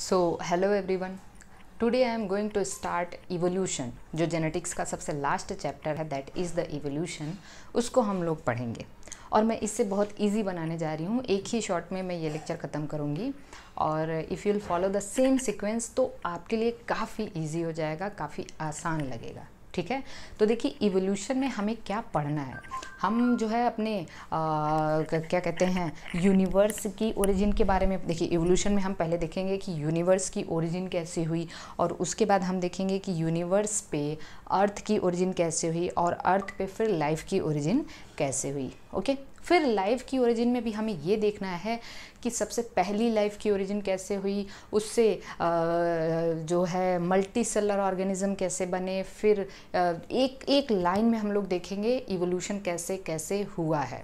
so hello everyone today I am going to start evolution जो genetics का सबसे last chapter है that is the evolution उसको हम लोग पढ़ेंगे और मैं इससे बहुत इजी बनाने जा रही हूँ एक ही शॉट में मैं ये लेक्चर ख़त्म करूँगी और if you'll follow the same sequence तो आपके लिए काफ़ी ईजी हो जाएगा काफ़ी आसान लगेगा ठीक है तो देखिए इवोल्यूशन में हमें क्या पढ़ना है हम जो है अपने आ, क्या कहते हैं यूनिवर्स की ओरिजिन के बारे में देखिए इवोल्यूशन में हम पहले देखेंगे कि यूनिवर्स की ओरिजिन कैसे हुई और उसके बाद हम देखेंगे कि यूनिवर्स पे अर्थ की ओरिजिन कैसे हुई और अर्थ पे फिर लाइफ की ओरिजिन कैसे हुई ओके फिर लाइफ की ओरिजिन में भी हमें ये देखना है कि सबसे पहली लाइफ की ओरिजिन कैसे हुई उससे जो है मल्टी सेलर ऑर्गेनिज्म कैसे बने फिर एक एक लाइन में हम लोग देखेंगे इवोल्यूशन कैसे कैसे हुआ है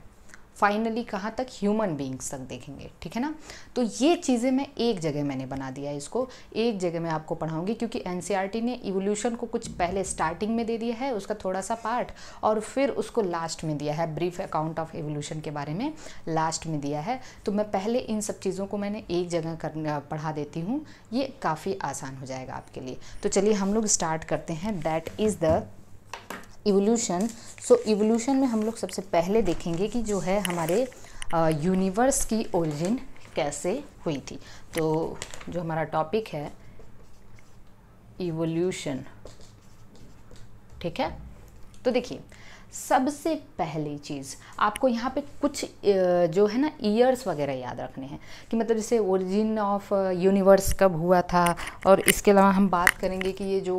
फाइनली कहाँ तक ह्यूमन बींग्स तक देखेंगे ठीक है ना तो ये चीज़ें मैं एक जगह मैंने बना दिया है इसको एक जगह मैं आपको पढ़ाऊँगी क्योंकि एन e ने इवोल्यूशन को कुछ पहले स्टार्टिंग में दे दिया है उसका थोड़ा सा पार्ट और फिर उसको लास्ट में दिया है ब्रीफ अकाउंट ऑफ एवोल्यूशन के बारे में लास्ट में दिया है तो मैं पहले इन सब चीज़ों को मैंने एक जगह कर पढ़ा देती हूँ ये काफ़ी आसान हो जाएगा आपके लिए तो चलिए हम लोग स्टार्ट करते हैं that is the evolution so evolution में हम लोग सबसे पहले देखेंगे कि जो है हमारे यूनिवर्स की ओरिजिन कैसे हुई थी तो जो हमारा टॉपिक है इवोल्यूशन ठीक है तो देखिए सबसे पहली चीज़ आपको यहाँ पे कुछ जो है ना ईयर्स वगैरह याद रखने हैं कि मतलब जैसे ओरिजिन ऑफ यूनिवर्स कब हुआ था और इसके अलावा हम बात करेंगे कि ये जो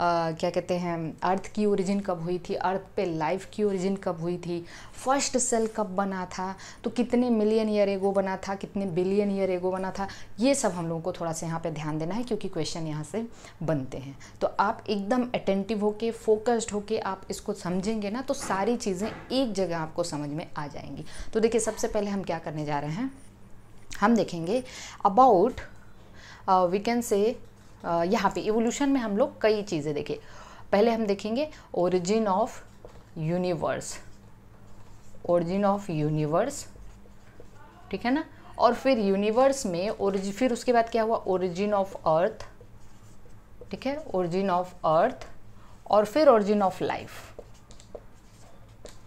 आ, क्या कहते हैं अर्थ की ओरिजिन कब हुई थी अर्थ पे लाइफ की ओरिजिन कब हुई थी फर्स्ट सेल कब बना था तो कितने मिलियन ईयर एगो बना था कितने बिलियन ईयर एगो बना था ये सब हम लोगों को थोड़ा सा यहाँ पे ध्यान देना है क्योंकि क्वेश्चन यहाँ से बनते हैं तो आप एकदम अटेंटिव होके फोकस्ड होके आप इसको समझेंगे ना तो सारी चीज़ें एक जगह आपको समझ में आ जाएंगी तो देखिए सबसे पहले हम क्या करने जा रहे हैं हम देखेंगे अबाउट वी कैन से यहाँ पे एवोल्यूशन में हम लोग कई चीज़ें देखें पहले हम देखेंगे origin of universe origin of universe ठीक है ना और फिर यूनिवर्स में ओरिजिन फिर उसके बाद क्या हुआ ओरिजिन ऑफ अर्थ ठीक है ओरिजिन ऑफ अर्थ और फिर origin of life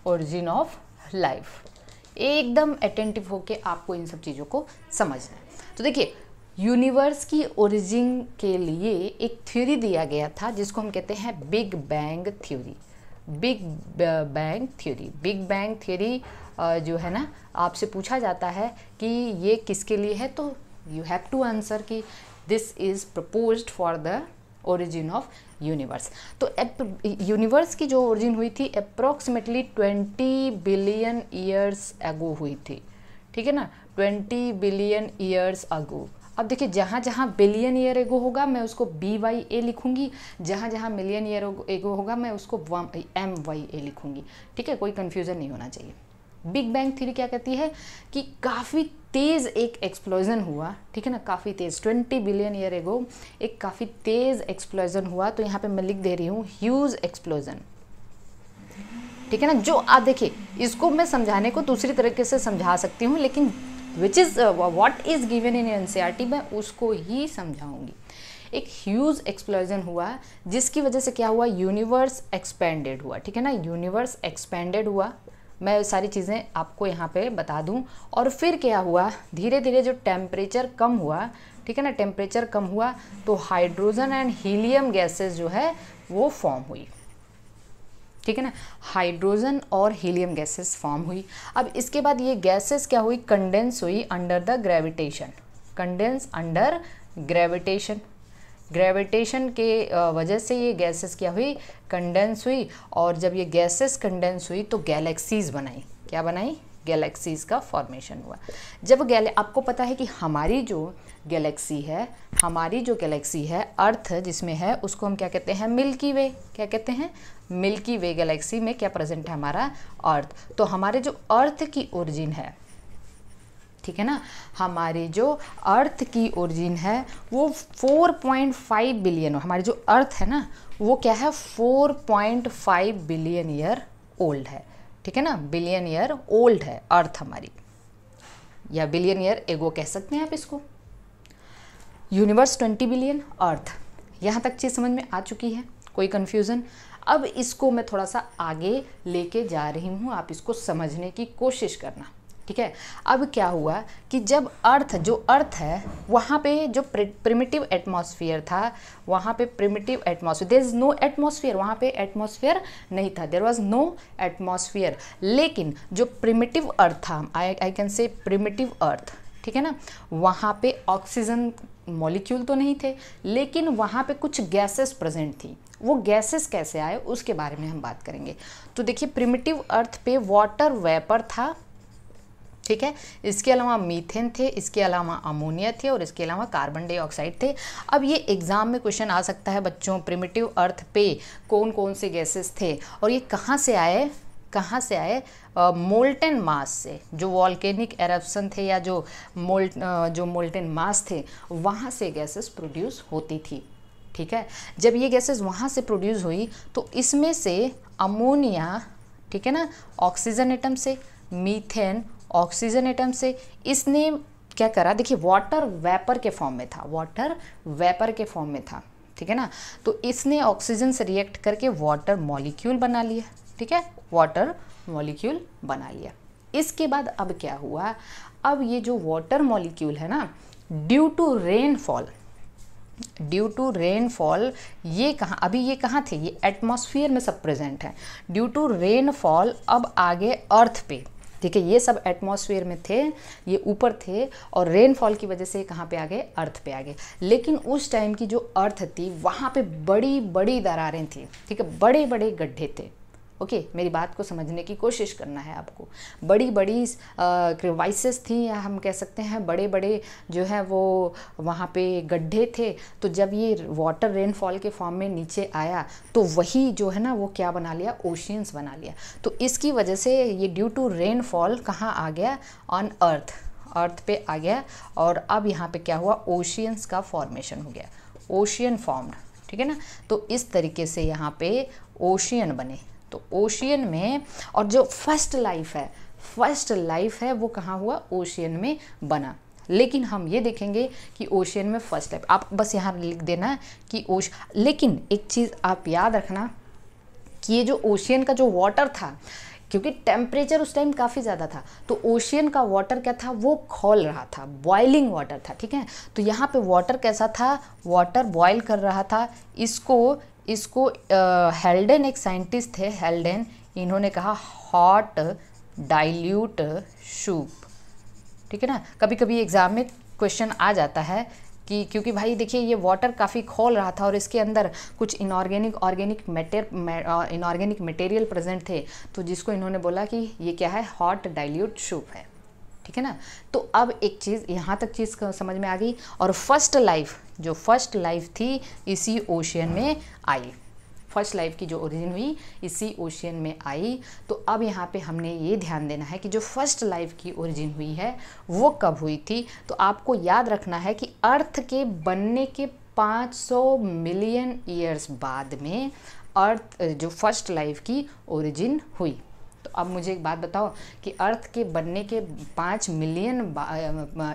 origin of life एकदम अटेंटिव होके आपको इन सब चीज़ों को समझना है तो देखिए यूनिवर्स की ओरिजिन के लिए एक थ्योरी दिया गया था जिसको हम कहते हैं big bang theory big bang theory big bang theory जो है ना आपसे पूछा जाता है कि ये किसके लिए है तो यू हैव टू आंसर कि this is propose for the origin of universe तो यूनिवर्स की जो ओरिजिन हुई थी approximately twenty billion years ago हुई थी ठीक है ना ट्वेंटी बिलियन ईयर्स अगो अब देखिए जहाँ जहाँ बिलियन ईयर एगो होगा मैं उसको बी वाई ए लिखूंगी जहाँ जहाँ मिलियन ईयर एगो होगा मैं उसको एम वाई ए लिखूंगी ठीक है कोई कन्फ्यूज़न नहीं होना चाहिए बिग बैंग थ्री क्या कहती है कि काफ़ी तेज़ एक एक्सप्लोजन हुआ ठीक है ना काफ़ी तेज़ 20 बिलियन ईयर एगो एक काफ़ी तेज़ एक्सप्लोजन हुआ तो यहाँ पे मैं लिख दे रही हूँ ह्यूज एक्सप्लोजन ठीक है ना जो आप देखिए इसको मैं समझाने को दूसरी तरीके से समझा सकती हूँ लेकिन which is what is given in N C R T मैं उसको ही समझाऊंगी एक ह्यूज एक्सप्लोजन हुआ जिसकी वजह से क्या हुआ यूनिवर्स एक्सपेंडेड हुआ ठीक है ना यूनिवर्स एक्सपेंडेड हुआ मैं सारी चीज़ें आपको यहाँ पे बता दूँ और फिर क्या हुआ धीरे धीरे जो टेम्परेचर कम हुआ ठीक है ना टेम्परेचर कम हुआ तो हाइड्रोजन एंड हीलियम गैसेस जो है वो फॉर्म हुई ठीक है ना हाइड्रोजन और हीलियम गैसेस फॉर्म हुई अब इसके बाद ये गैसेस क्या हुई कंडेंस हुई under the gravitation condense under gravitation gravitation के वजह से ये गैसेस क्या हुई कंडेंस हुई और जब ये गैसेस कंडेंस हुई तो गैलेक्सीज़ बनाई क्या बनाई गैलेक्सीज़ का फॉर्मेशन हुआ जब गैले आपको पता है कि हमारी जो गैलेक्सी है हमारी जो गैलेक्सी है अर्थ जिसमें है उसको हम क्या कहते हैं मिल्की वे क्या कहते हैं मिल्की वे गैलेक्सी में क्या प्रेजेंट है हमारा अर्थ तो हमारे जो अर्थ की ओरिजिन है ठीक है ना हमारी जो अर्थ की ओरिजिन है वो 4.5 बिलियन हमारी जो अर्थ है ना वो क्या है 4.5 बिलियन ईयर ओल्ड है ठीक है ना बिलियन ईयर ओल्ड है अर्थ हमारी या बिलियन ईयर एगो कह सकते हैं आप इसको यूनिवर्स ट्वेंटी बिलियन अर्थ यहाँ तक चीज़ समझ में आ चुकी है कोई कन्फ्यूज़न अब इसको मैं थोड़ा सा आगे लेके जा रही हूँ आप इसको समझने की कोशिश करना ठीक है अब क्या हुआ कि जब अर्थ जो अर्थ है वहाँ पे जो प्रिमिटिव एटमॉस्फेयर था वहाँ पे primitive atmosphere there is no atmosphere वहाँ पे एटमॉस्फेयर नहीं था देर वॉज नो एटमॉस्फेयर लेकिन जो प्रिमिटिव अर्थ था आई आई कैन से प्रिमिटिव अर्थ ठीक है ना वहाँ पे ऑक्सीजन मॉलिक्यूल तो नहीं थे लेकिन वहाँ पे कुछ गैसेस प्रेजेंट थी वो गैसेस कैसे आए उसके बारे में हम बात करेंगे तो देखिए प्रिमिटिव अर्थ पे वाटर वेपर था ठीक है इसके अलावा मीथेन थे इसके अलावा अमोनिया थे और इसके अलावा कार्बन डाइऑक्साइड थे अब ये एग्ज़ाम में क्वेश्चन आ सकता है बच्चों प्रिमिटिव अर्थ पे कौन कौन से गैसेस थे और ये कहाँ से आए कहाँ से आए मोल्टन मास से जो वॉल्केनिक एरप्सन थे या जो मोल्ट जो मोल्टन मास थे वहाँ से गैसेस प्रोड्यूस होती थी ठीक है जब ये गैसेस वहाँ से प्रोड्यूस हुई तो इसमें से अमोनिया ठीक है ना ऑक्सीजन एटम से मीथेन ऑक्सीजन एटम से इसने क्या करा देखिए वाटर वेपर के फॉर्म में था वाटर वेपर के फॉर्म में था ठीक है ना तो इसने ऑक्सीजन से रिएक्ट करके वाटर मॉलिक्यूल बना लिया ठीक है वाटर मॉलिक्यूल बना लिया इसके बाद अब क्या हुआ अब ये जो वाटर मॉलिक्यूल है ना due to rainfall due to rainfall ये कहाँ अभी ये कहाँ थे ये एटमोसफियर में सब प्रेजेंट है ड्यू टू रेनफॉल अब आगे अर्थ पे ठीक है ये सब एटमोसफियर में थे ये ऊपर थे और रेनफॉल की वजह से कहाँ पे आ गए अर्थ पे आ गए लेकिन उस टाइम की जो अर्थ थी वहाँ पे बड़ी बड़ी दरारें थी ठीक है बड़े बड़े गड्ढे थे ओके मेरी बात को समझने की कोशिश करना है आपको बड़ी बड़ी क्रिवाइसिस थी या हम कह सकते हैं बड़े बड़े जो है वो वहाँ पे गड्ढे थे तो जब ये वाटर रेनफॉल के फॉर्म में नीचे आया तो वही जो है ना वो क्या बना लिया ओशियंस बना लिया तो इसकी वजह से ये ड्यू टू रेनफॉल कहाँ आ गया ऑन अर्थ अर्थ पे आ गया और अब यहाँ पे क्या हुआ ओशियंस का फॉर्मेशन हो गया ओशियन फॉर्म्ड ठीक है ना तो इस तरीके से यहाँ पे ओशियन बने तो ओशियन में और जो फर्स्ट लाइफ है फर्स्ट लाइफ है वो कहाँ हुआ ओशियन में बना लेकिन हम ये देखेंगे कि ओशियन में फर्स्ट लाइफ आप बस यहाँ लिख देना कि ओश लेकिन एक चीज़ आप याद रखना कि ये जो ओशियन का जो वाटर था क्योंकि टेम्परेचर उस टाइम काफ़ी ज़्यादा था तो ओशियन का वाटर क्या था वो खोल रहा था बॉइलिंग वाटर था ठीक है तो यहाँ पे वाटर कैसा था वाटर बॉयल कर रहा था इसको इसको हेल्डन एक साइंटिस्ट थे हेल्डन इन्होंने कहा हॉट डाइल्यूट सूप ठीक है ना कभी कभी एग्ज़ाम में क्वेश्चन आ जाता है कि क्योंकि भाई देखिए ये वाटर काफ़ी खोल रहा था और इसके अंदर कुछ inorganic organic matter inorganic material present थे तो जिसको इन्होंने बोला कि ये क्या है हॉट डाइल्यूट सूप है ठीक है ना तो अब एक चीज़ यहाँ तक चीज़ समझ में आ गई और फर्स्ट लाइफ जो फर्स्ट लाइफ थी इसी ओशियन में आई फर्स्ट लाइफ की जो ओरिजिन हुई इसी ओशियन में आई तो अब यहाँ पे हमने ये ध्यान देना है कि जो फर्स्ट लाइफ की ओरिजिन हुई है वो कब हुई थी तो आपको याद रखना है कि अर्थ के बनने के 500 मिलियन ईयर्स बाद में अर्थ जो फर्स्ट लाइफ की ओरिजिन हुई तो अब मुझे एक बात बताओ कि अर्थ के बनने के पाँच मिलियन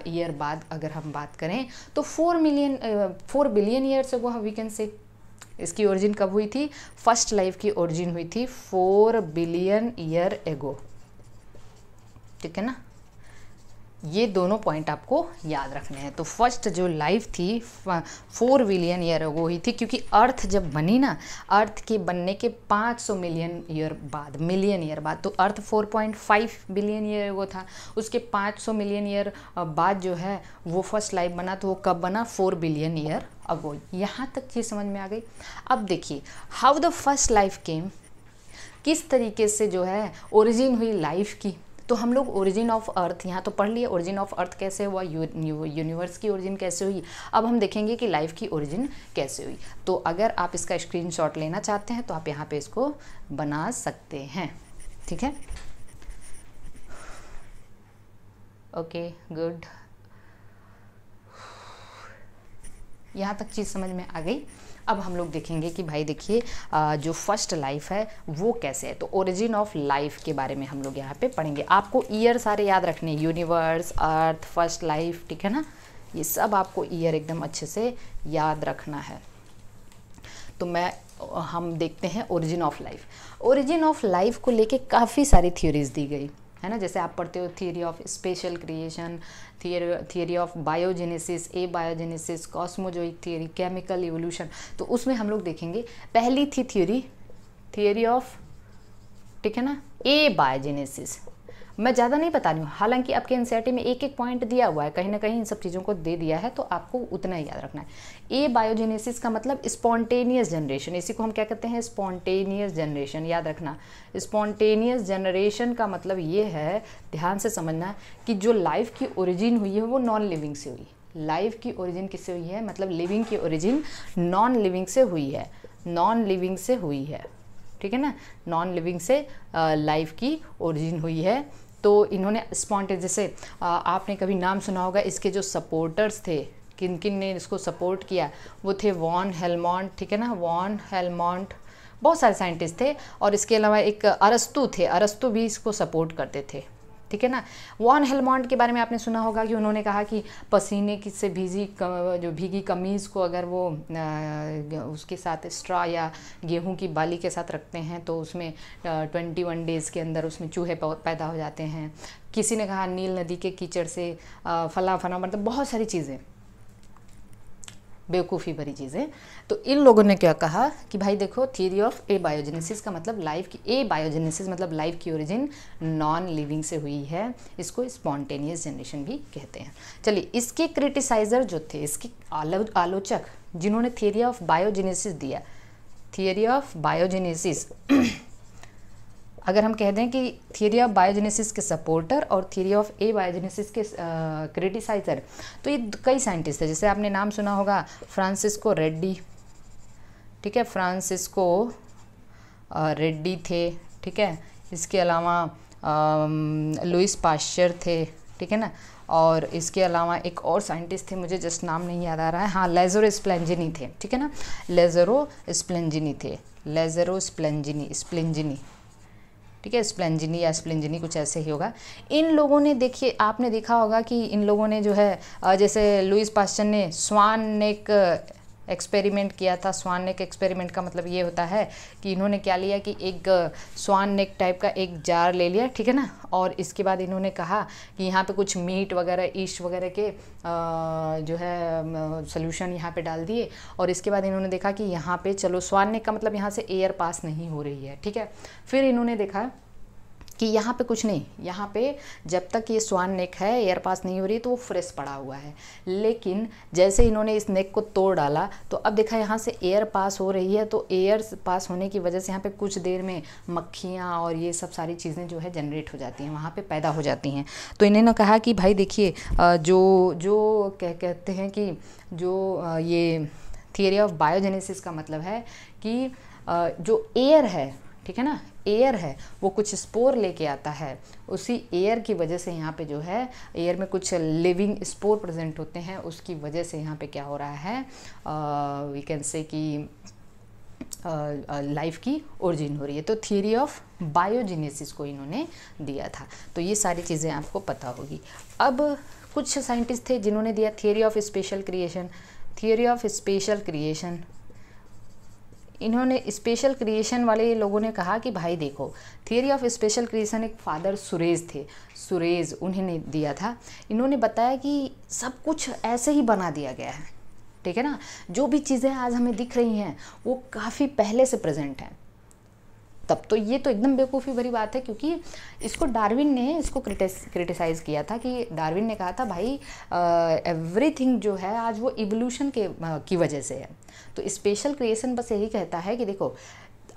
ईयर बा, बाद अगर हम बात करें तो four million four billion year से वो वी कैन से इसकी ओरिजिन कब हुई थी फर्स्ट लाइफ की ओरिजिन हुई थी फोर बिलियन ईयर एगो ठीक है ना ये दोनों पॉइंट आपको याद रखने हैं तो फर्स्ट जो लाइफ थी फोर बिलियन ईयर वो ही थी क्योंकि अर्थ जब बनी ना अर्थ के बनने के 500 मिलियन ईयर बाद मिलियन ईयर बाद तो अर्थ 4.5 बिलियन ईयर वो था उसके 500 मिलियन ईयर बाद जो है वो फर्स्ट लाइफ बना तो वो कब बना फोर बिलियन ईयर अगो यहाँ तक चीज़ समझ में आ गई अब देखिए how the first life came किस तरीके से जो है ओरिजिन हुई लाइफ की तो हम लोग ओरिजिन ऑफ अर्थ यहाँ तो पढ़ लिए ओरिजिन ऑफ अर्थ कैसे हुआ यूनिवर्स की ओरिजिन कैसे हुई अब हम देखेंगे कि लाइफ की ओरिजिन कैसे हुई तो अगर आप इसका स्क्रीन लेना चाहते हैं तो आप यहाँ पर इसको बना सकते हैं ठीक है ओके गुड यहाँ तक चीज़ समझ में आ गई अब हम लोग देखेंगे कि भाई देखिए जो फर्स्ट लाइफ है वो कैसे है तो ओरिजिन ऑफ लाइफ के बारे में हम लोग यहाँ पे पढ़ेंगे आपको ईयर सारे याद रखने यूनिवर्स अर्थ फर्स्ट लाइफ ठीक है ना ये सब आपको ईयर एकदम अच्छे से याद रखना है तो मैं हम देखते हैं origin of life origin of life को लेके काफ़ी सारी थ्योरीज दी गई है ना जैसे आप पढ़ते हो theory of special creation theory theory of biogenesis abiogenesis cosmozoic theory chemical evolution तो उसमें हम लोग देखेंगे पहली थी थियोरी थियोरी ऑफ ठीक है ना ए बायोजेनेसिस मैं ज़्यादा नहीं बता रही हूँ हालांकि आपके एनसीआरटी में एक एक पॉइंट दिया हुआ है कहीं ना कहीं इन सब चीज़ों को दे दिया है तो आपको उतना ही याद रखना है ए बायोजेनेसिस का मतलब स्पॉन्टेनियस जनरेशन इसी को हम क्या कहते हैं स्पॉन्टेनियस जनरेशन याद रखना स्पॉन्टेनियस जनरेशन का मतलब ये है ध्यान से समझना कि जो लाइफ की ओरिजिन हुई है वो नॉन लिविंग से हुई लाइफ की ओरिजिन किससे हुई है मतलब लिविंग की ओरिजिन नॉन लिविंग से हुई है नॉन लिविंग से हुई है ठीक है ना नॉन लिविंग से लाइफ की ओरिजिन हुई है तो इन्होंने स्पॉन्टे जैसे आपने कभी नाम सुना होगा इसके जो सपोर्टर्स थे किन किन ने इसको सपोर्ट किया वो थे वॉन हेलमोंट ठीक है ना वॉन हेलमोंट बहुत सारे साइंटिस्ट थे और इसके अलावा एक अरस्तु थे अरस्तु भी इसको सपोर्ट करते थे ठीक है ना वॉन हेलमोंट के बारे में आपने सुना होगा कि उन्होंने कहा कि पसीने की से भीजी जो भीगी कमीज़ को अगर वो उसके साथ स्ट्रा या गेहूं की बाली के साथ रखते हैं तो उसमें ट्वेंटी वन डेज़ के अंदर उसमें चूहे पैदा हो जाते हैं किसी ने कहा नील नदी के कीचड़ से फला फना मतलब बहुत सारी चीज़ें बेवकूफ़ी भरी चीज़ें तो इन लोगों ने क्या कहा कि भाई देखो थियरी ऑफ ए बायोजेनेसिस का मतलब लाइफ की ए बायोजेनेसिस मतलब लाइफ की ओरिजिन नॉन लिविंग से हुई है इसको स्पॉन्टेनियस जनरेशन भी कहते हैं चलिए इसके क्रिटिसाइज़र जो थे इसके आलो आलोचक जिन्होंने थियरी ऑफ बायोजेनेसिस दिया थियरी ऑफ बायोजेनेसिस अगर हम कह दें कि थियरी ऑफ बायोजेनेसिस के सपोर्टर और थियरी ऑफ ए बायोजेनेसिस के क्रिटिसाइजर तो ये कई साइंटिस्ट है जैसे आपने नाम सुना होगा फ्रांसिस्को रेड्डी ठीक है फ्रांसिस्को रेड्डी थे ठीक है इसके अलावा लुइस पाश्चर थे ठीक है ना और इसके अलावा एक और साइंटिस्ट थे मुझे जस्ट नाम नहीं याद आ रहा है हाँ लेजरो स्प्लेंजिनी थे ठीक है ना लेजरो स्प्लेंजिनी थे लेजरो स्प्लेंजिनी स्प्लेंजिनी ठीक है स्प्लेंजनी या स्प्लेंजनी कुछ ऐसे ही होगा इन लोगों ने देखिए आपने देखा होगा कि इन लोगों ने जो है जैसे लुइस पास्चन ने स्वान नेक एक्सपेरिमेंट किया था स्वान नेक एक्सपेरिमेंट का मतलब ये होता है कि इन्होंने क्या लिया कि एक स्वान नेक टाइप का एक जार ले लिया ठीक है ना और इसके बाद इन्होंने कहा कि यहाँ पे कुछ मीट वगैरह ईस्ट वगैरह के जो है सोल्यूशन यहाँ पे डाल दिए और इसके बाद इन्होंने देखा कि यहाँ पे चलो स्वान नेक का मतलब यहाँ से एयर पास नहीं हो रही है ठीक है फिर इन्होंने देखा कि यहाँ पे कुछ नहीं यहाँ पे जब तक ये स्वान नेक है एयर पास नहीं हो रही तो वो फ्रेश पड़ा हुआ है लेकिन जैसे इन्होंने इस नेक को तोड़ डाला तो अब देखा यहाँ से एयर पास हो रही है तो एयर पास होने की वजह से यहाँ पे कुछ देर में मक्खियाँ और ये सब सारी चीज़ें जो है जनरेट हो जाती हैं वहाँ पर पैदा हो जाती हैं तो इन्होंने कहा कि भाई देखिए जो जो कह कहते हैं कि जो ये थियरी ऑफ बायोजेनेसिस का मतलब है कि जो एयर है ठीक है ना एयर है वो कुछ स्पोर लेके आता है उसी एयर की वजह से यहाँ पे जो है एयर में कुछ लिविंग स्पोर प्रेजेंट होते हैं उसकी वजह से यहाँ पे क्या हो रहा है वी कैन से कि लाइफ की ओरिजिन हो रही है तो थियरी ऑफ बायोजिनेसिस को इन्होंने दिया था तो ये सारी चीज़ें आपको पता होगी अब कुछ साइंटिस्ट थे जिन्होंने दिया theory of special creation theory of special creation इन्होंने स्पेशल क्रिएशन वाले लोगों ने कहा कि भाई देखो थियरी ऑफ स्पेशल क्रिएशन एक फादर सुरेज थे सुरेश उन्हें दिया था इन्होंने बताया कि सब कुछ ऐसे ही बना दिया गया है ठीक है ना जो भी चीज़ें आज हमें दिख रही हैं वो काफ़ी पहले से प्रेजेंट हैं तब तो ये तो एकदम बेवकूफ़ी भरी बात है क्योंकि इसको डार्विन ने इसको क्रिटिसाइज़ किया था कि डार्विन ने कहा था भाई एवरीथिंग जो है आज वो इवोल्यूशन के की वजह से है तो स्पेशल क्रिएशन बस यही कहता है कि देखो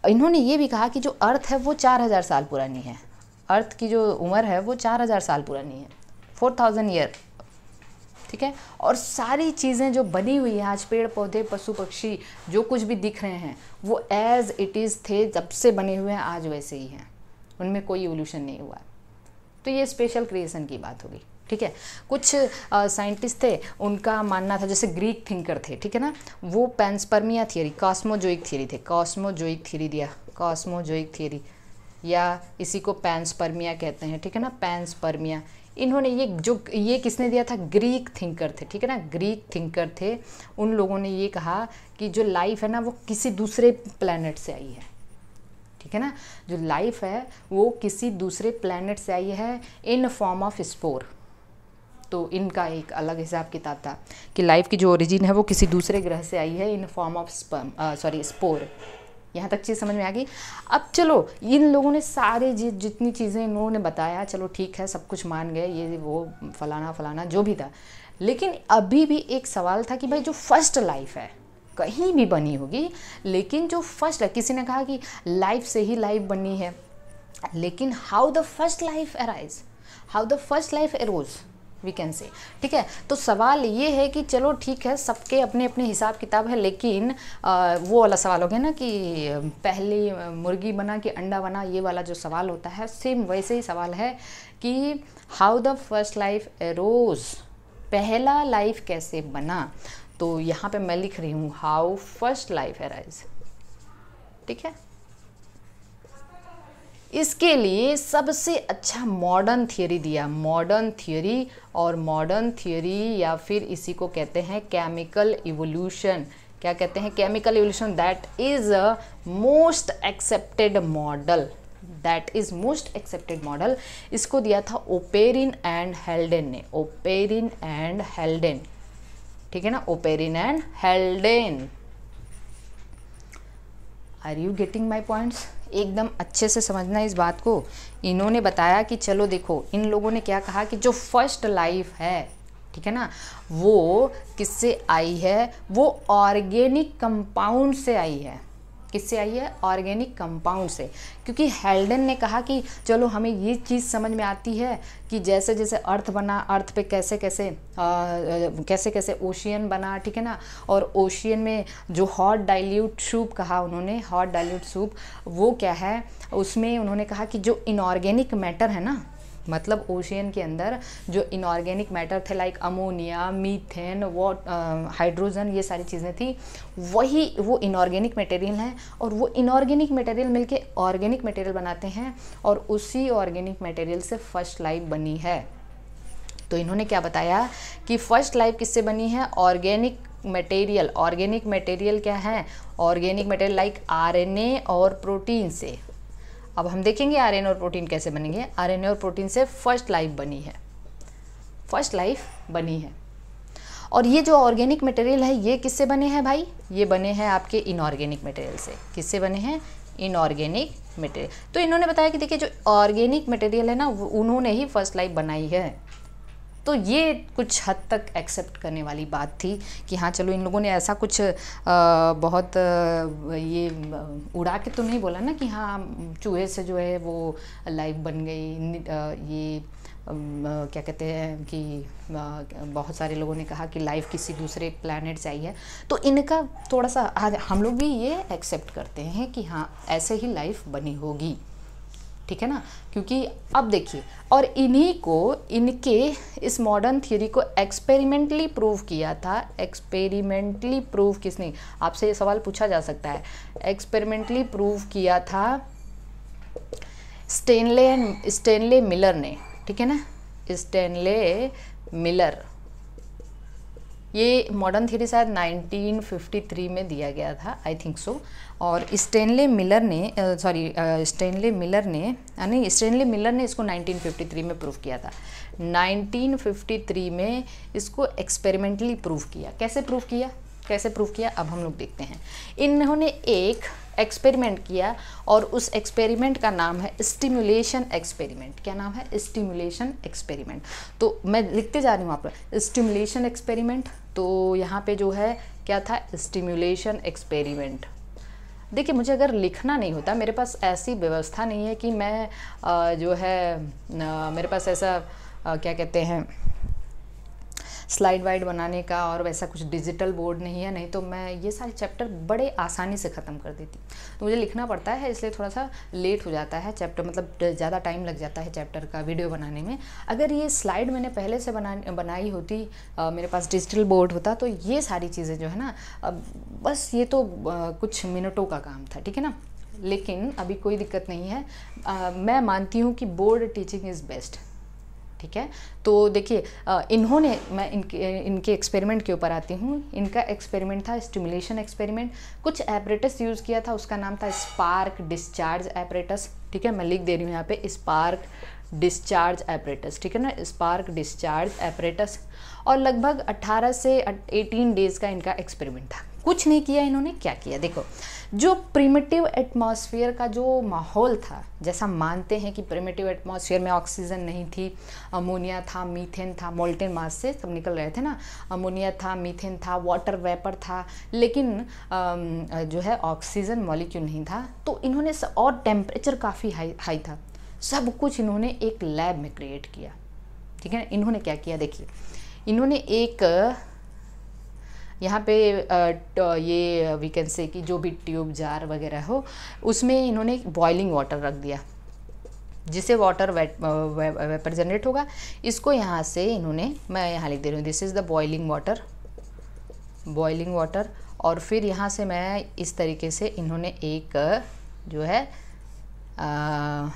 इन्होंने ये भी कहा कि जो अर्थ है वो चार हज़ार साल पुरानी है अर्थ की जो उम्र है वो चार हज़ार साल पुरानी है फोर थाउजेंड ईयर ठीक है और सारी चीज़ें जो बनी हुई हैं आज पेड़ पौधे पशु पक्षी जो कुछ भी दिख रहे हैं वो एज इट इज़ थे जब से बने हुए हैं आज वैसे ही हैं उनमें कोई इवोल्यूशन नहीं हुआ तो ये स्पेशल क्रिएशन की बात होगी ठीक है कुछ साइंटिस्ट थे उनका मानना था जैसे ग्रीक थिंकर थे ठीक है ना वो पैंसपर्मिया थियरी कॉस्मोजोइक थियरी थे कॉस्मोजोइक थियरी दिया कॉस्मोजोइक थियरी या इसी को पैंसपर्मिया कहते हैं ठीक है ना पैंसपर्मिया इन्होंने ये जो ये किसने दिया था ग्रीक थिंकर थे ठीक है ना ग्रीक थिंकर थे उन लोगों ने ये कहा कि जो लाइफ है ना वो किसी दूसरे प्लानट से आई है ठीक है ना जो लाइफ है वो किसी दूसरे प्लानट से आई है इन फॉर्म ऑफ स्पोर तो इनका एक अलग हिसाब किताब था कि लाइफ की जो ओरिजिन है वो किसी दूसरे ग्रह से आई है in form of sperm sorry spore यहाँ तक चीज़ समझ में आ गई अब चलो इन लोगों ने सारे जी जितनी चीज़ें इन्होंने बताया चलो ठीक है सब कुछ मान गए ये वो फलाना फलाना जो भी था लेकिन अभी भी एक सवाल था कि भाई जो फर्स्ट लाइफ है कहीं भी बनी होगी लेकिन जो फर्स्ट किसी ने कहा कि लाइफ से ही लाइफ बनी है लेकिन how the first life arise how the first life arose we can say ठीक है तो सवाल ये है कि चलो ठीक है सबके अपने अपने हिसाब किताब है लेकिन आ, वो वाला सवाल हो गया ना कि पहले मुर्गी बना कि अंडा बना ये वाला जो सवाल होता है सेम वैसे ही सवाल है कि how the first life arose पहला लाइफ कैसे बना तो यहाँ पे मैं लिख रही हूँ हाउ फर्स्ट लाइफ एराइज ठीक है इसके लिए सबसे अच्छा मॉडर्न थियोरी दिया मॉडर्न थियोरी और मॉडर्न थियोरी या फिर इसी को कहते हैं केमिकल इवोल्यूशन क्या कहते हैं chemical evolution that is a most accepted model that is most accepted model इसको दिया था ओपेरिन एंड हेल्डेन ने ओपेरिन एंड हेल्डेन ठीक है ना Oparin and Haldane are you getting my points एकदम अच्छे से समझना इस बात को इन्होंने बताया कि चलो देखो इन लोगों ने क्या कहा कि जो फर्स्ट लाइफ है ठीक है ना वो किससे आई है वो ऑर्गेनिक कंपाउंड से आई है किससे आई है ऑर्गेनिक कंपाउंड से क्योंकि हेल्डन ने कहा कि चलो हमें ये चीज़ समझ में आती है कि जैसे जैसे अर्थ बना अर्थ पे कैसे कैसे आ, कैसे कैसे ओशियन बना ठीक है ना और ओशियन में जो हॉट डाइल्यूट सूप कहा उन्होंने हॉट डाइल्यूट सूप वो क्या है उसमें उन्होंने कहा कि जो इनऑर्गेनिक मैटर है ना मतलब ओशियन के अंदर जो इनऑर्गेनिक मैटर थे like ammonia methane water hydrogen ये सारी चीज़ें थी वही वो इनऑर्गेनिक मटेरियल हैं और वो इनऑर्गेनिक मटेरियल मिलके ऑर्गेनिक मटेरियल बनाते हैं और उसी ऑर्गेनिक मटेरियल से फर्स्ट लाइफ बनी है तो इन्होंने क्या बताया कि फर्स्ट लाइफ किससे बनी है ऑर्गेनिक मटेरियल ऑर्गेनिक मटेरियल क्या है ऑर्गेनिक मटेरियल लाइक आरएनए और प्रोटीन से अब हम देखेंगे आरएनए और प्रोटीन कैसे बनेंगे आरएनए और प्रोटीन से फर्स्ट लाइफ बनी है फर्स्ट लाइफ बनी है और ये जो ऑर्गेनिक मटेरियल है ये किससे बने हैं भाई ये बने हैं आपके इनऑर्गेनिक मटेरियल से किससे बने हैं इनऑर्गेनिक मटेरियल तो इन्होंने बताया कि देखिए जो ऑर्गेनिक मटेरियल है ना उन्होंने ही फर्स्ट लाइफ बनाई है तो ये कुछ हद तक एक्सेप्ट करने वाली बात थी कि हाँ चलो इन लोगों ने ऐसा कुछ आ, बहुत ये उड़ा के तो नहीं बोला ना कि हाँ चूहे से जो है वो लाइफ बन गई ये क्या कहते हैं कि बहुत सारे लोगों ने कहा कि लाइफ किसी दूसरे प्लानट से आई है तो इनका थोड़ा सा हम लोग भी ये एक्सेप्ट करते हैं कि हाँ ऐसे ही लाइफ बनी होगी ठीक है ना क्योंकि अब देखिए और इन्हीं को इनके इस मॉडर्न थियोरी को एक्सपेरिमेंटली प्रूव किया था एक्सपेरिमेंटली प्रूव किसने आपसे ये सवाल पूछा जा सकता है एक्सपेरिमेंटली प्रूव किया था स्टेनले स्टेनले मिलर ने ठीक है ना स्टेनले मिलर ये मॉडर्न थ्योरी शायद 1953 में दिया गया था आई थिंक सो और स्टेनले मिलर ने सॉरी स्टेनले मिलर ने यानी स्टेनले मिलर ने इसको 1953 में प्रूव किया था 1953 में इसको एक्सपेरिमेंटली प्रूव किया कैसे प्रूव किया कैसे प्रूव किया अब हम लोग देखते हैं इन्होंने एक एक्सपेरिमेंट किया और उस एक्सपेरिमेंट का नाम है स्टिमुलेशन एक्सपेरिमेंट क्या नाम है स्टिमुलेशन एक्सपेरिमेंट तो मैं लिखते जा रही हूँ आप लोग स्टिमुलेशन एक्सपेरिमेंट तो यहाँ पे जो है क्या था स्टिमुलेशन एक्सपेरिमेंट देखिए मुझे अगर लिखना नहीं होता मेरे पास ऐसी व्यवस्था नहीं है कि मैं जो है मेरे पास ऐसा क्या कहते हैं स्लाइड वाइड बनाने का और वैसा कुछ डिजिटल बोर्ड नहीं है नहीं तो मैं ये सारे चैप्टर बड़े आसानी से ख़त्म कर देती तो मुझे लिखना पड़ता है इसलिए थोड़ा सा लेट हो जाता है चैप्टर मतलब ज़्यादा टाइम लग जाता है चैप्टर का वीडियो बनाने में अगर ये स्लाइड मैंने पहले से बना बनाई होती आ, मेरे पास डिजिटल बोर्ड होता तो ये सारी चीज़ें जो है ना बस ये तो आ, कुछ मिनटों का काम था ठीक है ना लेकिन अभी कोई दिक्कत नहीं है आ, मैं मानती हूँ कि बोर्ड टीचिंग इज़ बेस्ट ठीक है तो देखिए इन्होंने मैं इनके इनके एक्सपेरिमेंट के ऊपर आती हूँ इनका एक्सपेरिमेंट था स्टिमुलेशन एक्सपेरिमेंट कुछ एपरेटस यूज़ किया था उसका नाम था स्पार्क डिस्चार्ज एपरेटस ठीक है मैं लिख दे रही हूँ यहाँ पे स्पार्क डिस्चार्ज एपरेटस ठीक है ना स्पार्क डिस्चार्ज एपरेटस और लगभग 18 से 18 डेज का इनका एक्सपेरिमेंट था कुछ नहीं किया इन्होंने क्या किया देखो जो प्रिमिटिव एटमॉस्फेयर का जो माहौल था जैसा मानते हैं कि प्रिमिटिव एटमॉस्फेयर में ऑक्सीजन नहीं थी अमोनिया था मीथेन था मोल्टेन मास से सब निकल रहे थे ना अमोनिया था मीथेन था वाटर वेपर था लेकिन जो है ऑक्सीजन मॉलिक्यूल नहीं था तो इन्होंने और टेम्परेचर काफ़ी हाई हाई था सब कुछ इन्होंने एक लैब में क्रिएट किया ठीक है इन्होंने क्या किया देखिए इन्होंने एक यहाँ पे ये वी कैन से कि जो भी ट्यूब जार वगैरह हो उसमें इन्होंने बॉइलिंग वाटर रख दिया जिससे वाटर वेपर जनरेट होगा इसको यहाँ से इन्होंने मैं यहाँ लिख दे रही हूँ this is the boiling water boiling water और फिर यहाँ से मैं इस तरीके से इन्होंने एक जो है आ,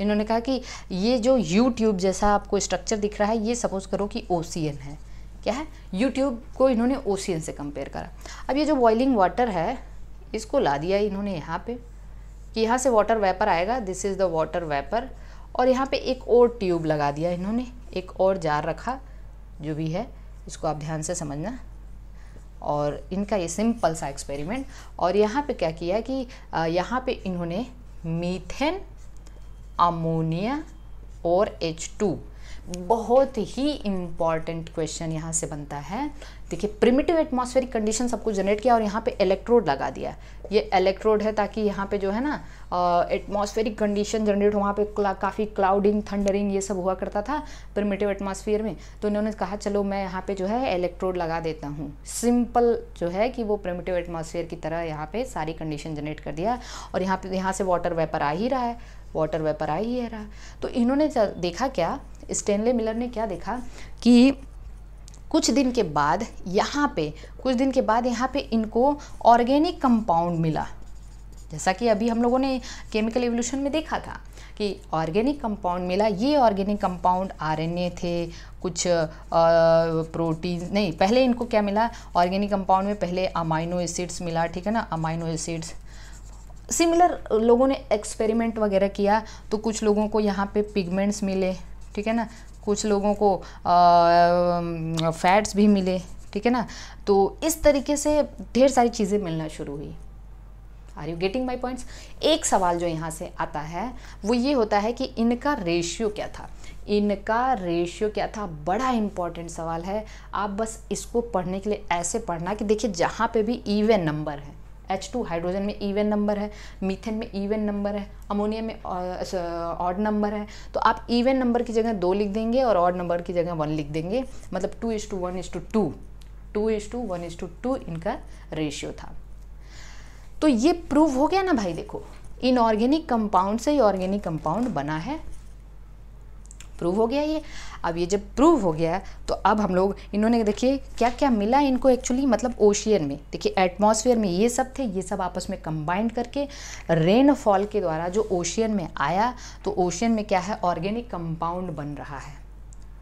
इन्होंने कहा कि ये जो यू ट्यूब जैसा आपको स्ट्रक्चर दिख रहा है ये सपोज़ करो कि ओसियन है क्या है यूट्यूब को इन्होंने ओशियन से कंपेयर करा अब ये जो बॉइलिंग वाटर है इसको ला दिया इन्होंने यहाँ पे कि यहाँ से वाटर वेपर आएगा this is the water vapour और यहाँ पे एक और ट्यूब लगा दिया इन्होंने एक और जार रखा जो भी है इसको आप ध्यान से समझना और इनका ये सिंपल सा एक्सपेरिमेंट और यहाँ पे क्या किया कि यहाँ पे इन्होंने मीथेन अमोनिया और एच टू बहुत ही इम्पॉर्टेंट क्वेश्चन यहाँ से बनता है देखिए प्रिमिटिव एटमॉस्फेरिक कंडीशन सबको जनरेट किया और यहाँ पे इलेक्ट्रोड लगा दिया ये इलेक्ट्रोड है ताकि यहाँ पे जो है ना एटमॉस्फेरिक कंडीशन जनरेट हो वहाँ पे क्ला, काफ़ी क्लाउडिंग थंडरिंग ये सब हुआ करता था प्रिमिटिव एटमॉस्फेयर में तो इन्होंने कहा चलो मैं यहाँ पे जो है इलेक्ट्रोड लगा देता हूँ सिंपल जो है कि वो प्रिमिटिव एटमॉस्फेयर की तरह यहाँ पर सारी कंडीशन जनरेट कर दिया और यहाँ पर यहाँ से वाटर वेपर आ ही रहा है वाटर वेपर आ ही रहा है तो इन्होंने देखा क्या स्टेनले मिलर ने क्या देखा कि कुछ दिन के बाद यहाँ पे कुछ दिन के बाद यहाँ पे इनको ऑर्गेनिक कंपाउंड मिला जैसा कि अभी हम लोगों ने केमिकल एवोल्यूशन में देखा था कि ऑर्गेनिक कंपाउंड मिला ये ऑर्गेनिक कंपाउंड आरएनए थे कुछ प्रोटीन नहीं पहले इनको क्या मिला ऑर्गेनिक कंपाउंड में पहले अमाइनो एसिड्स मिला ठीक है ना अमाइनो एसिड्स सिमिलर लोगों ने एक्सपेरिमेंट वगैरह किया तो कुछ लोगों को यहाँ पे पिगमेंट्स मिले ठीक है ना कुछ लोगों को फैट्स भी मिले ठीक है ना तो इस तरीके से ढेर सारी चीज़ें मिलना शुरू हुई are you getting my points एक सवाल जो यहाँ से आता है वो ये होता है कि इनका रेशियो क्या था इनका रेशियो क्या था बड़ा इंपॉर्टेंट सवाल है आप बस इसको पढ़ने के लिए ऐसे पढ़ना कि देखिए जहाँ पे भी इवन नंबर है एच टू हाइड्रोजन में इवन नंबर है मीथेन में इवन नंबर है अमोनिया में ऑड uh, नंबर uh, है तो आप इवन नंबर की जगह दो लिख देंगे और ऑड नंबर की जगह वन लिख देंगे मतलब two is to one is two two two is to one is two two इनका रेशियो था तो ये प्रूव हो गया ना भाई देखो इनऑर्गेनिक कंपाउंड से ही ऑर्गेनिक कंपाउंड बना है प्रूव हो गया ये अब ये जब प्रूव हो गया है तो अब हम लोग इन्होंने देखिए क्या क्या मिला इनको एक्चुअली मतलब ओशियन में देखिए एटमॉस्फेयर में ये सब थे ये सब आपस में कंबाइंड करके रेनफॉल के द्वारा जो ओशियन में आया तो ओशियन में क्या है ऑर्गेनिक कंपाउंड बन रहा है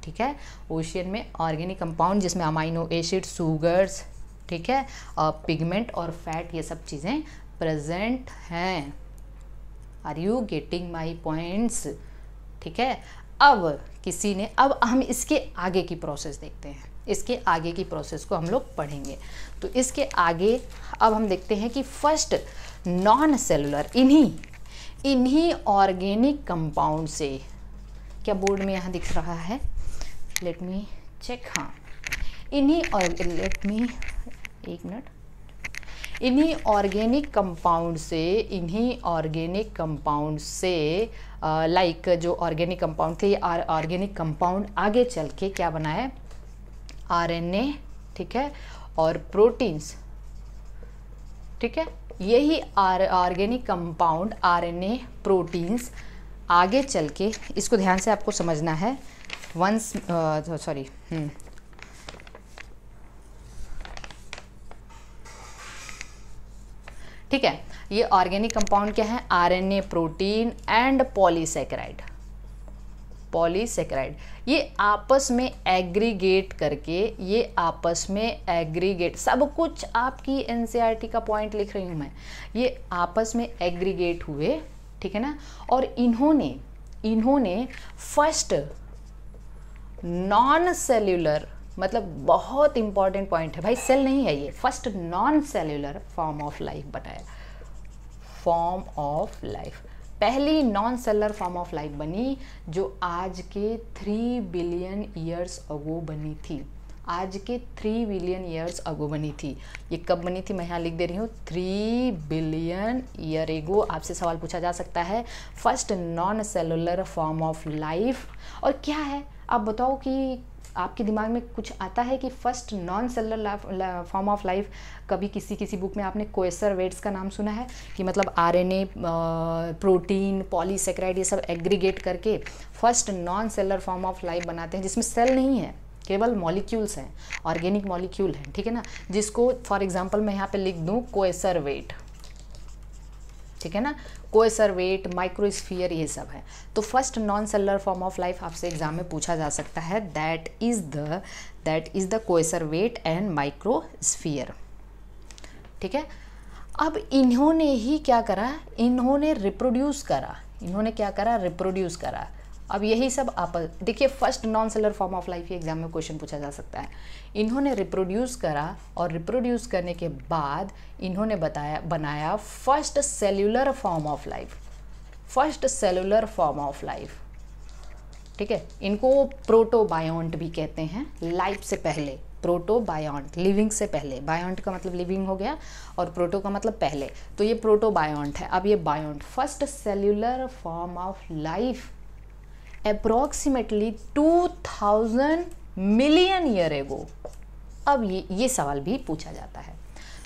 ठीक है ओशियन में ऑर्गेनिक कंपाउंड जिसमें अमाइनो एसिड सुगर्स ठीक है और पिगमेंट और फैट ये सब चीज़ें प्रेजेंट हैं are you getting my points ठीक है अब किसी ने अब हम इसके आगे की प्रोसेस देखते हैं इसके आगे की प्रोसेस को हम लोग पढ़ेंगे तो इसके आगे अब हम देखते हैं कि फर्स्ट नॉन सेलुलर इन्हीं इन्हीं ऑर्गेनिक कंपाउंड से क्या बोर्ड में यहाँ दिख रहा है लेट मी चेक हाँ इन्हीं और लेट मी एक मिनट इन्हीं ऑर्गेनिक कंपाउंड से इन्हीं ऑर्गेनिक कंपाउंड से लाइक जो ऑर्गेनिक कंपाउंड थे ये ऑर्गेनिक कंपाउंड आगे चल के क्या बना है आरएनए ठीक है और प्रोटीन्स ठीक है यही are organic compound RNA proteins आगे चल के इसको ध्यान से आपको समझना है वंस सॉरी हम्म, ठीक है ये ऑर्गेनिक कंपाउंड क्या है RNA protein and polysaccharide polysaccharide ये आपस में एग्रीगेट करके ये आपस में एग्रीगेट सब कुछ आपकी एनसीईआरटी e का पॉइंट लिख रही हूँ मैं ये आपस में एग्रीगेट हुए ठीक है ना और इन्होंने इन्होंने फर्स्ट नॉन सेल्यूलर मतलब बहुत इंपॉर्टेंट पॉइंट है भाई सेल नहीं है ये first non cellular form of life बताया फॉर्म ऑफ लाइफ पहली non seller form of life बनी जो आज के थ्री बिलियन ईयर्स अगो बनी थी आज के थ्री बिलियन ईयर्स अगो बनी थी ये कब बनी थी मैं यहाँ लिख दे रही हूँ थ्री बिलियन ईयर एगो आपसे सवाल पूछा जा सकता है first non cellular form of life और क्या है आप बताओ कि आपके दिमाग में कुछ आता है कि first non seller form of life कभी किसी किसी बुक में आपने कोएसर वेट्स का नाम सुना है कि मतलब आरएनए प्रोटीन पॉलीसेक्राइड ये सब एग्रीगेट करके first non seller form of life बनाते हैं जिसमें सेल नहीं है केवल मॉलिक्यूल्स हैं ऑर्गेनिक मॉलिक्यूल हैं ठीक है ना जिसको फॉर एग्जाम्पल मैं यहाँ पे लिख दूँ कोएसर वेट ठीक है ना कोएसर वेट माइक्रोस्फीयर ये सब है तो first non cellular form of life आपसे एग्जाम में पूछा जा सकता है that is the that is the wet and microsphere ठीक है अब इन्होंने ही क्या करा इन्होंने रिप्रोड्यूस करा इन्होंने क्या करा रिप्रोड्यूस करा अब यही सब आप देखिए first non seller form of life ही एग्जाम में क्वेश्चन पूछा जा सकता है इन्होंने रिप्रोड्यूस करा और रिप्रोड्यूस करने के बाद इन्होंने बताया बनाया first cellular form of life first cellular form of life ठीक है इनको प्रोटोबायोंट भी कहते हैं लाइफ से पहले प्रोटोबायोंट लिविंग से पहले बायोंट का मतलब लिविंग हो गया और प्रोटो का मतलब पहले तो ये प्रोटोबायोंट है अब ये biont first cellular form of life approximately thousand million year ago अब ये ये सवाल भी पूछा जाता है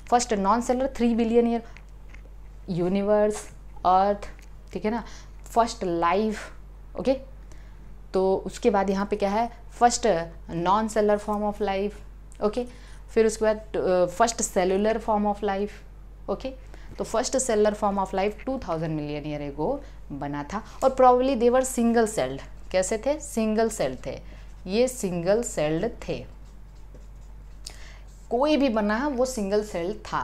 first non cellular three billion year universe earth ठीक है ना फर्स्ट लाइफ ओके तो उसके बाद यहाँ पे क्या है first non seller form of life okay फिर उसके बाद first cellular form of life okay तो first cellular form of life 2000 million year ago बना था और प्रॉब्ली देवर सिंगल सेल्ड कैसे थे सिंगल सेल्ड थे ये सिंगल सेल्ड थे कोई भी बना वो सिंगल सेल था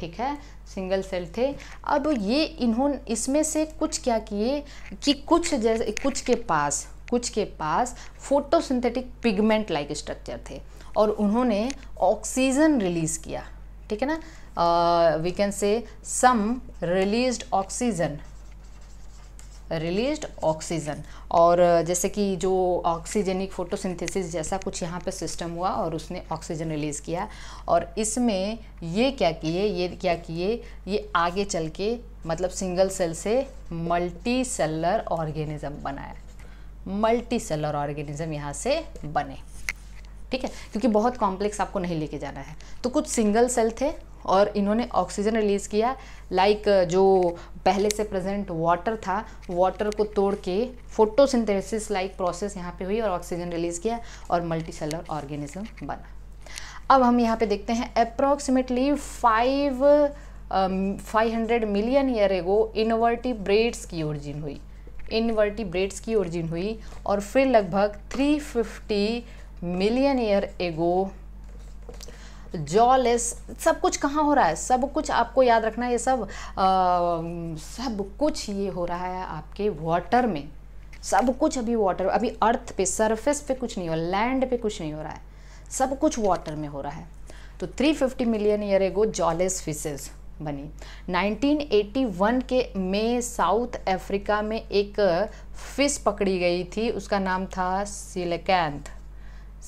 ठीक है सिंगल सेल थे अब ये इन्होंने इसमें से कुछ क्या किए कि कुछ जैसे कुछ के पास कुछ के पास फोटोसिंथेटिक पिगमेंट लाइक स्ट्रक्चर थे और उन्होंने ऑक्सीजन रिलीज़ किया ठीक है ना we can say some released oxygen released oxygen और जैसे कि जो ऑक्सीजनिक फोटोसिंथेसिस जैसा कुछ यहाँ पे सिस्टम हुआ और उसने ऑक्सीजन रिलीज़ किया और इसमें ये क्या किए ये क्या किए ये आगे चल के मतलब सिंगल सेल से मल्टी सेलर ऑर्गेनिज़म बनाया मल्टी सेलर ऑर्गेनिज़म यहाँ से बने ठीक है क्योंकि बहुत कॉम्प्लेक्स आपको नहीं लेके जाना है तो कुछ सिंगल सेल थे और इन्होंने ऑक्सीजन रिलीज़ किया लाइक जो पहले से प्रेजेंट वाटर था वाटर को तोड़ के फोटोसिंथेसिस लाइक प्रोसेस यहाँ पे हुई और ऑक्सीजन रिलीज़ किया और मल्टी सेलर ऑर्गेनिज्म बना अब हम यहाँ पे देखते हैं approximately five five hundred million year ago ब्रेड्स की ओरिजिन हुई ब्रेड्स की ओरिजिन हुई और फिर लगभग three fifty million year ago jawless सब कुछ कहाँ हो रहा है सब कुछ आपको याद रखना है ये सब आ, सब कुछ ये हो रहा है आपके वाटर में सब कुछ अभी वाटर अभी अर्थ पे सरफेस पे कुछ नहीं हो लैंड पे कुछ नहीं हो रहा है सब कुछ वाटर में हो रहा है तो 350 million year ago jawless fishes बनी 1981 के में साउथ अफ्रीका में एक फिश पकड़ी गई थी उसका नाम था सिलेकैंथ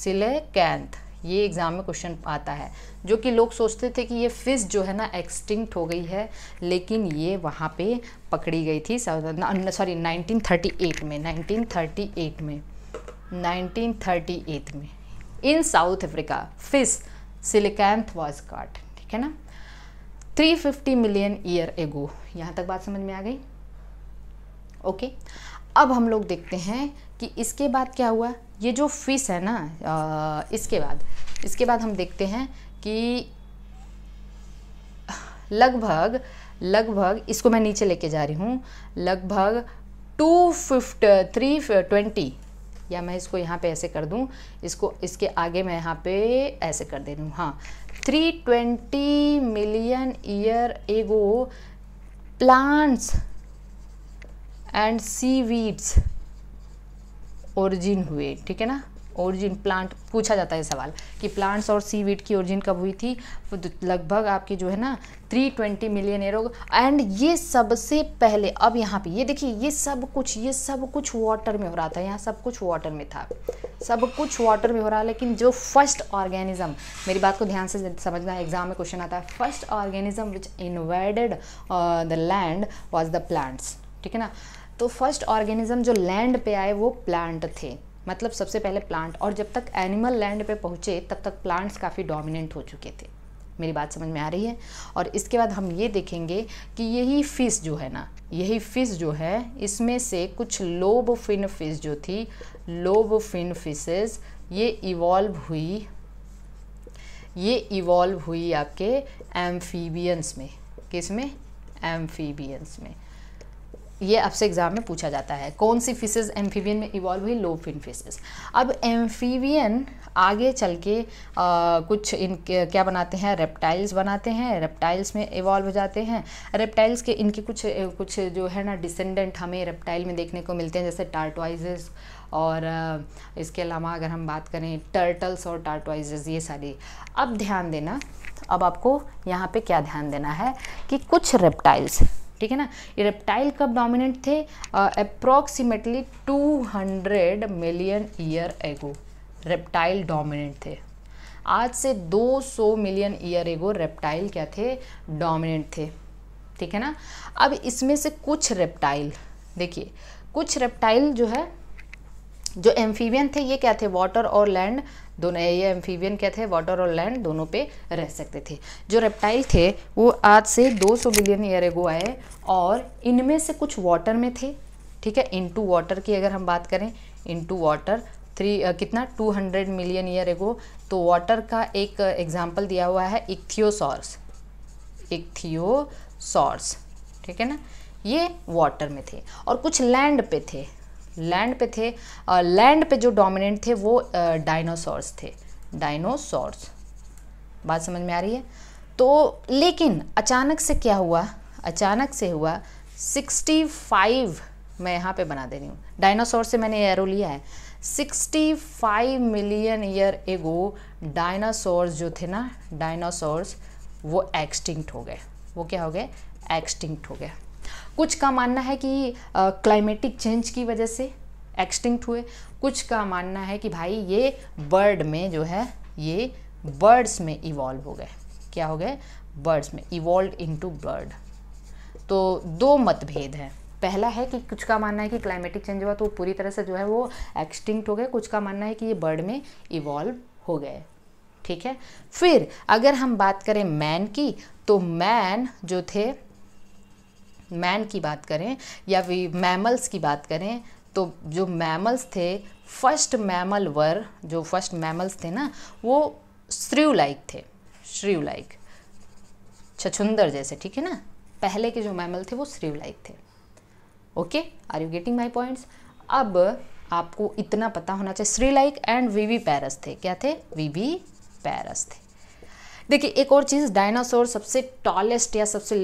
सिलेकैंथ ये एग्ज़ाम में क्वेश्चन आता है जो कि लोग सोचते थे कि ये फिश जो है ना एक्सटिंक्ट हो गई है लेकिन ये वहाँ पे पकड़ी गई थी सॉरी 1938 में 1938 में 1938 में in South Africa fish coelacanth was caught ठीक है ना 350 मिलियन ईयर एगो यहाँ तक बात समझ में आ गई ओके अब हम लोग देखते हैं कि इसके बाद क्या हुआ ये जो फिश है ना इसके बाद इसके बाद हम देखते हैं कि लगभग लगभग इसको मैं नीचे लेके जा रही हूँ लगभग टू फिफ्ट थ्री ट्वेंटी या मैं इसको यहाँ पे ऐसे कर दूँ इसको इसके आगे मैं यहाँ पे ऐसे कर दे रही हूँ हाँ three twenty million year ago plants and seaweeds origin हुए ठीक है ना ओरिजिन प्लांट पूछा जाता है सवाल कि प्लांट्स और सी वीड की ओरिजिन कब हुई थी लगभग आपकी जो है ना 320 मिलियन एरो एंड ये सबसे पहले अब यहाँ पे ये देखिए ये सब कुछ ये सब कुछ वाटर में हो रहा था यहाँ सब कुछ वाटर में था सब कुछ वाटर में हो रहा लेकिन जो फर्स्ट ऑर्गेनिज्म मेरी बात को ध्यान से समझना है एग्जाम में क्वेश्चन आता है first organism which invaded the land was the plants ठीक है ना तो फर्स्ट ऑर्गेनिज्म जो लैंड पे आए वो प्लांट थे मतलब सबसे पहले प्लांट और जब तक एनिमल लैंड पे पहुँचे तब तक प्लांट्स काफ़ी डोमिनेंट हो चुके थे मेरी बात समझ में आ रही है और इसके बाद हम ये देखेंगे कि यही फ़िश जो है ना यही फ़िश जो है इसमें से कुछ लोब फिन फिश जो थी लोब फिन फिशेस ये इवॉल्व हुई ये इवॉल्व हुई आपके एम्फीबियंस में किस में एम्फीबियंस में ये आपसे एग्ज़ाम में पूछा जाता है कौन सी फिशेज़ एम्फीवियन में इवॉल्व हुई लो फिन फिशेज़ अब एम्फीवियन आगे चल के आ, कुछ इन क्या बनाते हैं रेप्टाइल्स बनाते हैं रेप्टाइल्स में इवॉल्व हो जाते हैं रेप्टाइल्स के इनके कुछ कुछ जो है ना डिसेंडेंट हमें रेप्टाइल में देखने को मिलते हैं जैसे टार्टवाइजेस और इसके अलावा अगर हम बात करें टर्टल्स और टार्टवाइजेस ये सारी अब ध्यान देना अब आपको यहाँ पे क्या ध्यान देना है कि कुछ रेप्टाइल्स ठीक है ना ये रेप्टाइल कब डोमिनेंट थे approximately two hundred million year ago reptile dominant थे आज से 200 मिलियन ईयर एगो रेप्टाइल क्या थे डोमिनेंट थे ठीक है ना अब इसमें से कुछ रेप्टाइल देखिए कुछ रेप्टाइल जो है जो एम्फीबियन थे ये क्या थे वाटर और लैंड दोनों ये एम्फीबियन क्या थे वाटर और लैंड दोनों पे रह सकते थे जो रेप्टाइल थे वो आज से 200 बिलियन ईयर एगो आए और इनमें से कुछ वाटर में थे ठीक है इनटू वाटर की अगर हम बात करें इनटू वाटर थ्री कितना 200 मिलियन ईयर एगो तो वाटर का एक एग्जाम्पल दिया हुआ है इक्थियोसॉर्स इक्थियोसॉर्स ठीक है ना ये वाटर में थे और कुछ लैंड पे थे लैंड पे थे और लैंड पे जो डोमिनेंट थे वो डायनासोर्स थे डायनासोर्स बात समझ में आ रही है तो लेकिन अचानक से क्या हुआ अचानक से हुआ 65 मैं यहाँ पे बना दे रही हूँ डायनासोर से मैंने एरो लिया है 65 मिलियन ईयर एगो डायनासोर्स जो थे ना डायनासोर्स वो एक्सटिंक्ट हो गए वो क्या हो गए एक्सटिंक्ट हो गया कुछ का मानना है कि क्लाइमेटिक चेंज की वजह से एक्सटिंक्ट हुए कुछ का मानना है कि भाई ये बर्ड में जो है ये बर्ड्स में इवॉल्व हो गए क्या हो गए बर्ड्स में इवॉल्व इनटू बर्ड तो दो मतभेद हैं पहला है कि कुछ का मानना है कि क्लाइमेटिक चेंज हुआ तो पूरी तरह से जो है वो एक्सटिंक्ट हो गए कुछ का मानना है कि ये बर्ड में इवॉल्व हो गए ठीक है फिर अगर हम बात करें मैन की तो मैन जो थे मैन की बात करें या वी मैमल्स की बात करें तो जो मैमल्स थे फर्स्ट मैमल वर जो फर्स्ट मैमल्स थे ना वो श्रीव लाइक थे श्रीव लाइक छछुंदर जैसे ठीक है ना पहले के जो मैमल थे वो श्रीव लाइक थे okay are you getting my points अब आपको इतना पता होना चाहिए shrew like and viviparous थे क्या थे वी वी पैरस थे देखिए एक और चीज़ डायनासोर सबसे टॉलेस्ट या सबसे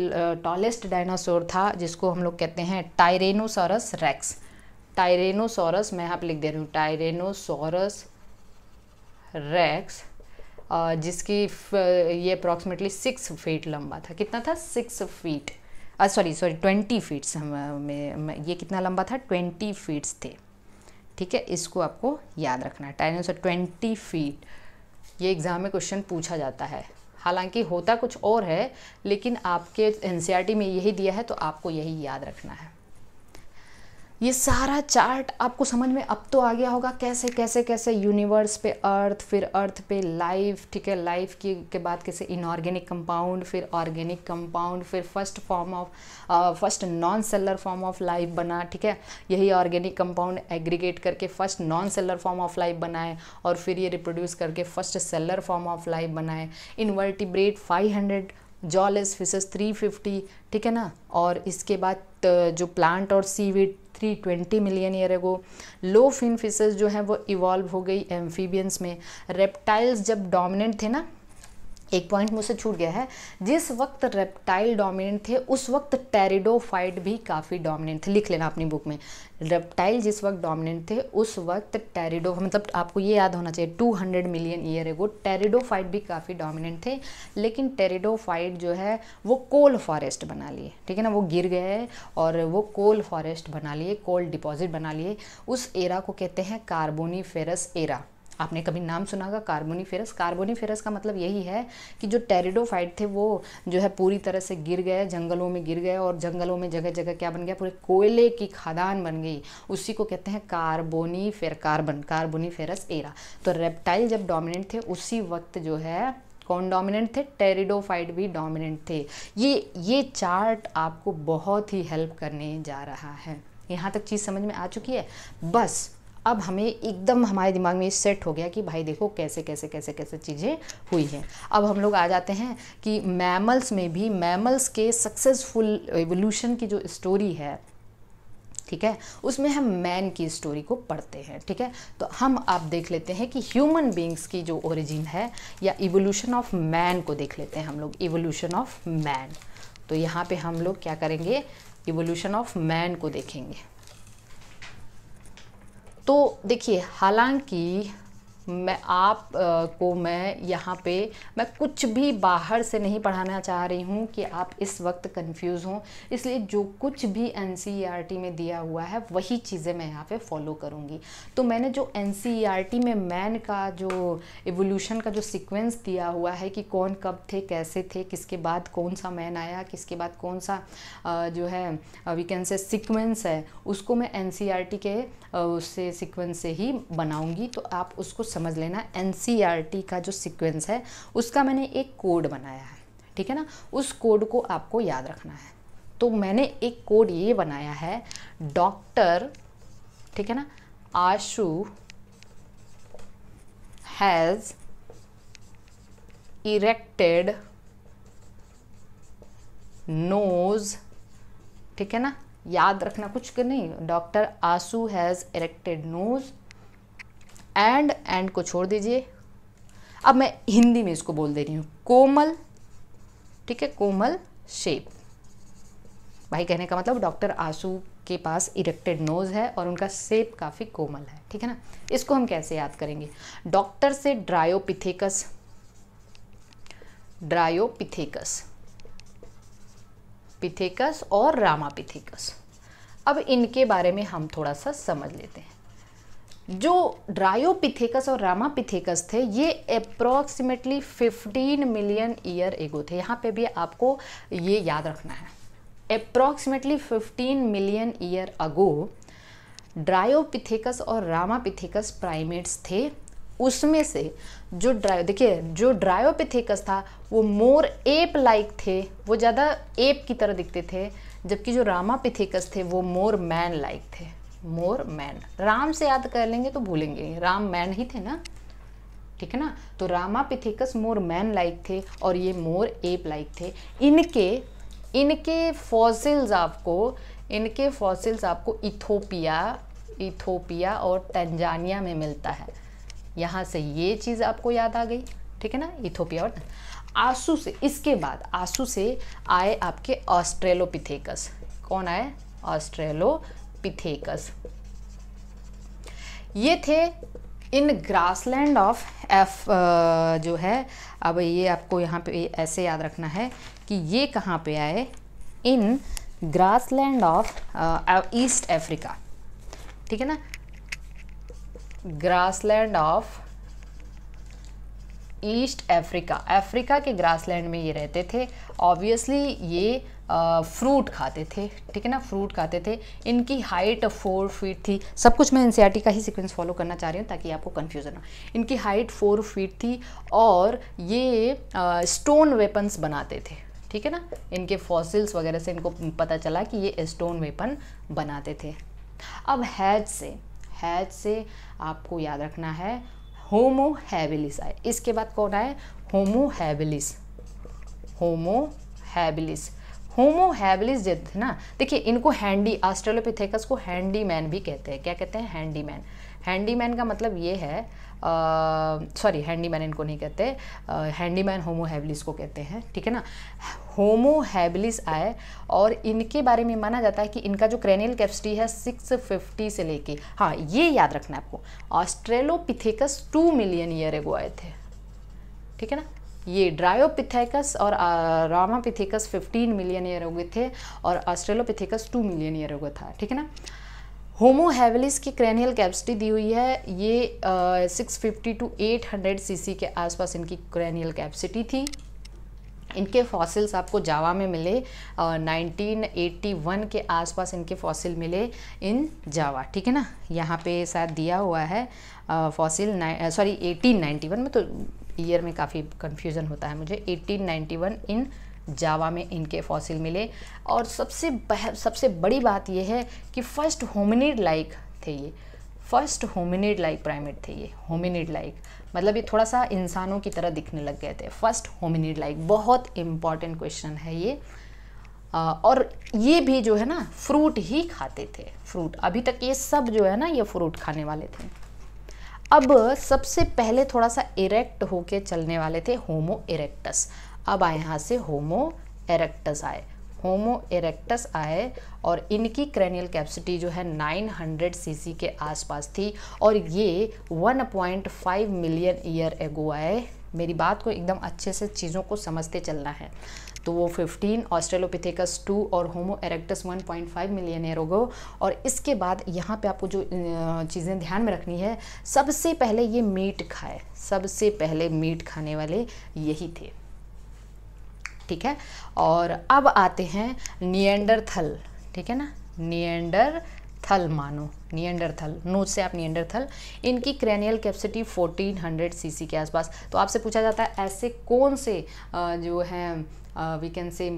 टॉलेस्ट डायनासोर था जिसको हम लोग कहते हैं टायरेनोसोरस रैक्स टायरेनोसॉरस मैं यहाँ पे लिख दे रही हूँ टायरेनोसॉरस रैक्स जिसकी ये अप्रॉक्सीमेटली सिक्स फीट लंबा था कितना था six feet sorry sorry twenty feets में ये कितना लंबा था ट्वेंटी फीट्स थे ठीक है इसको आपको याद रखना है टाइनोसर ट्वेंटी फीट ये एग्ज़ाम में क्वेश्चन पूछा जाता है हालांकि होता कुछ और है लेकिन आपके एन में यही दिया है तो आपको यही याद रखना है ये सारा चार्ट आपको समझ में अब तो आ गया होगा कैसे कैसे कैसे यूनिवर्स पे अर्थ फिर अर्थ पे लाइफ ठीक है लाइफ की के बाद कैसे इनऑर्गेनिक कंपाउंड फिर ऑर्गेनिक कंपाउंड फिर first form of first non seller form of life बना ठीक है यही ऑर्गेनिक कंपाउंड एग्रीगेट करके first non seller form of life बनाए और फिर ये रिप्रोड्यूस करके first cellular form of life बनाए invertebrate five hundred jawless fishes 350 ठीक है ना और इसके बाद जो प्लांट और सीविड 320 मिलियन ईयर एगो लो फिन फिशेस जो हैं वो इवॉल्व हो गई एम्फीबियंस में रेप्टाइल्स जब डोमिनेंट थे ना एक पॉइंट मुझसे छूट गया है जिस वक्त रेप्टाइल डोमिनेंट थे उस वक्त टेरिडोफाइट भी काफ़ी डोमिनेंट थे लिख लेना अपनी बुक में रेप्टाइल जिस वक्त डोमिनेंट थे उस वक्त टेरिडो मतलब आपको ये याद होना चाहिए 200 मिलियन ईयर है वो टेरिडोफाइट भी काफ़ी डोमिनेंट थे लेकिन टेरिडोफाइट जो है वो कोल फॉरेस्ट बना लिए ठीक है ना वो गिर गए और वो कोल फॉरेस्ट बना लिए कोल डिपॉजिट बना लिए उस एरा को कहते हैं कार्बोनी एरा आपने कभी नाम सुना होगा कार्बोनीफेरस कार्बोनीफेरस का मतलब यही है कि जो टेरिडोफाइट थे वो जो है पूरी तरह से गिर गए जंगलों में गिर गए और जंगलों में जगह जगह क्या बन गया पूरे कोयले की खदान बन गई उसी को कहते हैं कार्बोनीफेर कार्बन कार्बोनीफेरस एरा तो रेप्टाइल जब डोमिनेंट थे उसी वक्त जो है कौन डोमिनेंट थे टेरिडोफाइट भी डोमिनेंट थे ये ये चार्ट आपको बहुत ही हेल्प करने जा रहा है यहाँ तक चीज़ समझ में आ चुकी है बस अब हमें एकदम हमारे दिमाग में सेट हो गया कि भाई देखो कैसे कैसे कैसे कैसे चीज़ें हुई हैं अब हम लोग आ जाते हैं कि मैमल्स में भी मैमल्स के सक्सेसफुल एवोल्यूशन की जो स्टोरी है ठीक है उसमें हम मैन की स्टोरी को पढ़ते हैं ठीक है तो हम आप देख लेते हैं कि ह्यूमन बींग्स की जो ओरिजिन है या इवोल्यूशन ऑफ मैन को देख लेते हैं हम लोग इवोल्यूशन ऑफ मैन तो यहाँ पे हम लोग क्या करेंगे इवोल्यूशन ऑफ मैन को देखेंगे तो देखिए हालांकि मैं आप आ, को मैं यहाँ पे मैं कुछ भी बाहर से नहीं पढ़ाना चाह रही हूँ कि आप इस वक्त कंफ्यूज हों इसलिए जो कुछ भी एन e में दिया हुआ है वही चीज़ें मैं यहाँ पे फॉलो करूँगी तो मैंने जो एन e में मैन का जो एवोल्यूशन का जो सीक्वेंस दिया हुआ है कि कौन कब थे कैसे थे किसके बाद कौन सा मैन आया किसके बाद कौन सा आ, जो है वी कैन से सिक्वेंस है उसको मैं एन e के उससे सिक्वेंस से ही बनाऊँगी तो आप उसको समझ लेना एन e का जो सिक्वेंस है उसका मैंने एक कोड बनाया है ठीक है ना उस कोड को आपको याद रखना है तो मैंने एक कोड ये बनाया है डॉक्टर ठीक है ना आशु हैज़ इरेक्टेड नोज ठीक है ना याद रखना कुछ नहीं doctor Ashu has erected nose and and को छोड़ दीजिए अब मैं हिंदी में इसको बोल दे रही हूँ कोमल ठीक है कोमल शेप भाई कहने का मतलब डॉक्टर आंसू के पास इरेक्टेड नोज़ है और उनका सेप काफ़ी कोमल है ठीक है ना इसको हम कैसे याद करेंगे डॉक्टर से ड्रायोपिथेकस ड्रायोपिथेकस पिथेकस और रामापिथेकस अब इनके बारे में हम थोड़ा सा समझ लेते हैं जो ड्रायोपिथेकस और रामापिथेकस थे ये अप्रोक्सीमेटली 15 मिलियन ईयर एगो थे यहाँ पे भी आपको ये याद रखना है approximately 15 million year ago Dryopithecus और रामापिथेकस प्राइमेट्स थे उसमें से जो ड्रायो देखिए जो ड्रायोपिथेकस था वो मोर एप लाइक थे वो ज़्यादा एप की तरह दिखते थे जबकि जो रामापिथेकस थे वो मोर मैन लाइक थे मोर मैन राम से याद कर लेंगे तो भूलेंगे राम मैन ही थे ना ठीक है ना तो Ramapithecus more man like थे और ये मोर एप लाइक थे इनके इनके फॉसिल्स आपको इनके फॉसिल्स आपको इथोपिया इथोपिया और तंजानिया में मिलता है यहाँ से ये चीज़ आपको याद आ गई ठीक है ना इथोपिया और आंसू से इसके बाद आंसू से आए आपके ऑस्ट्रेलोपिथेकस कौन आए ऑस्ट्रेलो पिथेकस ये थे इन ग्रासलैंड ऑफ एफ जो है अब ये आपको यहाँ पे ऐसे याद रखना है कि ये कहाँ पे आए in grassland of East Africa ठीक है ना grassland of East Africa Africa के ग्रासलैंड में ये रहते थे ऑब्वियसली ये फ्रूट खाते थे ठीक है ना फ्रूट खाते थे इनकी हाइट फोर फीट थी सब कुछ मैं एनसीईआरटी का ही सिक्वेंस फॉलो करना चाह रही हूँ ताकि आपको कन्फ्यूज़न हो इनकी हाइट फोर फीट थी और ये स्टोन वेपन्स बनाते थे ठीक है ना इनके फॉसिल्स वगैरह से इनको पता चला कि ये स्टोन वेपन बनाते थे अब हैज से हैज से आपको याद रखना है होमो हैबिलिस आए इसके बाद कौन आए होमो हैबिलिस होमो हैबिलिस होमो हैवलिस थे ना देखिए इनको हैंडी ऑस्ट्रेलोपिथेकस को हैंडी मैन भी कहते हैं क्या कहते हैं हैंडी मैन हैंडी मैन का मतलब ये है सॉरी हैंडी मैन इनको नहीं कहते हैंडी मैन होमो को कहते हैं ठीक है ना होमो हैबलिस आए और इनके बारे में माना जाता है कि इनका जो क्रेनियल कैपेसिटी है 650 से लेके हाँ ये याद रखना है आपको ऑस्ट्रेलोपिथेकस टू मिलियन ईयर एगो आए थे ठीक है ना ये ड्रायोपिथेकस और रामापिथेकस 15 मिलियन ईयर हो गए थे और ऑस्ट्रेलोपिथेकस 2 मिलियन ईयर हो गया था ठीक है ना होमो हैवलिस की क्रैनियल कैपेसिटी दी हुई है ये six fifty to eight CC के आसपास इनकी क्रैनियल कैपेसिटी थी इनके फॉसिल्स आपको जावा में मिले और वन के आसपास इनके फॉसिल मिले इन जावा ठीक है ना यहाँ पे शायद दिया हुआ है फॉसिल सॉरी एटीन वन में तो ईयर में काफ़ी कन्फ्यूज़न होता है मुझे 1891 इन जावा में इनके फॉसिल मिले और सबसे बह सबसे बड़ी बात यह है कि फर्स्ट होमिनिड लाइक थे ये फर्स्ट होमिनिड लाइक प्राइमेट थे ये होमिनिड लाइक मतलब ये थोड़ा सा इंसानों की तरह दिखने लग गए थे फर्स्ट होमिनिड लाइक बहुत इम्पॉर्टेंट क्वेश्चन है ये और ये भी जो है ना फ्रूट ही खाते थे फ्रूट अभी तक ये सब जो है ना ये फ्रूट खाने वाले थे अब सबसे पहले थोड़ा सा इरेक्ट होके चलने वाले थे होमो इरेक्टस अब आए यहाँ से होमो एरेक्टस आए होमो एरेक्टस आए और इनकी क्रेनियल कैपेसिटी जो है 900 सीसी के आसपास थी और ये 1.5 मिलियन ईयर एगो आए मेरी बात को एकदम अच्छे से चीज़ों को समझते चलना है तो वो 15 ऑस्ट्रेलोपिथेकस 2 और होमो एरेक्टस 1.5 मिलियन ईयर होगा और इसके बाद यहाँ पे आपको जो चीज़ें ध्यान में रखनी है सबसे पहले ये मीट खाए सबसे पहले मीट खाने वाले यही थे ठीक है और अब आते हैं नियंडरथल ठीक है ना नियंडर थल मानो नियंडरथल नोट से आप नियंडरथल इनकी क्रेनियल कैपेसिटी 1400 सीसी के आसपास तो आपसे पूछा जाता है ऐसे कौन से जो हैं वी कैन से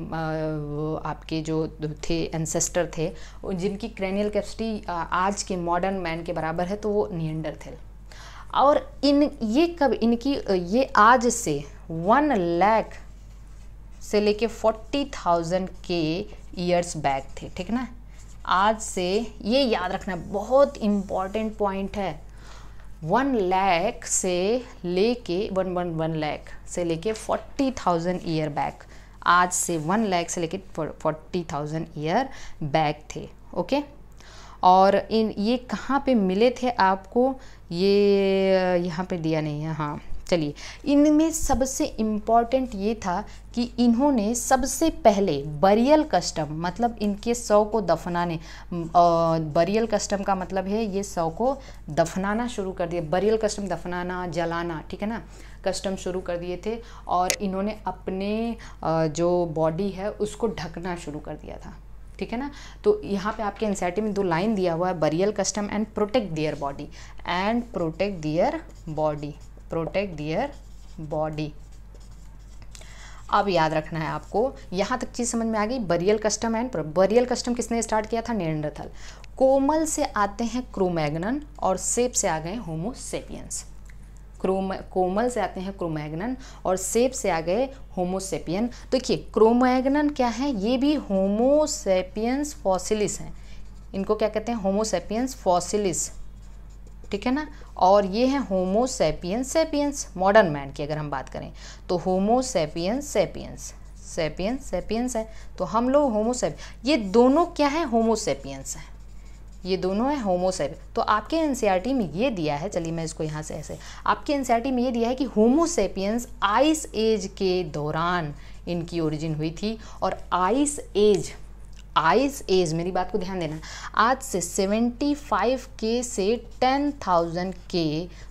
आपके जो थे एंसेस्टर थे जिनकी क्रेनियल कैपेसिटी आज के मॉडर्न मैन के बराबर है तो वो नियंडर थे और इन ये कब इनकी ये आज से वन लैख से लेके फोर्टी थाउजेंड के ईयर्स बैक थे ठीक ना आज से ये याद रखना बहुत इम्पॉर्टेंट पॉइंट है वन लैख से लेके वन वन वन लैख से लेके फोर्टी थाउजेंड ईयर बैक आज से वन लैख से लेकर forty thousand year back okay ओके और इन ये कहाँ पे मिले थे आपको ये यहाँ पे दिया नहीं है हाँ चलिए इनमें सबसे इम्पॉर्टेंट ये था कि इन्होंने सबसे पहले बरियल कस्टम मतलब इनके सौ को दफनाने बरियल कस्टम का मतलब है ये सौ को दफनाना शुरू कर दिया बरियल कस्टम दफनाना जलाना ठीक है ना कस्टम शुरू कर दिए थे और इन्होंने अपने जो बॉडी है उसको ढकना शुरू कर दिया था ठीक है ना तो यहाँ पे आपके एनसाइटी में दो लाइन दिया हुआ है burial custom and protect their body and protect their body protect their body अब याद रखना है आपको यहाँ तक चीज़ समझ में आ गई burial custom and burial custom किसने स्टार्ट किया था नेंडरथल कोमल से आते हैं क्रोमैगनन और सेप से आ गए होमोसेपियंस क्रोम कोमल से आते हैं क्रोमैगनन और सेप से आ गए होमोसेपियन देखिए तो क्रोमैगनन क्या है ये भी होमोसेपियंस फॉसिलिस हैं इनको क्या कहते हैं होमोसेपियंस फॉसिलिस ठीक है ना और ये है होमोसेपियंस सेपियंस मॉडर्न मैन की अगर हम बात करें तो होमोसेपियंस सेपियंस सेपियंस सेपियंस है तो हम लोग होमोसेप ये दोनों क्या है होमोसेपियंस हैं ये दोनों है होमोसेप तो आपके एन में ये दिया है चलिए मैं इसको यहाँ से ऐसे आपके एन में ये दिया है कि होमोसेपियंस आइस एज के दौरान इनकी ओरिजिन हुई थी और आइस एज आइस एज मेरी बात को ध्यान देना आज से 75 के से 10,000 के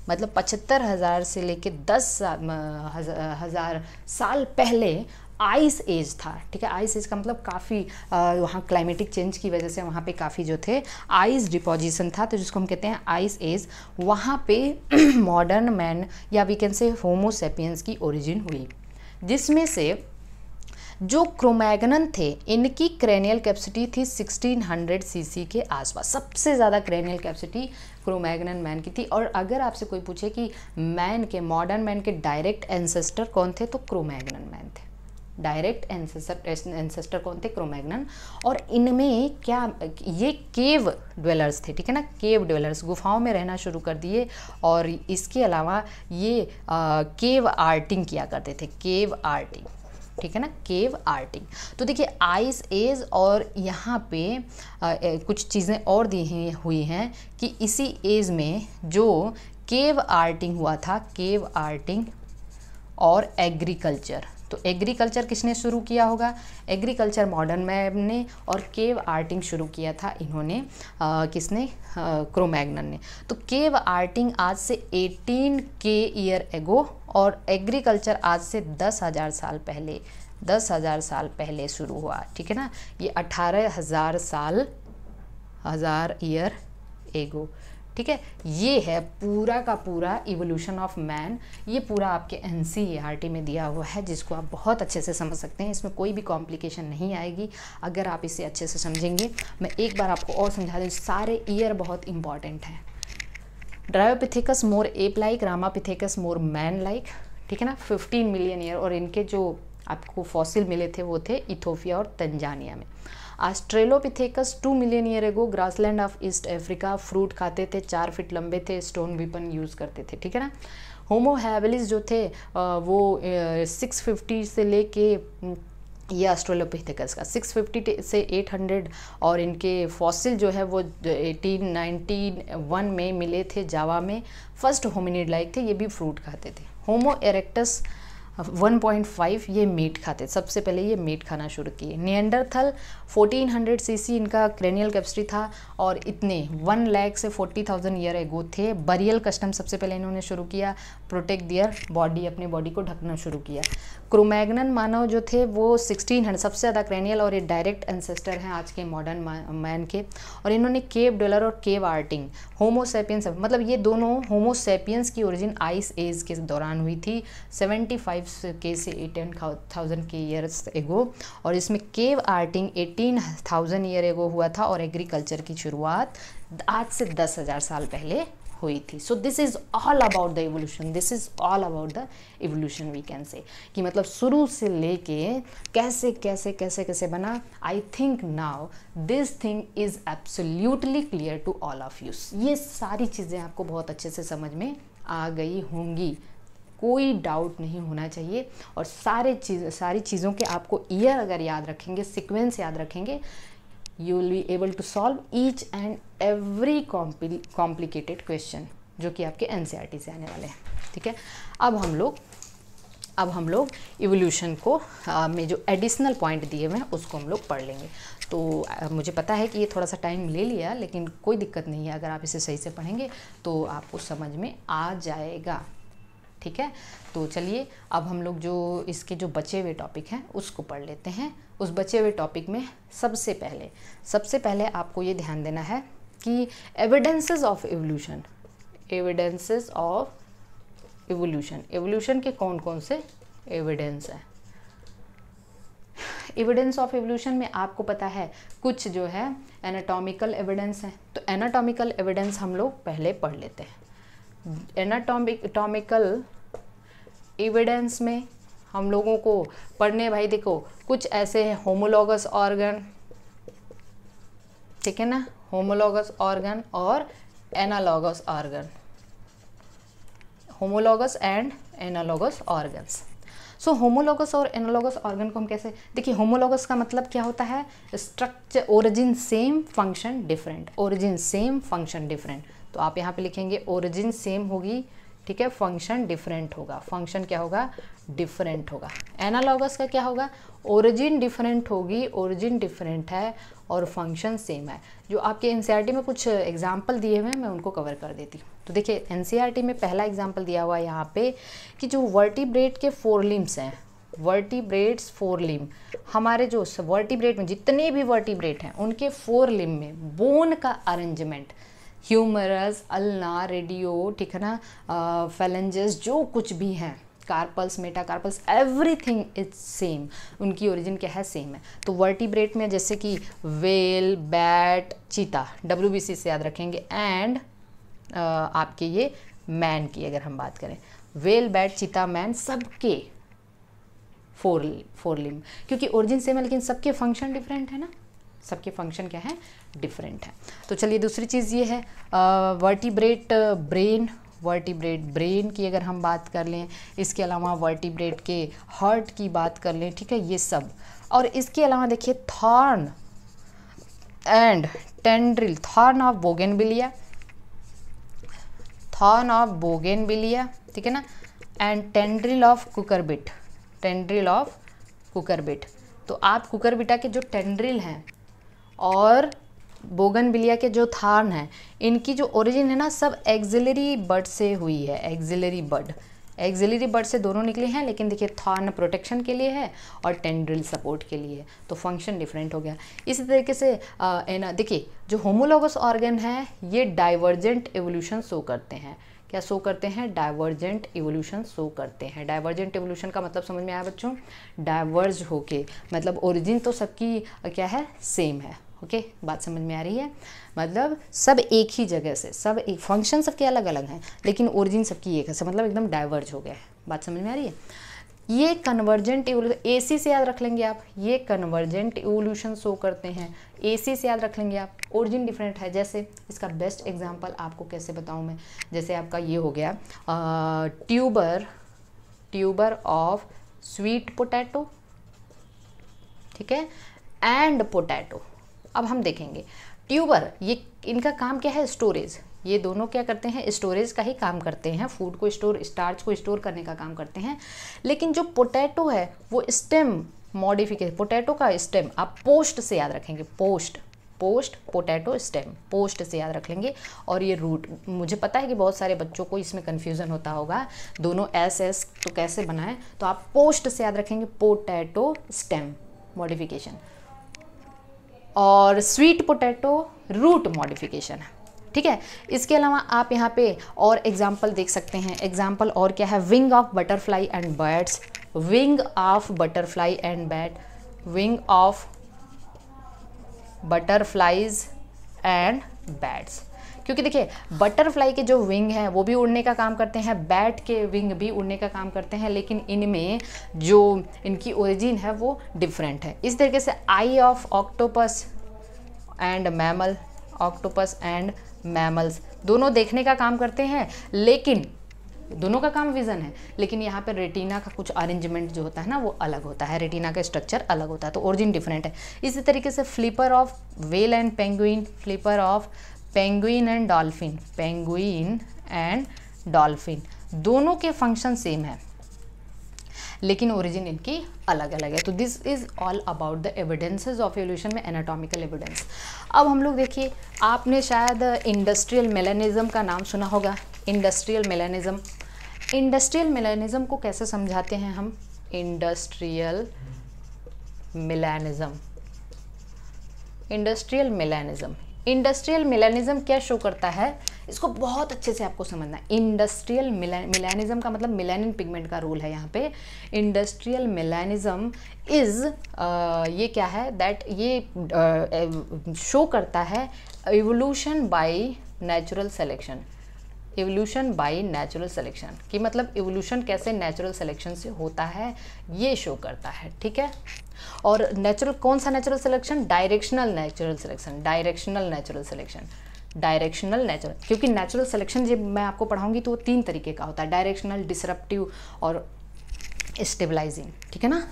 मतलब पचहत्तर हज़ार से लेके दस हज़ार साल पहले आइस एज था ठीक है आइस एज का मतलब काफ़ी वहाँ क्लाइमेटिक चेंज की वजह से वहाँ पे काफ़ी जो थे आइस डिपोजिशन था तो जिसको हम कहते हैं आइस एज वहाँ पे मॉडर्न मैन या वी कैन से होमोसेपियंस की ओरिजिन हुई जिसमें से जो क्रोमैगनन थे इनकी क्रेनियल कैपेसिटी थी 1600 सीसी के आसपास सबसे ज़्यादा क्रेनियल कैपेसिटी क्रोमैगनन मैन की थी और अगर आपसे कोई पूछे कि मैन के मॉडर्न मैन के डायरेक्ट एंसेस्टर कौन थे तो क्रोमैगनन मैन थे डायरेक्ट एंसेस्टर एंसेस्टर कौन थे क्रोमैग्नन और इनमें क्या ये केव ड्वेलर्स थे ठीक है ना केव ड्वेलर्स गुफाओं में रहना शुरू कर दिए और इसके अलावा ये आ, केव आर्टिंग किया करते थे केव आर्टिंग ठीक है ना केव आर्टिंग तो देखिए आइस एज और यहाँ पे आ, ए, कुछ चीज़ें और दी हैं हुई हैं कि इसी एज में जो केव आर्टिंग हुआ था केव आर्टिंग और एग्रीकल्चर तो एग्रीकल्चर किसने शुरू किया होगा एग्रीकल्चर मॉडर्न मैम ने और केव आर्टिंग शुरू किया था इन्होंने आ, किसने क्रोमैगनन ने तो केव आर्टिंग आज से 18 के ईयर एगो और एग्रीकल्चर आज से दस हज़ार साल पहले दस हज़ार साल पहले शुरू हुआ ठीक है ना ये अठारह हज़ार साल हज़ार ईयर एगो ठीक है ये है पूरा का पूरा इवोल्यूशन ऑफ मैन ये पूरा आपके एन e में दिया हुआ है जिसको आप बहुत अच्छे से समझ सकते हैं इसमें कोई भी कॉम्प्लिकेशन नहीं आएगी अगर आप इसे अच्छे से समझेंगे मैं एक बार आपको और समझा दूँ सारे ईयर बहुत इंपॉर्टेंट हैं Dryopithecus more ape like Ramapithecus more man like ठीक है ना 15 मिलियन ईयर और इनके जो आपको फॉसिल मिले थे वो थे इथोफिया और तंजानिया में Australopithecus two million year ago grassland of East Africa fruit खाते थे चार फिट लंबे थे स्टोन वीपन यूज़ करते थे ठीक है ना होमो जो थे वो सिक्स फिफ्टी से लेके ये ऑस्ट्रेलोपिथेकस का 650 से 800 और इनके फॉसिल जो है वो 1891 में मिले थे जावा में फर्स्ट होमिनिड लाइक थे ये भी फ्रूट खाते थे होमो एरेक्टस 1.5 ये मीट खाते सबसे पहले ये मीट खाना शुरू किए नियंडरथल 1400 सीसी इनका क्रेनियल कैप्सरी था और इतने 1 लाख से 40,000 ईयर एगो थे बरियल कस्टम सबसे पहले इन्होंने शुरू किया प्रोटेक्ट दियर बॉडी अपने बॉडी को ढकना शुरू किया क्रोमैगनन मानव जो थे वो सिक्सटीन हंड सबसे ज़्यादा क्रैनियल और ये डायरेक्ट एंसेस्टर हैं आज के मॉडर्न मैन के और इन्होंने केव डोलर और केव आर्टिंग होमोसेपियंस मतलब ये दोनों होमोसेपियंस की ओरिजिन आइस एज के दौरान हुई थी सेवेंटी फाइव के से एटीन थाउजेंड के ईयर्स एगो और इसमें cave arting eighteen thousand year ago हुआ था और एग्रीकल्चर की शुरुआत आज से दस हज़ार साल पहले हुई थी so this is all about the evolution this is all about the evolution we can say कि मतलब शुरू से लेके कैसे कैसे कैसे कैसे बना I think now this thing is absolutely clear to all of you ये सारी चीज़ें आपको बहुत अच्छे से समझ में आ गई होंगी कोई डाउट नहीं होना चाहिए और सारे चीज़ सारी चीज़ों के आपको ईयर अगर याद रखेंगे सिक्वेंस याद रखेंगे you will be able to solve each and every complicated question जो कि आपके एन e से आने वाले हैं ठीक है अब हम लोग अब हम लोग इवोल्यूशन को आ, में जो एडिशनल पॉइंट दिए हुए हैं उसको हम लोग पढ़ लेंगे तो आ, मुझे पता है कि ये थोड़ा सा टाइम ले लिया लेकिन कोई दिक्कत नहीं है अगर आप इसे सही से पढ़ेंगे तो आपको समझ में आ जाएगा ठीक है तो चलिए अब हम लोग जो इसके जो बचे हुए टॉपिक हैं उसको पढ़ लेते हैं उस बचे हुए टॉपिक में सबसे पहले सबसे पहले आपको ये ध्यान देना है कि evidences of evolution evidences of evolution evolution के कौन कौन से एविडेंस हैं एविडेंस ऑफ एवोल्यूशन में आपको पता है कुछ जो है एनाटॉमिकल एविडेंस हैं तो एनाटॉमिकल एविडेंस हम लोग पहले पढ़ लेते हैं एनाटॉमिक एटॉमिकल इविडेंस में हम लोगों को पढ़ने भाई देखो कुछ ऐसे हैं होमोलोगस ऑर्गन ठीक है ना होमोलोगस ऑर्गन और analogous organ homologous and analogous organs so homologous और एनालॉगस ऑर्गन को हम कैसे देखिए होमोलोगस का मतलब क्या होता है structure origin same function different origin same function different तो आप यहाँ पे लिखेंगे ओरिजिन सेम होगी ठीक है फंक्शन डिफरेंट होगा फंक्शन क्या होगा डिफरेंट होगा एनालॉगस का क्या होगा ओरिजिन डिफरेंट होगी ओरिजिन डिफरेंट है और फंक्शन सेम है जो आपके एन e में कुछ एग्जाम्पल दिए हुए हैं मैं उनको कवर कर देती हूँ तो देखिए एन e में पहला एग्जाम्पल दिया हुआ है यहाँ पे कि जो वर्टिब्रेट के फोर लिम्स हैं वर्टिब्रेट्स फोर लिम हमारे जो वर्टिब्रेट में जितने भी वर्टिब्रेट हैं उनके फोर लिम में बोन का अरेंजमेंट ह्यूमरस अल्ना रेडियो ठीक है ना फेलेंजेस जो कुछ भी हैं carpals meta every everything is same उनकी ओरिजिन क्या है सेम है तो वर्टिब्रेट में जैसे कि whale bat cheetah W B C से याद रखेंगे एंड आपके ये मैन की अगर हम बात करें वेल बैट चीता मैन सबके फोर फोर लिम क्योंकि ओरिजिन सेम है लेकिन सबके फंक्शन डिफरेंट है ना सबके फंक्शन क्या है डिफरेंट है तो चलिए दूसरी चीज़ ये है वर्टिब्रेट ब्रेन वर्टिब्रेट ब्रेन की अगर हम बात कर लें इसके अलावा वर्टिब्रेट के हार्ट की बात कर लें ठीक है ये सब और इसके अलावा देखिए thorn and tendril thorn of bougainvillea thorn of bougainvillea ठीक है ना and tendril of cucurbit tendril of cucurbit तो आप कुकरबिटा के जो टेंड्रिल हैं और बोगन बिलिया के जो थार्न है इनकी जो ओरिजिन है ना सब एक्जिलरी बर्ड से हुई है एक्जिलरी बर्ड एक्जिलरी बर्ड से दोनों निकले हैं लेकिन देखिए थार्न प्रोटेक्शन के लिए है और टेंड्रिल सपोर्ट के लिए है तो फंक्शन डिफरेंट हो गया इसी तरीके से देखिए जो होमोलोगस ऑर्गन है ये डाइवर्जेंट एवोल्यूशन शो करते हैं क्या शो करते हैं डाइवर्जेंट इवोल्यूशन शो करते हैं डाइवर्जेंट इवोल्यूशन का मतलब समझ में आया बच्चों डाइवर्ज होके मतलब ओरिजिन तो सबकी क्या है सेम है ओके okay, बात समझ में आ रही है मतलब सब एक ही जगह से सब एक फंक्शन सबके अलग अलग हैं लेकिन ओरिजिन सबकी एक है सब मतलब एकदम डाइवर्ज हो गया है बात समझ में आ रही है ये कन्वर्जेंट ए सी से याद रख लेंगे आप ये कन्वर्जेंट एवोल्यूशन शो करते हैं ए सी से याद रख लेंगे आप ओरिजिन डिफरेंट है जैसे इसका बेस्ट एग्जाम्पल आपको कैसे बताऊँ मैं जैसे आपका ये हो गया tuber tuber of sweet potato ठीक है एंड पोटैटो अब हम देखेंगे ट्यूबर ये इनका काम क्या है स्टोरेज ये दोनों क्या करते हैं स्टोरेज का ही काम करते हैं फूड को स्टोर स्टार्च को स्टोर करने का काम करते हैं लेकिन जो पोटैटो है वो स्टेम मॉडिफिकेशन पोटैटो का स्टेम आप पोस्ट से याद रखेंगे post post potato stem post से याद रख लेंगे और ये रूट मुझे पता है कि बहुत सारे बच्चों को इसमें कन्फ्यूज़न होता होगा दोनों एस एस तो कैसे बनाएं तो आप पोस्ट से याद रखेंगे पोटैटो स्टेम मॉडिफिकेशन और स्वीट पोटैटो रूट मॉडिफिकेशन है ठीक है इसके अलावा आप यहाँ पे और एग्जाम्पल देख सकते हैं एग्जाम्पल और क्या है wing of butterfly and birds wing of butterfly and bat wing of butterflies and bats क्योंकि देखिए बटरफ्लाई के जो विंग हैं वो भी उड़ने का काम करते हैं बैट के विंग भी उड़ने का काम करते हैं लेकिन इनमें जो इनकी ओरिजिन है वो डिफरेंट है इस तरीके से eye of octopus and mammal octopus and mammals दोनों देखने का काम करते हैं लेकिन दोनों का काम विज़न है लेकिन यहाँ पर रेटिना का कुछ अरेंजमेंट जो होता है ना वो अलग होता है रेटिना का स्ट्रक्चर अलग होता है तो ओरिजिन डिफरेंट है इसी तरीके से flipper of whale and penguin flipper of penguin and dolphin penguin and dolphin दोनों के फंक्शन सेम है लेकिन ओरिजिन इनकी अलग अलग है तो this is all about the evidences of evolution में एनाटॉमिकल एविडेंस अब हम लोग देखिए आपने शायद इंडस्ट्रियल मेलानिज्म का नाम सुना होगा इंडस्ट्रियल मेलानिज्म इंडस्ट्रियल मेलानिज्म को कैसे समझाते हैं हम industrial melanism industrial melanism industrial melanism क्या शो करता है इसको बहुत अच्छे से आपको समझना है इंडस्ट्रियल मिलानिज्म का मतलब मिलानिन पिगमेंट का रोल है यहाँ पे इंडस्ट्रियल मिलानिज्म इज़ ये क्या है दैट ये शो करता है evolution by natural selection evolution by natural selection कि मतलब एवोल्यूशन कैसे नेचुरल सेलेक्शन से होता है ये शो करता है ठीक है और नेचुरल कौन सा natural selection directional natural selection directional natural selection directional natural क्योंकि नेचुरल सिलेक्शन जब मैं आपको पढ़ाऊंगी तो वो तीन तरीके का होता है डायरेक्शनल डिसरप्टिव और स्टेबलाइजिंग ठीक है ना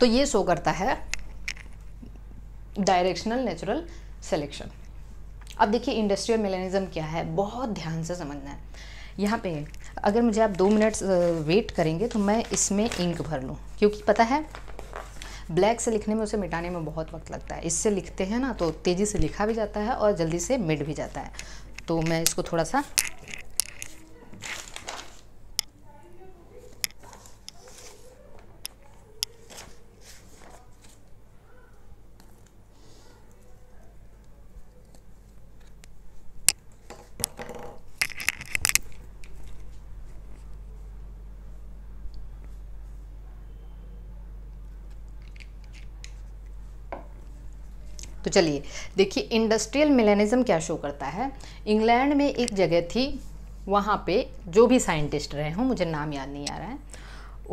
तो ये शो करता है डायरेक्शनल नेचुरल सिलेक्शन अब देखिए इंडस्ट्रियल मिलेनिज्म क्या है बहुत ध्यान से समझना है यहाँ पे अगर मुझे आप दो मिनट वेट करेंगे तो मैं इसमें इंक भर लूँ क्योंकि पता है ब्लैक से लिखने में उसे मिटाने में बहुत वक्त लगता है इससे लिखते हैं ना तो तेज़ी से लिखा भी जाता है और जल्दी से मिट भी जाता है तो मैं इसको थोड़ा सा तो चलिए देखिए इंडस्ट्रियल मिलेनिज्म क्या शो करता है इंग्लैंड में एक जगह थी वहाँ पे जो भी साइंटिस्ट रहे हों मुझे नाम याद नहीं आ रहा है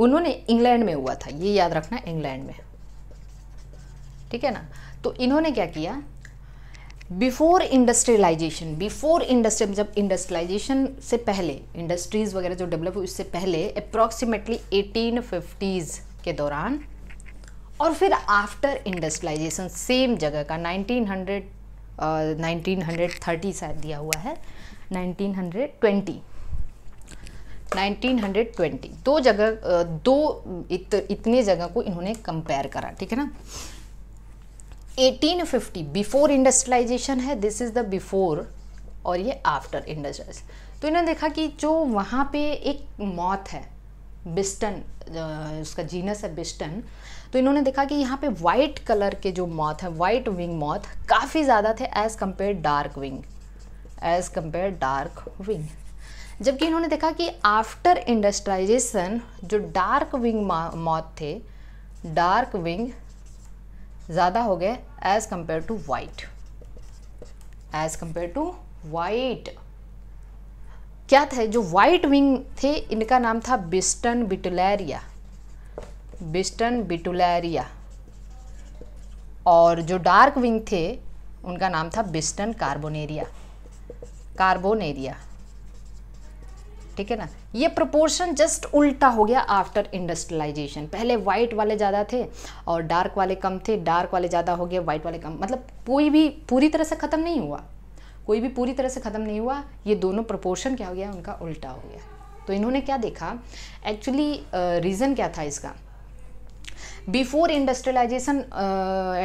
उन्होंने इंग्लैंड में हुआ था ये याद रखना इंग्लैंड में ठीक है ना तो इन्होंने क्या किया बिफोर इंडस्ट्रियलाइजेशन बिफोर इंडस्ट्री जब इंडस्ट्रियलाइजेशन से पहले इंडस्ट्रीज़ वगैरह जो डेवलप हुई उससे पहले अप्रॉक्सीमेटली एटीन फिफ्टीज़ के दौरान और फिर आफ्टर इंडस्ट्रियलाइजेशन सेम जगह का 1900 uh, 1930 शायद दिया हुआ है 1920 1920 दो जगह uh, दो इत, इतने जगह को इन्होंने कंपेयर करा ठीक है ना 1850 बिफोर इंडस्ट्रियलाइजेशन है दिस इज़ द बिफोर और ये आफ्टर इंडस्ट्रियल तो इन्होंने देखा कि जो वहाँ पे एक मौत है बिस्टन uh, उसका जीनस है बिस्टन तो इन्होंने देखा कि यहाँ पे वाइट कलर के जो मॉथ है वाइट विंग मॉथ काफ़ी ज़्यादा थे as compare dark wing as compare dark wing जबकि इन्होंने देखा कि आफ्टर इंडस्ट्राइजेशन जो डार्क विंग मॉथ थे डार्क विंग ज़्यादा हो गए as compare to white as compare to white क्या था जो वाइट विंग थे इनका नाम था बिस्टन बिटलेरिया बिस्टन बिटुलरिया और जो डार्क विंग थे उनका नाम था बिस्टन कार्बोनेरिया कार्बोनेरिया ठीक है ना ये प्रोपोर्शन जस्ट उल्टा हो गया आफ्टर इंडस्ट्रियलाइजेशन पहले वाइट वाले ज़्यादा थे और डार्क वाले कम थे डार्क वाले ज़्यादा हो गए वाइट वाले कम मतलब कोई भी पूरी तरह से ख़त्म नहीं हुआ कोई भी पूरी तरह से ख़त्म नहीं हुआ ये दोनों प्रोपोर्शन क्या हो गया उनका उल्टा हो गया तो इन्होंने क्या देखा एक्चुअली रीज़न uh, क्या था इसका बिफोर इंडस्ट्रियलाइजेशन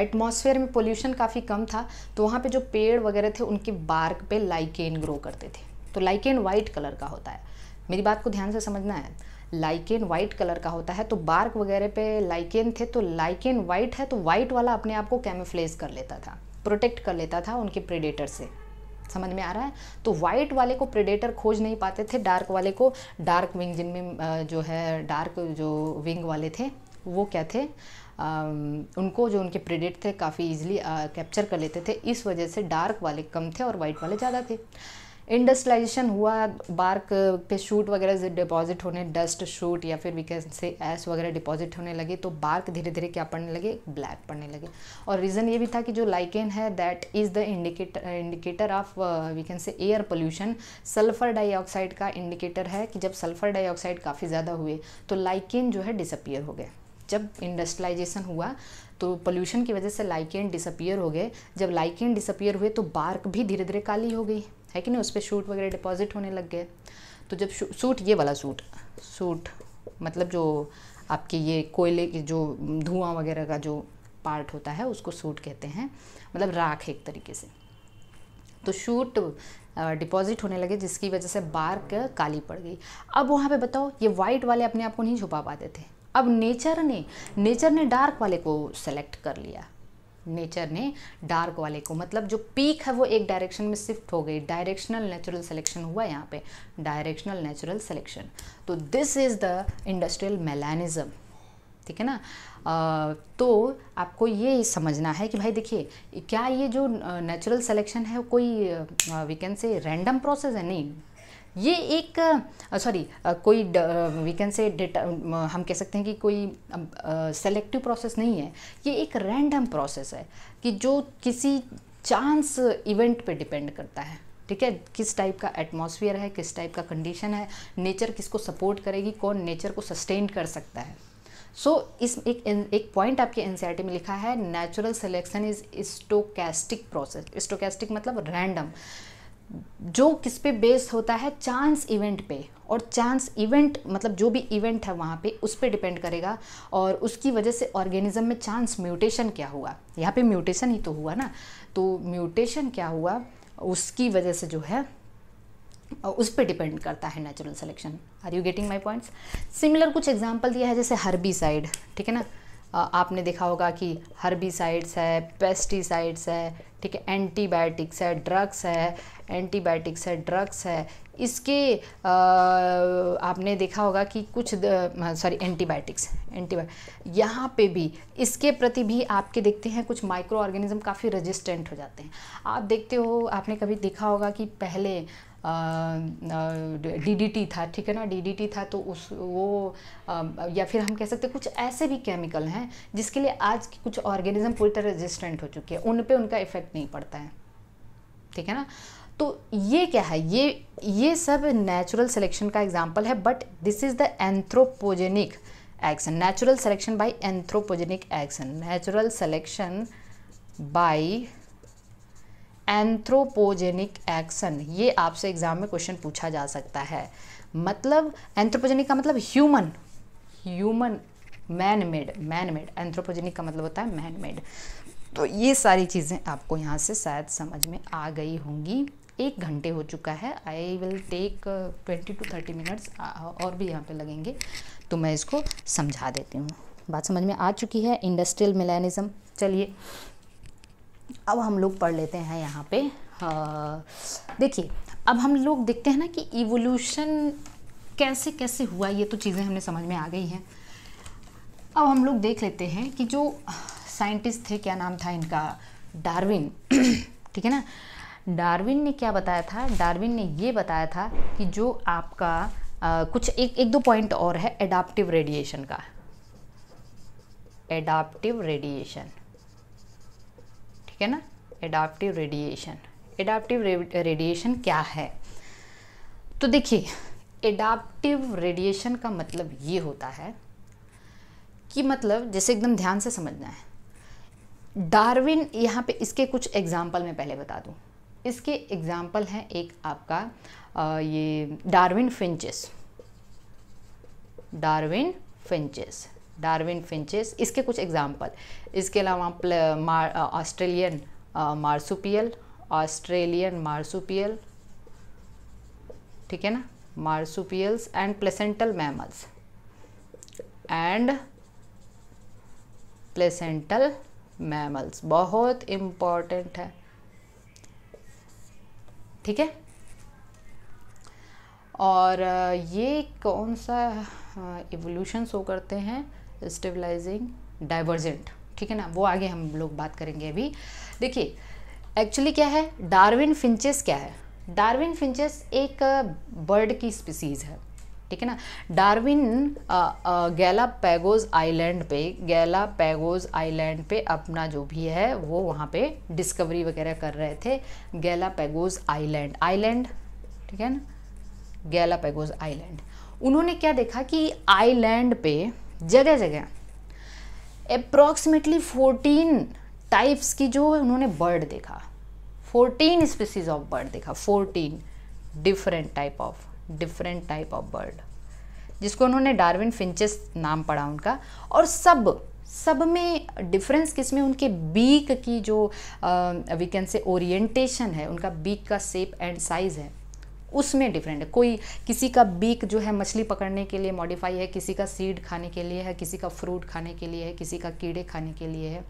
एटमॉस्फेयर में पोल्यूशन काफ़ी कम था तो वहाँ पे जो पेड़ वगैरह थे उनके बार्क पे लाइकेन ग्रो करते थे तो लाइकेन वाइट कलर का होता है मेरी बात को ध्यान से समझना है लाइकेन वाइट कलर का होता है तो बार्क वगैरह पे लाइकेन थे तो लाइकेन वाइट है तो वाइट वाला अपने आप को कैमोफ्लेज कर लेता था प्रोटेक्ट कर लेता था उनके प्रेडेटर से समझ में आ रहा है तो वाइट वाले को प्रेडेटर खोज नहीं पाते थे डार्क वाले को डार्क विंग जिनमें uh, जो है डार्क जो विंग वाले थे वो क्या थे आ, उनको जो उनके प्रेडेट थे काफ़ी इजीली कैप्चर कर लेते थे इस वजह से डार्क वाले कम थे और वाइट वाले ज़्यादा थे इंडस्ट्रलाइजेशन हुआ बार्क पे शूट वगैरह डिपॉजिट होने डस्ट शूट या फिर वी से एस वगैरह डिपॉजिट होने लगे तो बार्क धीरे धीरे क्या पड़ने लगे ब्लैक पड़ने लगे और रीज़न ये भी था कि जो लाइकेन है that is the indicator indicator of we can say air pollution sulphur dioxide का इंडिकेटर है कि जब सल्फर डाइऑक्साइड काफ़ी ज़्यादा हुए तो लाइकेन जो है डिसअपियर हो गए जब इंडस्ट्रलाइजेशन हुआ तो पोल्यूशन की वजह से लाइकेन डिसअपियर हो गए जब लाइकेन डिसअपियर हुए तो बार्क भी धीरे धीरे काली हो गई है कि नहीं उस पर शूट वगैरह डिपॉजिट होने लग गए तो जब सूट ये वाला सूट सूट मतलब जो आपके ये कोयले की जो धुआं वगैरह का जो पार्ट होता है उसको सूट कहते हैं मतलब राख एक तरीके से तो शूट डिपॉजिट होने लगे जिसकी वजह से बार्क काली पड़ गई अब वहाँ पे बताओ ये वाइट वाले अपने आप को नहीं छुपा पाते थे अब नेचर ने नेचर ने डार्क वाले को सेलेक्ट कर लिया नेचर ने डार्क वाले को मतलब जो पीक है वो एक डायरेक्शन में शिफ्ट हो गई डायरेक्शनल नेचुरल सिलेक्शन हुआ यहाँ पे डायरेक्शनल नेचुरल सिलेक्शन तो this is the industrial melanism ठीक है ना आ, तो आपको ये समझना है कि भाई देखिए क्या ये जो नेचुरल सिलेक्शन है कोई we can say random process है नहीं ये एक सॉरी कोई वी कैन से डेटा हम कह सकते हैं कि कोई सेलेक्टिव प्रोसेस नहीं है ये एक रैंडम प्रोसेस है कि जो किसी चांस इवेंट पे डिपेंड करता है ठीक है किस टाइप का एटमॉस्फेयर है किस टाइप का कंडीशन है नेचर किसको सपोर्ट करेगी कौन नेचर को सस्टेन कर सकता है सो so, इस एक एक पॉइंट आपके एन में लिखा है natural selection is stochastic process stochastic मतलब रैंडम जो किस पे बेस्ड होता है चांस इवेंट पे और चांस इवेंट मतलब जो भी इवेंट है वहाँ पे उस पर डिपेंड करेगा और उसकी वजह से ऑर्गेनिज्म में चांस म्यूटेशन क्या हुआ यहाँ पे म्यूटेशन ही तो हुआ ना तो म्यूटेशन क्या हुआ उसकी वजह से जो है उस पर डिपेंड करता है natural selection are you getting my points similar कुछ एग्जाम्पल दिया है जैसे हर्बी साइड ठीक है ना आपने देखा होगा कि हर्बिसाइड्स है पेस्टिसाइड्स है ठीक है एंटीबायोटिक्स है ड्रग्स है एंटीबायोटिक्स है ड्रग्स है इसके आ, आपने देखा होगा कि कुछ सॉरी एंटीबायोटिक्स एंटीबायो यहाँ पे भी इसके प्रति भी आपके देखते हैं कुछ माइक्रो ऑर्गेनिज्म काफ़ी रेजिस्टेंट हो जाते हैं आप देखते हो आपने कभी देखा होगा कि पहले डीडीटी था ठीक है ना डीडीटी था तो उस वो आ, या फिर हम कह सकते कुछ ऐसे भी केमिकल हैं जिसके लिए आज की कुछ ऑर्गेनिज्म पूरी तरह रेजिस्टेंट हो चुकी है उन पर उनका इफेक्ट नहीं पड़ता है ठीक है ना तो ये क्या है ये ये सब नेचुरल सिलेक्शन का एग्जाम्पल है but this is the anthropogenic action natural selection by anthropogenic action natural selection by anthropogenic action ये आपसे एग्जाम में क्वेश्चन पूछा जा सकता है मतलब एंथ्रोपोजेनिक का मतलब human human man made man made anthropogenic का मतलब होता है मैन मेड तो ये सारी चीज़ें आपको यहाँ से शायद समझ में आ गई होंगी एक घंटे हो चुका है I will take twenty to thirty minutes और भी यहाँ पे लगेंगे तो मैं इसको समझा देती हूँ बात समझ में आ चुकी है इंडस्ट्रियल मिलानिज़म चलिए अब हम लोग पढ़ लेते हैं यहाँ पे देखिए अब हम लोग देखते हैं ना कि इवोल्यूशन कैसे कैसे हुआ ये तो चीज़ें हमने समझ में आ गई हैं अब हम लोग देख लेते हैं कि जो साइंटिस्ट थे क्या नाम था इनका डार्विन ठीक है ना डार्विन ने क्या बताया था डार्विन ने ये बताया था कि जो आपका आ, कुछ एक एक दो पॉइंट और है एडाप्टिव रेडिएशन का एडाप्टिव रेडिएशन ठीक है ना एडाप्टिव रेडिएशन एडाप्टिव रेडिएशन क्या है तो देखिए एडाप्टिव रेडिएशन का मतलब ये होता है कि मतलब जैसे एकदम ध्यान से समझना है डार्विन यहाँ पे इसके कुछ एग्जाम्पल मैं पहले बता दूँ इसके एग्जाम्पल हैं एक आपका आ, ये Darwin finches Darwin finches Darwin finches इसके कुछ एग्जाम्पल इसके अलावा ऑस्ट्रेलियन मार्सुपियल ऑस्ट्रेलियन मार्सुपियल ठीक है ना marsupials and placental mammals and placental mammals बहुत इम्पॉर्टेंट है ठीक है और ये कौन सा इवोल्यूशन शो करते हैं स्टेबलाइजिंग डाइवर्जेंट ठीक है ना वो आगे हम लोग बात करेंगे अभी देखिए एक्चुअली क्या है डार्विन फिंचेस क्या है डार्विन फिंचेस एक बर्ड की स्पीसीज़ है ठीक है ना डार्विन पैगोज आइलैंड पे गैला पैगोज आइलैंड पे अपना जो भी है वो वहाँ पे डिस्कवरी वगैरह कर रहे थे गैला पैगोज आइलैंड आइलैंड ठीक है ना पैगोज आइलैंड उन्होंने क्या देखा कि आइलैंड पे जगह जगह अप्रॉक्सीमेटली 14 टाइप्स की जो उन्होंने बर्ड देखा 14 स्पीसीज ऑफ बर्ड देखा 14 different type of different type of bird जिसको उन्होंने डार्विन फिंचेस नाम पढ़ा उनका और सब सब में डिफरेंस किस में उनके बीक की जो वी कैन से ओरिएंटेशन है उनका बीक का सेप एंड साइज़ है उसमें डिफरेंट है कोई किसी का बीक जो है मछली पकड़ने के लिए मॉडिफाई है किसी का सीड खाने के लिए है किसी का फ्रूट खाने के लिए है किसी का कीड़े खाने के लिए है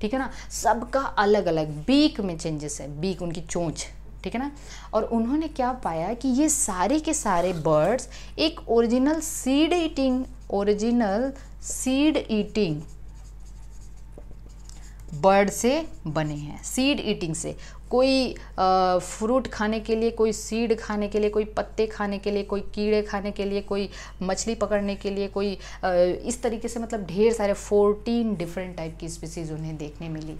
ठीक है ना सबका अलग अलग बीक में चेंजेस है बीक उनकी चोंच ठीक है ना और उन्होंने क्या पाया कि ये सारे के सारे बर्ड्स एक original seed eating original seed eating bird से बने हैं सीड ईटिंग से कोई फ्रूट खाने के लिए कोई सीड खाने के लिए कोई पत्ते खाने के लिए कोई कीड़े खाने के लिए कोई मछली पकड़ने के लिए कोई इस तरीके से मतलब ढेर सारे फोर्टीन डिफरेंट टाइप की स्पीसीज़ उन्हें देखने मिली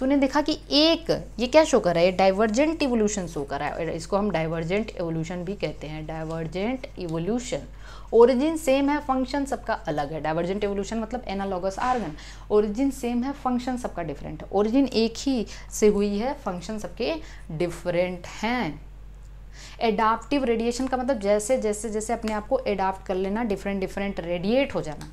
तो उन्हें देखा कि एक ये क्या शो कर रहा है डाइवर्जेंट इवोल्यूशन शो कर रहा है इसको हम डाइवर्जेंट इवोल्यूशन भी कहते हैं डाइवर्जेंट इवोल्यूशन ओरिजिन सेम है फंक्शन सबका अलग है डाइवर्जेंट इवोल्यूशन मतलब एनालॉगस आर्गन ओरिजिन सेम है फंक्शन सबका डिफरेंट है ओरिजिन एक ही से हुई है फंक्शन सबके डिफरेंट हैं एडाप्टिव रेडिएशन का मतलब जैसे जैसे जैसे अपने आप को एडाप्ट कर लेना डिफरेंट डिफरेंट रेडिएट हो जाना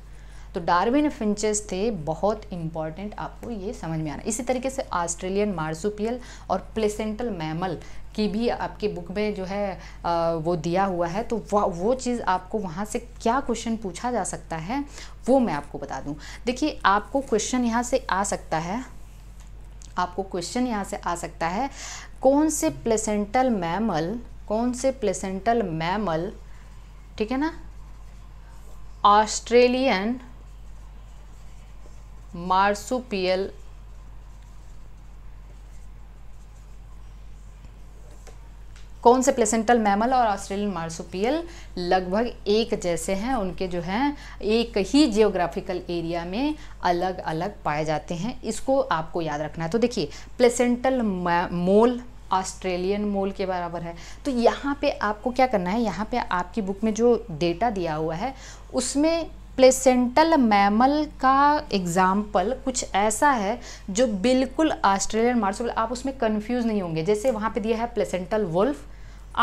तो डार्विन फिंचेस थे बहुत इंपॉर्टेंट आपको ये समझ में आना इसी तरीके से ऑस्ट्रेलियन मार्सुपियल और प्लेसेंटल मैमल की भी आपकी बुक में जो है वो दिया हुआ है तो वो चीज़ आपको वहाँ से क्या क्वेश्चन पूछा जा सकता है वो मैं आपको बता दूँ देखिए आपको क्वेश्चन यहाँ से आ सकता है आपको क्वेश्चन यहाँ से आ सकता है कौन से प्लेसेंटल मैमल कौन से प्लेसेंटल मैमल ठीक है ना ऑस्ट्रेलियन मार्सुपियल कौन से प्लेसेंटल मैमल और ऑस्ट्रेलियन मार्सुपियल लगभग एक जैसे हैं उनके जो हैं एक ही जियोग्राफिकल एरिया में अलग अलग पाए जाते हैं इसको आपको याद रखना है तो देखिए प्लेसेंटल मोल ऑस्ट्रेलियन मोल के बराबर है तो यहाँ पे आपको क्या करना है यहाँ पे आपकी बुक में जो डेटा दिया हुआ है उसमें प्लेसेंटल मैमल का एग्ज़ाम्पल कुछ ऐसा है जो बिल्कुल ऑस्ट्रेलियन मार्सोपिल आप उसमें कंफ्यूज नहीं होंगे जैसे वहाँ पे दिया है प्लेसेंटल वुल्फ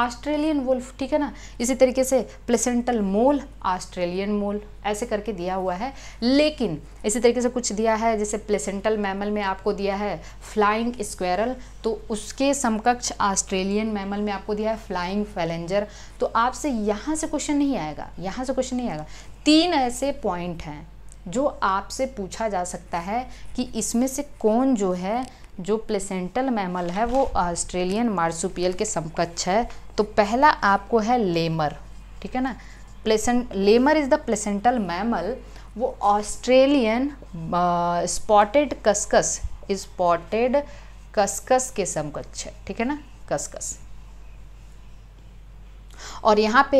ऑस्ट्रेलियन वुल्फ ठीक है ना इसी तरीके से प्लेसेंटल मोल ऑस्ट्रेलियन मोल ऐसे करके दिया हुआ है लेकिन इसी तरीके से कुछ दिया है जैसे प्लेसेंटल मैमल में आपको दिया है फ्लाइंग स्क्वेरल तो उसके समकक्ष ऑस्ट्रेलियन मैमल में आपको दिया है फ्लाइंग फैलेंजर तो आपसे यहाँ से क्वेश्चन नहीं आएगा यहाँ से क्वेश्चन नहीं आएगा तीन ऐसे पॉइंट हैं जो आपसे पूछा जा सकता है कि इसमें से कौन जो है जो प्लेसेंटल मैमल है वो ऑस्ट्रेलियन मार्सुपियल के समकक्ष है तो पहला आपको है लेमर ठीक है ना placental lemur is the placental mammal वो Australian spotted cuscus spotted cuscus के समकक्ष है ठीक है ना कसकस और यहाँ पे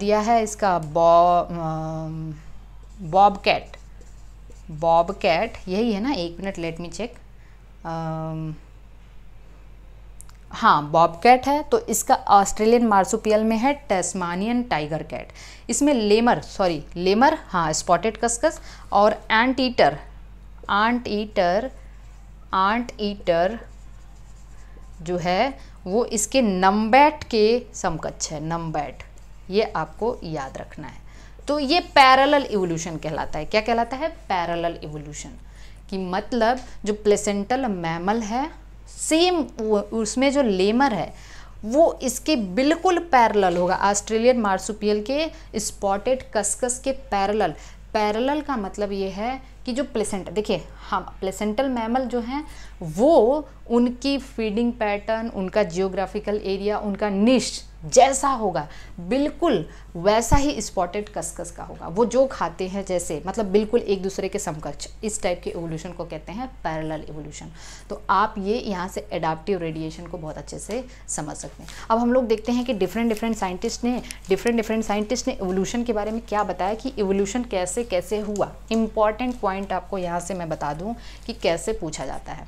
दिया है इसका बॉ बॉब कैट बॉब कैट यही है ना एक मिनट लेट मी चेक हाँ बॉब कैट है तो इसका ऑस्ट्रेलियन मार्सुपियल में है टेस्मानियन टाइगर कैट इसमें लेमर सॉरी लेमर हाँ स्पॉटेड कसकस और anteater anteater anteater जो है वो इसके नम्बैट के समकक्ष है नम्बैट ये आपको याद रखना है तो ये पैरेलल इवोल्यूशन कहलाता है क्या कहलाता है पैरेलल इवोल्यूशन कि मतलब जो प्लेसेंटल मैमल है सेम उसमें जो लेमर है वो इसके बिल्कुल पैरेलल होगा ऑस्ट्रेलियन मार्सुपियल के स्पॉटेड कसकस के पैरेलल पैरेलल का मतलब ये है कि जो प्लेसेंटा देखिए हाँ प्लेसेंटल मैमल जो हैं वो उनकी फीडिंग पैटर्न उनका जियोग्राफिकल एरिया उनका निश जैसा होगा बिल्कुल वैसा ही स्पॉटेड कसकस का होगा वो जो खाते हैं जैसे मतलब बिल्कुल एक दूसरे के समकक्ष इस टाइप के एवोल्यूशन को कहते हैं पैरेलल एवोल्यूशन तो आप ये यहाँ से एडाप्टिव रेडिएशन को बहुत अच्छे से समझ सकते हैं अब हम लोग देखते हैं कि डिफरेंट डिफरेंट साइंटिस्ट ने डिफरेंट डिफरेंट साइंटिस्ट ने एवोल्यूशन के बारे में क्या बताया कि एवोल्यूशन कैसे कैसे हुआ इंपॉर्टेंट पॉइंट आपको यहाँ से मैं बता दूँ दूँ कि कैसे पूछा जाता है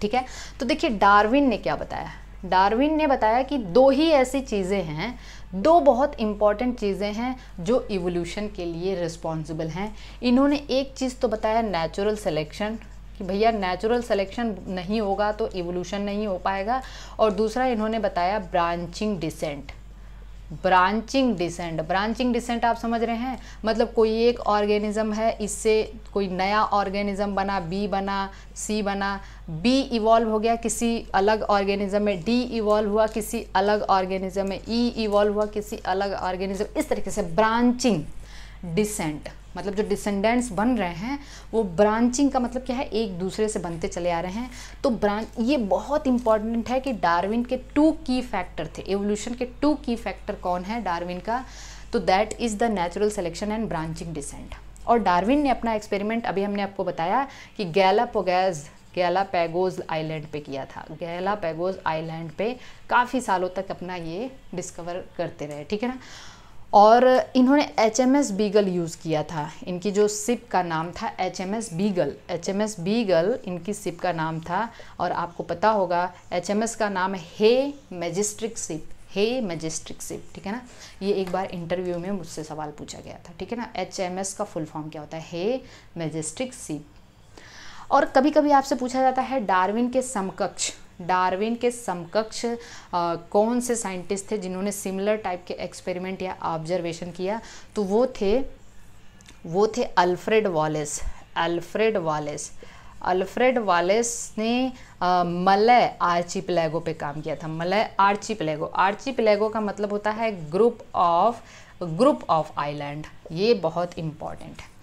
ठीक है तो देखिए डार्विन ने क्या बताया डार्विन ने बताया कि दो ही ऐसी चीज़ें हैं दो बहुत इम्पॉर्टेंट चीज़ें हैं जो इवोल्यूशन के लिए रिस्पॉन्सिबल हैं इन्होंने एक चीज़ तो बताया नेचुरल सिलेक्शन कि भैया नेचुरल सिलेक्शन नहीं होगा तो इवोल्यूशन नहीं हो पाएगा और दूसरा इन्होंने बताया branching descent branching descent branching descent आप समझ रहे हैं मतलब कोई एक ऑर्गेनिज्म है इससे कोई नया ऑर्गेनिज्म बना बी बना सी बना बी इवॉल्व हो गया किसी अलग ऑर्गेनिज्म में डी इवॉल्व हुआ किसी अलग ऑर्गेनिज्म में ई e इवॉल्व हुआ किसी अलग ऑर्गेनिज्म इस तरीके से ब्रांचिंग डिसेंट मतलब जो डिसेंडेंट्स बन रहे हैं वो ब्रांचिंग का मतलब क्या है एक दूसरे से बनते चले आ रहे हैं तो ब्रांच ये बहुत इंपॉर्टेंट है कि डार्विन के टू की फैक्टर थे एवोल्यूशन के टू की फैक्टर कौन है डार्विन का तो that is the natural selection and branching descent और डार्विन ने अपना एक्सपेरिमेंट अभी हमने आपको बताया कि गैला पोगैज गैला पैगोज आइलैंड पे किया था गैला पैगोज आइलैंड पे काफ़ी सालों तक अपना ये डिस्कवर करते रहे ठीक है ना और इन्होंने H M S Beagle use किया था इनकी जो सिप का नाम था H M S Beagle H M S Beagle इनकी सिप का नाम था और आपको पता होगा एच एम एस का नाम हे मैजिस्ट्रिक सिप हे मैजिस्ट्रिक सिप ठीक है ना ये एक बार इंटरव्यू में मुझसे सवाल पूछा गया था ठीक है ना एच एम एस का फुल फॉर्म क्या होता है हे मैजिस्ट्रिक सिप और कभी कभी आपसे पूछा जाता है डार्विन के समकक्ष डार्विन के समकक्ष कौन से साइंटिस्ट थे जिन्होंने सिमिलर टाइप के एक्सपेरिमेंट या ऑब्जर्वेशन किया तो वो थे वो थे Alfred Wallace Alfred Wallace Alfred Wallace ने मलय आर्ची प्लेगो पे काम किया था Malay archipelago archipelago का मतलब होता है group of group of island ये बहुत इम्पॉर्टेंट है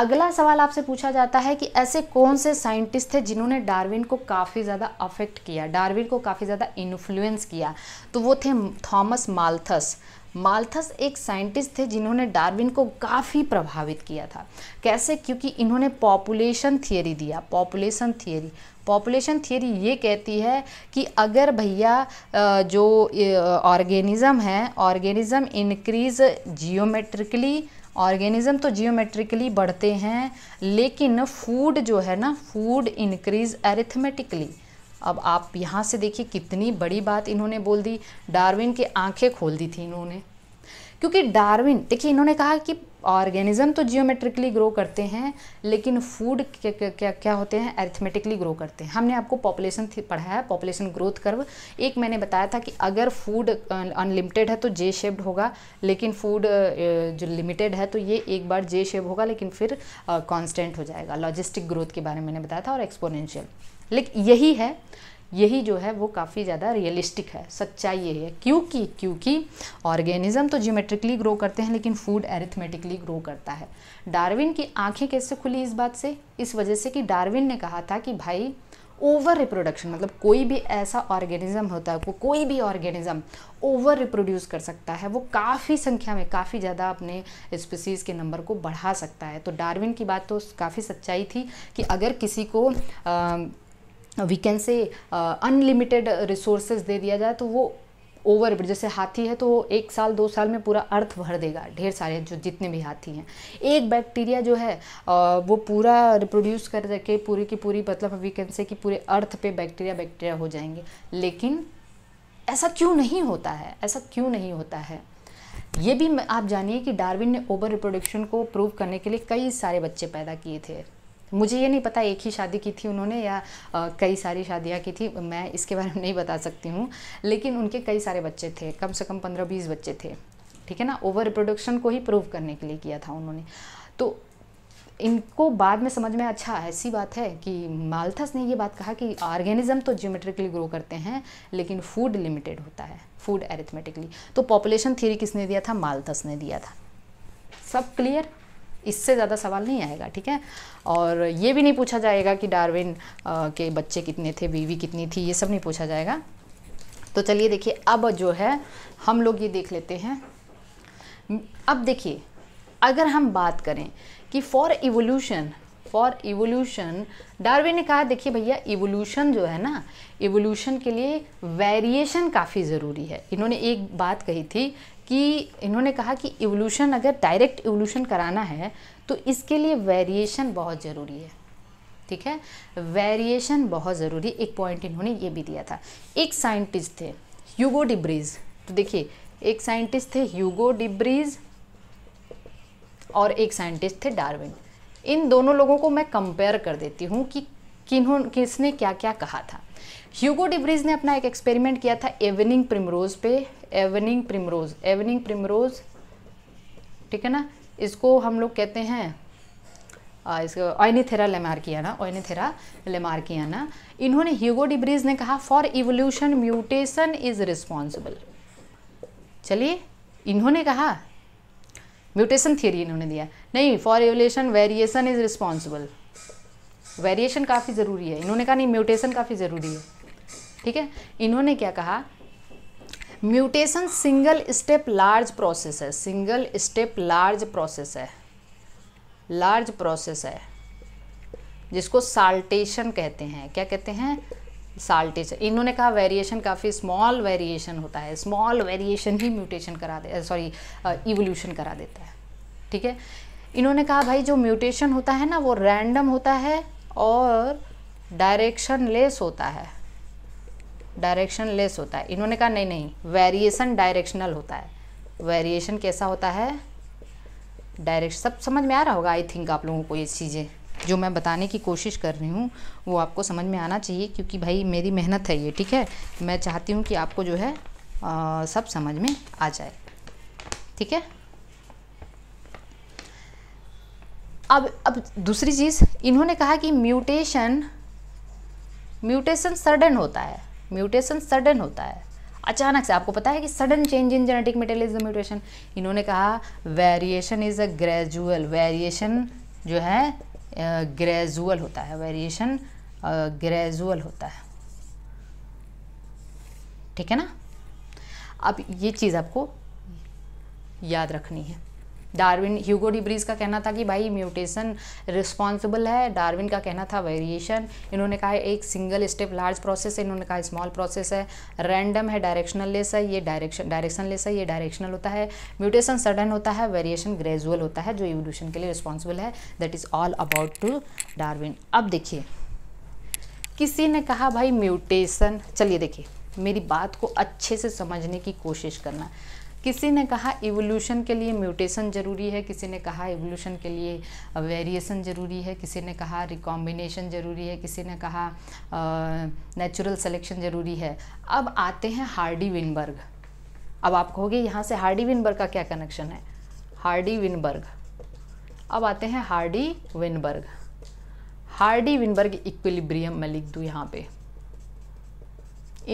अगला सवाल आपसे पूछा जाता है कि ऐसे कौन से साइंटिस्ट थे जिन्होंने डार्विन को काफ़ी ज़्यादा अफेक्ट किया डार्विन को काफ़ी ज़्यादा इन्फ्लुएंस किया तो वो थे थॉमस माल्थस माल्थस एक साइंटिस्ट थे जिन्होंने डार्विन को काफ़ी प्रभावित किया था कैसे क्योंकि इन्होंने पॉपुलेशन थियरी दिया पॉपुलेशन थियरी पॉपुलेशन थियरी ये कहती है कि अगर भैया जो ऑर्गेनिज़्म है ऑर्गेनिज्म इंक्रीज जियोमेट्रिकली ऑर्गेनिज़म तो जियोमेट्रिकली बढ़ते हैं लेकिन फूड जो है ना फूड इंक्रीज एरिथमेटिकली अब आप यहाँ से देखिए कितनी बड़ी बात इन्होंने बोल दी डार्विन की आंखें खोल दी थी इन्होंने क्योंकि डार्विन देखिए इन्होंने कहा कि ऑर्गेनिज्म तो जियोमेट्रिकली ग्रो करते हैं लेकिन फूड क्या क्या क्या, क्या होते हैं एरिथमेटिकली ग्रो करते हैं हमने आपको पॉपुलेशन पढ़ाया पॉपुलेशन ग्रोथ कर्व एक मैंने बताया था कि अगर फूड अनलिमिटेड है तो जे शेप्ड होगा लेकिन फूड जो लिमिटेड है तो ये एक बार जे शेप होगा लेकिन फिर कॉन्स्टेंट हो जाएगा लॉजिस्टिक ग्रोथ के बारे में मैंने बताया था और एक्सपोनेंशियल लेकिन यही है यही जो है वो काफ़ी ज़्यादा रियलिस्टिक है सच्चाई यही है क्योंकि क्योंकि ऑर्गेनिज्म तो जियोमेट्रिकली ग्रो करते हैं लेकिन फूड एरिथमेटिकली ग्रो करता है डार्विन की आंखें कैसे खुली इस बात से इस वजह से कि डार्विन ने कहा था कि भाई ओवर रिप्रोडक्शन मतलब कोई भी ऐसा ऑर्गेनिज्म होता है को, कोई भी ऑर्गेनिज्म ओवर रिप्रोड्यूस कर सकता है वो काफ़ी संख्या में काफ़ी ज़्यादा अपने स्पीसीज़ के नंबर को बढ़ा सकता है तो डार्विन की बात तो काफ़ी सच्चाई थी कि अगर किसी को आ, we can say unlimited resources दे दिया जाए तो वो ओवर ब्रिज जैसे हाथी है तो वो एक साल दो साल में पूरा अर्थ भर देगा ढेर सारे जो जितने भी हाथी हैं एक बैक्टीरिया जो है uh, वो पूरा रिप्रोड्यूस कर करके पूरी की पूरी मतलब वी कैन से कि पूरे अर्थ पे बैक्टीरिया बैक्टीरिया हो जाएंगे लेकिन ऐसा क्यों नहीं होता है ऐसा क्यों नहीं होता है ये भी आप जानिए कि डार्विन ने ओवर रिप्रोडक्शन को प्रूव करने के लिए कई सारे बच्चे पैदा किए थे मुझे ये नहीं पता एक ही शादी की थी उन्होंने या आ, कई सारी शादियाँ की थी मैं इसके बारे में नहीं बता सकती हूँ लेकिन उनके कई सारे बच्चे थे कम से कम पंद्रह बीस बच्चे थे ठीक है ना ओवर रिप्रोडक्शन को ही प्रूव करने के लिए किया था उन्होंने तो इनको बाद में समझ में अच्छा ऐसी बात है कि माल्थस ने ये बात कहा कि ऑर्गेनिज्म तो ज्योमेट्रिकली ग्रो करते हैं लेकिन फूड लिमिटेड होता है फूड एरिथमेटिकली तो पॉपुलेशन थ्योरी किसने दिया था माल्थस ने दिया था सब क्लियर इससे ज़्यादा सवाल नहीं आएगा ठीक है और ये भी नहीं पूछा जाएगा कि डार्विन के बच्चे कितने थे बीवी कितनी थी ये सब नहीं पूछा जाएगा तो चलिए देखिए अब जो है हम लोग ये देख लेते हैं अब देखिए अगर हम बात करें कि for evolution for evolution Darwin ने कहा देखिए भैया इवोल्यूशन जो है ना इवोल्यूशन के लिए वेरिएशन काफ़ी ज़रूरी है इन्होंने एक बात कही थी कि इन्होंने कहा कि इवोल्यूशन अगर डायरेक्ट इवोल्यूशन कराना है तो इसके लिए वेरिएशन बहुत ज़रूरी है ठीक है वेरिएशन बहुत ज़रूरी एक पॉइंट इन्होंने ये भी दिया था एक साइंटिस्ट थे ह्यूगो डिब्रीज तो देखिए एक साइंटिस्ट थे ह्यूगो डिब्रीज और एक साइंटिस्ट थे डार्विन इन दोनों लोगों को मैं कंपेयर कर देती हूँ कि कि इन्होंने किसने क्या क्या कहा था ह्यूगो डिब्रिज ने अपना एक एक्सपेरिमेंट किया था एवनिंग प्रिमरोज पे एवनिंग प्रिमरोज एवनिंग प्रिमरोज ठीक है ना इसको हम लोग कहते हैं इसको ऑयनीथेरा ना ऑयनीथेरा ना इन्होंने ह्यूगो डिब्रिज ने कहा for evolution mutation is responsible चलिए इन्होंने कहा म्यूटेशन थियरी इन्होंने दिया नहीं for evolution variation is responsible variation काफ़ी ज़रूरी है इन्होंने कहा नहीं म्यूटेशन काफ़ी ज़रूरी है ठीक है इन्होंने क्या कहा mutation single step large process है सिंगल स्टेप लार्ज प्रोसेस है लार्ज प्रोसेस है जिसको साल्टेशन कहते हैं क्या कहते हैं साल्टेशन इन्होंने कहा वेरिएशन काफ़ी स्मॉल वेरिएशन होता है स्मॉल वेरिएशन ही म्यूटेशन करा दे सॉरी इवोल्यूशन करा देता है ठीक है इन्होंने कहा भाई जो म्यूटेशन होता है ना वो रैंडम होता है और डायरेक्शन लेस होता है डायरेक्शन लेस होता है इन्होंने कहा नहीं नहीं वेरिएशन डायरेक्शनल होता है वेरिएशन कैसा होता है डायरेक्ट सब समझ में आ रहा होगा आई थिंक आप लोगों को ये चीज़ें जो मैं बताने की कोशिश कर रही हूँ वो आपको समझ में आना चाहिए क्योंकि भाई मेरी मेहनत है ये ठीक है मैं चाहती हूँ कि आपको जो है आ, सब समझ में आ जाए ठीक है अब अब दूसरी चीज़ इन्होंने कहा कि म्यूटेशन म्यूटेशन सडन होता है म्यूटेशन सडन होता है अचानक से आपको पता है कि sudden change in genetic material is the mutation इन्होंने कहा variation is a gradual variation जो है ग्रेजुअल होता है वेरिएशन ग्रेजुअल होता है ठीक है ना अब ये चीज़ आपको याद रखनी है डार्विन ह्यूगो डिब्रीज का कहना था कि भाई म्यूटेशन रिस्पॉन्सिबल है डार्विन का कहना था वेरिएशन इन्होंने कहा एक सिंगल स्टेप लार्ज प्रोसेस है इन्होंने कहा स्मॉल प्रोसेस है रैंडम है डायरेक्शनल लेस है ये डायरेक्शन डायरेक्शन लेस है ये डायरेक्शनल होता है म्यूटेशन सडन होता है वेरिएशन ग्रेजुअल होता है जो इवोल्यूशन के लिए रिस्पॉन्सिबल है that is all about to Darwin अब देखिए किसी ने कहा भाई म्यूटेशन चलिए देखिए मेरी बात को अच्छे से समझने की कोशिश करना किसी ने कहा इवोल्यूशन के लिए म्यूटेशन ज़रूरी है किसी ने कहा इवोल्यूशन के लिए वेरिएशन ज़रूरी है किसी ने कहा रिकॉम्बिनेशन ज़रूरी है किसी ने कहा नेचुरल सेलेक्शन ज़रूरी है अब आते हैं हार्डी विनबर्ग अब आप कहोगे यहाँ से हार्डी विनबर्ग का क्या कनेक्शन है हार्डी विनबर्ग अब आते हैं Hardy Weinberg Hardy Weinberg equilibrium मैं लिख दूँ यहाँ पे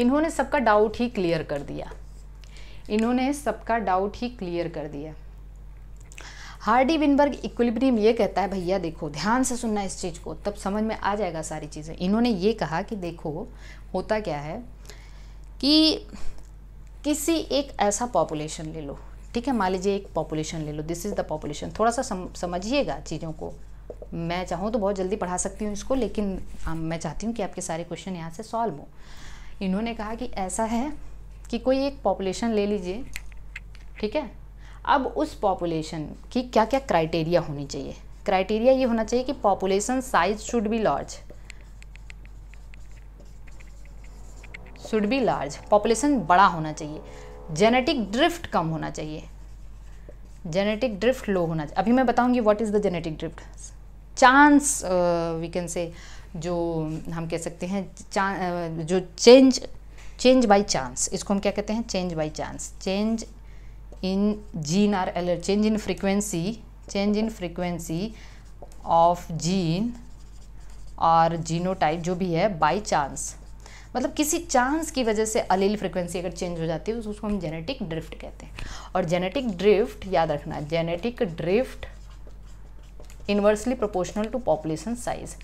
इन्होंने सबका डाउट ही क्लियर कर दिया इन्होंने सबका डाउट ही क्लियर कर दिया हार्डी विनबर्ग इक्विलिब्रियम ये कहता है भैया देखो ध्यान से सुनना इस चीज़ को तब समझ में आ जाएगा सारी चीज़ें इन्होंने ये कहा कि देखो होता क्या है कि किसी एक ऐसा पॉपुलेशन ले लो ठीक है मान लीजिए एक पॉपुलेशन ले लो दिस इज़ द पॉपुलेशन थोड़ा सा सम, समझिएगा चीज़ों को मैं चाहूँ तो बहुत जल्दी पढ़ा सकती हूँ इसको लेकिन आ, मैं चाहती हूँ कि आपके सारे क्वेश्चन यहाँ से सॉल्व हों इन्होंने कहा कि ऐसा है कि कोई एक पॉपुलेशन ले लीजिए ठीक है अब उस पॉपुलेशन की क्या क्या क्राइटेरिया होनी चाहिए क्राइटेरिया ये होना चाहिए कि population size should be large should be large population बड़ा होना चाहिए जेनेटिक ड्रिफ्ट कम होना चाहिए जेनेटिक ड्रिफ्ट लो होना चाहिए अभी मैं बताऊंगी what is the genetic drift chance we can say जो हम कह सकते हैं uh, जो चेंज चेंज बाय चांस इसको हम क्या कहते हैं change by chance change in gene allele change in frequency change in frequency of gene और जीनोटाइप जो भी है बाय चांस मतलब किसी चांस की वजह से अलील फ्रिक्वेंसी अगर चेंज हो जाती है तो उसको हम जेनेटिक ड्रिफ्ट कहते हैं और जेनेटिक ड्रिफ्ट याद रखना genetic drift inversely proportional to population size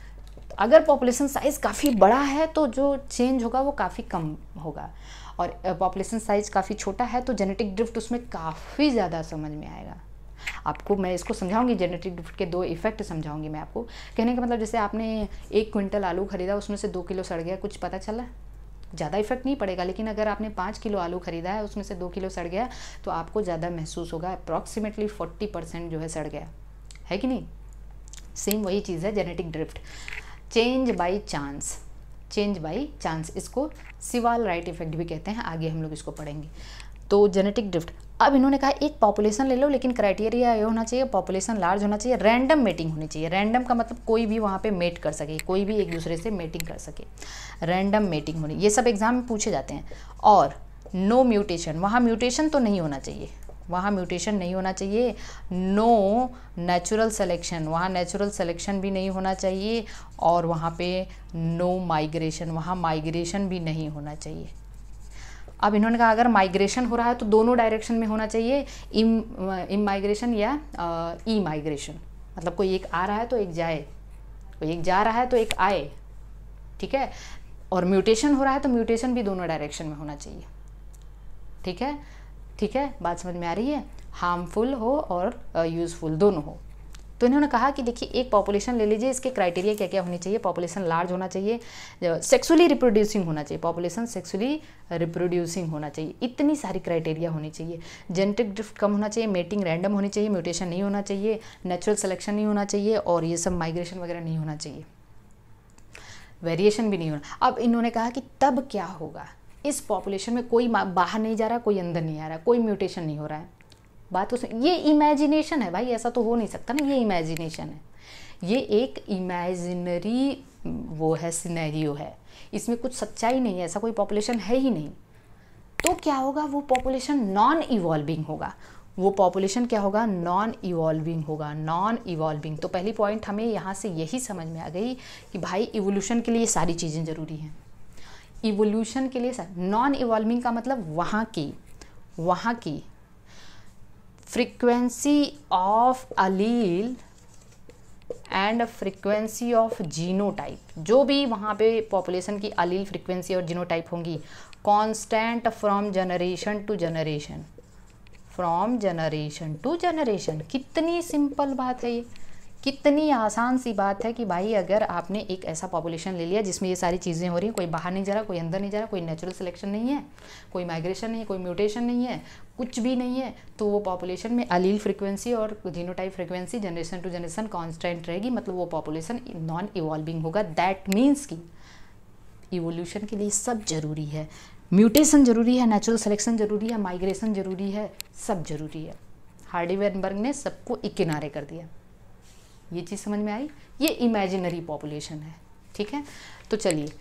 अगर पॉपुलेशन साइज़ काफ़ी बड़ा है तो जो चेंज होगा वो काफ़ी कम होगा और पॉपुलेशन साइज़ काफ़ी छोटा है तो जेनेटिक ड्रिफ्ट उसमें काफ़ी ज़्यादा समझ में आएगा आपको मैं इसको समझाऊंगी जेनेटिक ड्रिफ्ट के दो इफेक्ट समझाऊंगी मैं आपको कहने का मतलब जैसे आपने एक क्विंटल आलू खरीदा उसमें से दो किलो सड़ गया कुछ पता चला ज़्यादा इफेक्ट नहीं पड़ेगा लेकिन अगर आपने पाँच किलो आलू खरीदा है उसमें से दो किलो सड़ गया तो आपको ज़्यादा महसूस होगा अप्रॉक्सीमेटली फोर्टी परसेंट जो है सड़ गया है कि नहीं सेम वही चीज़ है genetic drift change by chance change by chance इसको सिवाल राइट इफेक्ट भी कहते हैं आगे हम लोग इसको पढ़ेंगे तो जेनेटिक ड्रिफ्ट अब इन्होंने कहा एक पॉपुलेशन ले लो लेकिन क्राइटेरिया ये होना चाहिए पॉपुलेशन लार्ज होना चाहिए रैंडम मेटिंग होनी चाहिए रैंडम का मतलब कोई भी वहाँ पे मेट कर सके कोई भी एक दूसरे से मेटिंग कर सके रैंडम मेटिंग होनी ये सब एग्ज़ाम में पूछे जाते हैं और नो म्यूटेशन वहाँ म्यूटेशन तो नहीं होना चाहिए वहाँ म्यूटेशन नहीं होना चाहिए नो नेचुरल सेलेक्शन वहाँ नेचुरल सेलेक्शन भी नहीं होना चाहिए और वहाँ पे नो माइग्रेशन वहाँ माइग्रेशन भी नहीं होना चाहिए अब इन्होंने कहा अगर माइग्रेशन हो रहा है तो दोनों डायरेक्शन में होना चाहिए इम इम माइग्रेशन या ई माइग्रेशन मतलब कोई एक आ रहा है तो एक जाए कोई एक जा रहा है तो एक आए ठीक है और म्यूटेशन हो रहा है तो म्यूटेशन भी दोनों डायरेक्शन में होना चाहिए ठीक है ठीक है बात समझ में आ रही है हार्मफुल हो और यूज़फुल दोनों हो तो इन्होंने कहा कि देखिए एक पॉपुलेशन ले लीजिए इसके क्राइटेरिया क्या क्या होने चाहिए पॉपुलेशन लार्ज होना चाहिए सेक्सुअली रिप्रोड्यूसिंग होना चाहिए पॉपुलेशन सेक्सुअली रिप्रोड्यूसिंग होना चाहिए इतनी सारी क्राइटेरिया होनी चाहिए जेनेटिक ड्रिफ्ट कम होना चाहिए मेटिंग रैंडम होनी चाहिए म्यूटेशन नहीं होना चाहिए नेचुरल सेलेक्शन नहीं होना चाहिए और ये सब माइग्रेशन वगैरह नहीं होना चाहिए वेरिएशन भी नहीं होना अब इन्होंने कहा कि तब क्या होगा इस पॉपुलेशन में कोई बाहर नहीं जा रहा कोई अंदर नहीं आ रहा कोई म्यूटेशन नहीं हो रहा है बात उस ये इमेजिनेशन है भाई ऐसा तो हो नहीं सकता ना ये इमेजिनेशन है ये एक इमेजिनरी वो है सिनेरियो है इसमें कुछ सच्चाई नहीं है ऐसा कोई पॉपुलेशन है ही नहीं तो क्या होगा वो पॉपुलेशन नॉन इवॉल्विंग होगा वो पॉपुलेशन क्या होगा नॉन इवॉल्विंग होगा नॉन इवॉल्विंग तो पहली पॉइंट हमें यहाँ से यही समझ में आ गई कि भाई इवोल्यूशन के लिए सारी चीज़ें ज़रूरी हैं इवोल्यूशन के लिए नॉन इवॉल्विंग का मतलब वहाँ की वहाँ की frequency of allele and frequency of genotype जो भी वहाँ पे पॉपुलेशन की अलील फ्रीक्वेंसी और जीनोटाइप होंगी constant from generation to generation from generation to generation कितनी सिंपल बात है ये कितनी आसान सी बात है कि भाई अगर आपने एक ऐसा पॉपुलेशन ले लिया जिसमें ये सारी चीज़ें हो रही हैं कोई बाहर नहीं जा रहा कोई अंदर नहीं जा रहा कोई नेचुरल सिलेक्शन नहीं है कोई माइग्रेशन नहीं है कोई म्यूटेशन नहीं है कुछ भी नहीं है तो वो पॉपुलेशन में अलील फ्रिक्वेंसी और genotype frequency generation to generation constant रहेगी मतलब वो पॉपुलेशन नॉन इवॉल्विंग होगा दैट मीन्स कि इवोल्यूशन के लिए सब जरूरी है म्यूटेशन जरूरी है नेचुरल सिलेक्शन जरूरी है माइग्रेशन जरूरी है सब जरूरी है हार्डी वेनबर्ग ने सबको एक किनारे कर दिया ये चीज़ समझ में आई ये इमेजिनरी पॉपुलेशन है ठीक है तो चलिए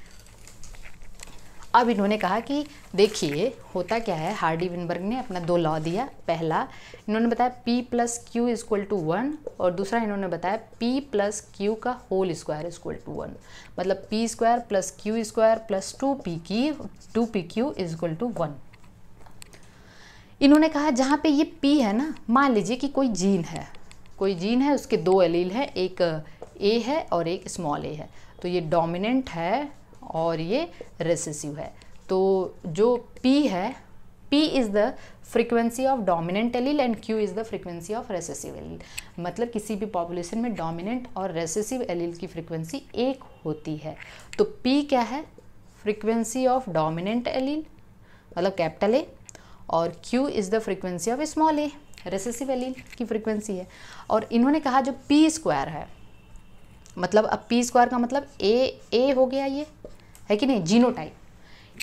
अब इन्होंने कहा कि देखिए होता क्या है हार्डी विनबर्ग ने अपना दो लॉ दिया पहला इन्होंने बताया p plus q is to one और दूसरा इन्होंने बताया p प्लस क्यू का whole square is to one मतलब p square plus q square plus two p की two p q is to one इन्होंने कहा जहाँ पे ये p है ना मान लीजिए कि कोई जीन है कोई जीन है उसके दो एलील हैं एक ए है और एक स्मॉल ए है तो ये डोमिनेंट है और ये रेसेसिव है तो जो पी है p is the frequency of dominant allele and q is the frequency of recessive allele मतलब किसी भी पॉपुलेशन में डोमिनेंट और रेसेसिव एलील की फ्रीक्वेंसी एक होती है तो पी क्या है फ्रीक्वेंसी ऑफ डोमिनेंट एलील मतलब कैपिटल ए और q is the frequency of small A recessive allele की फ्रीक्वेंसी है और इन्होंने कहा जो पी स्क्वायर है मतलब अब पी स्क्वायर का मतलब ए ए हो गया ये है कि नहीं genotype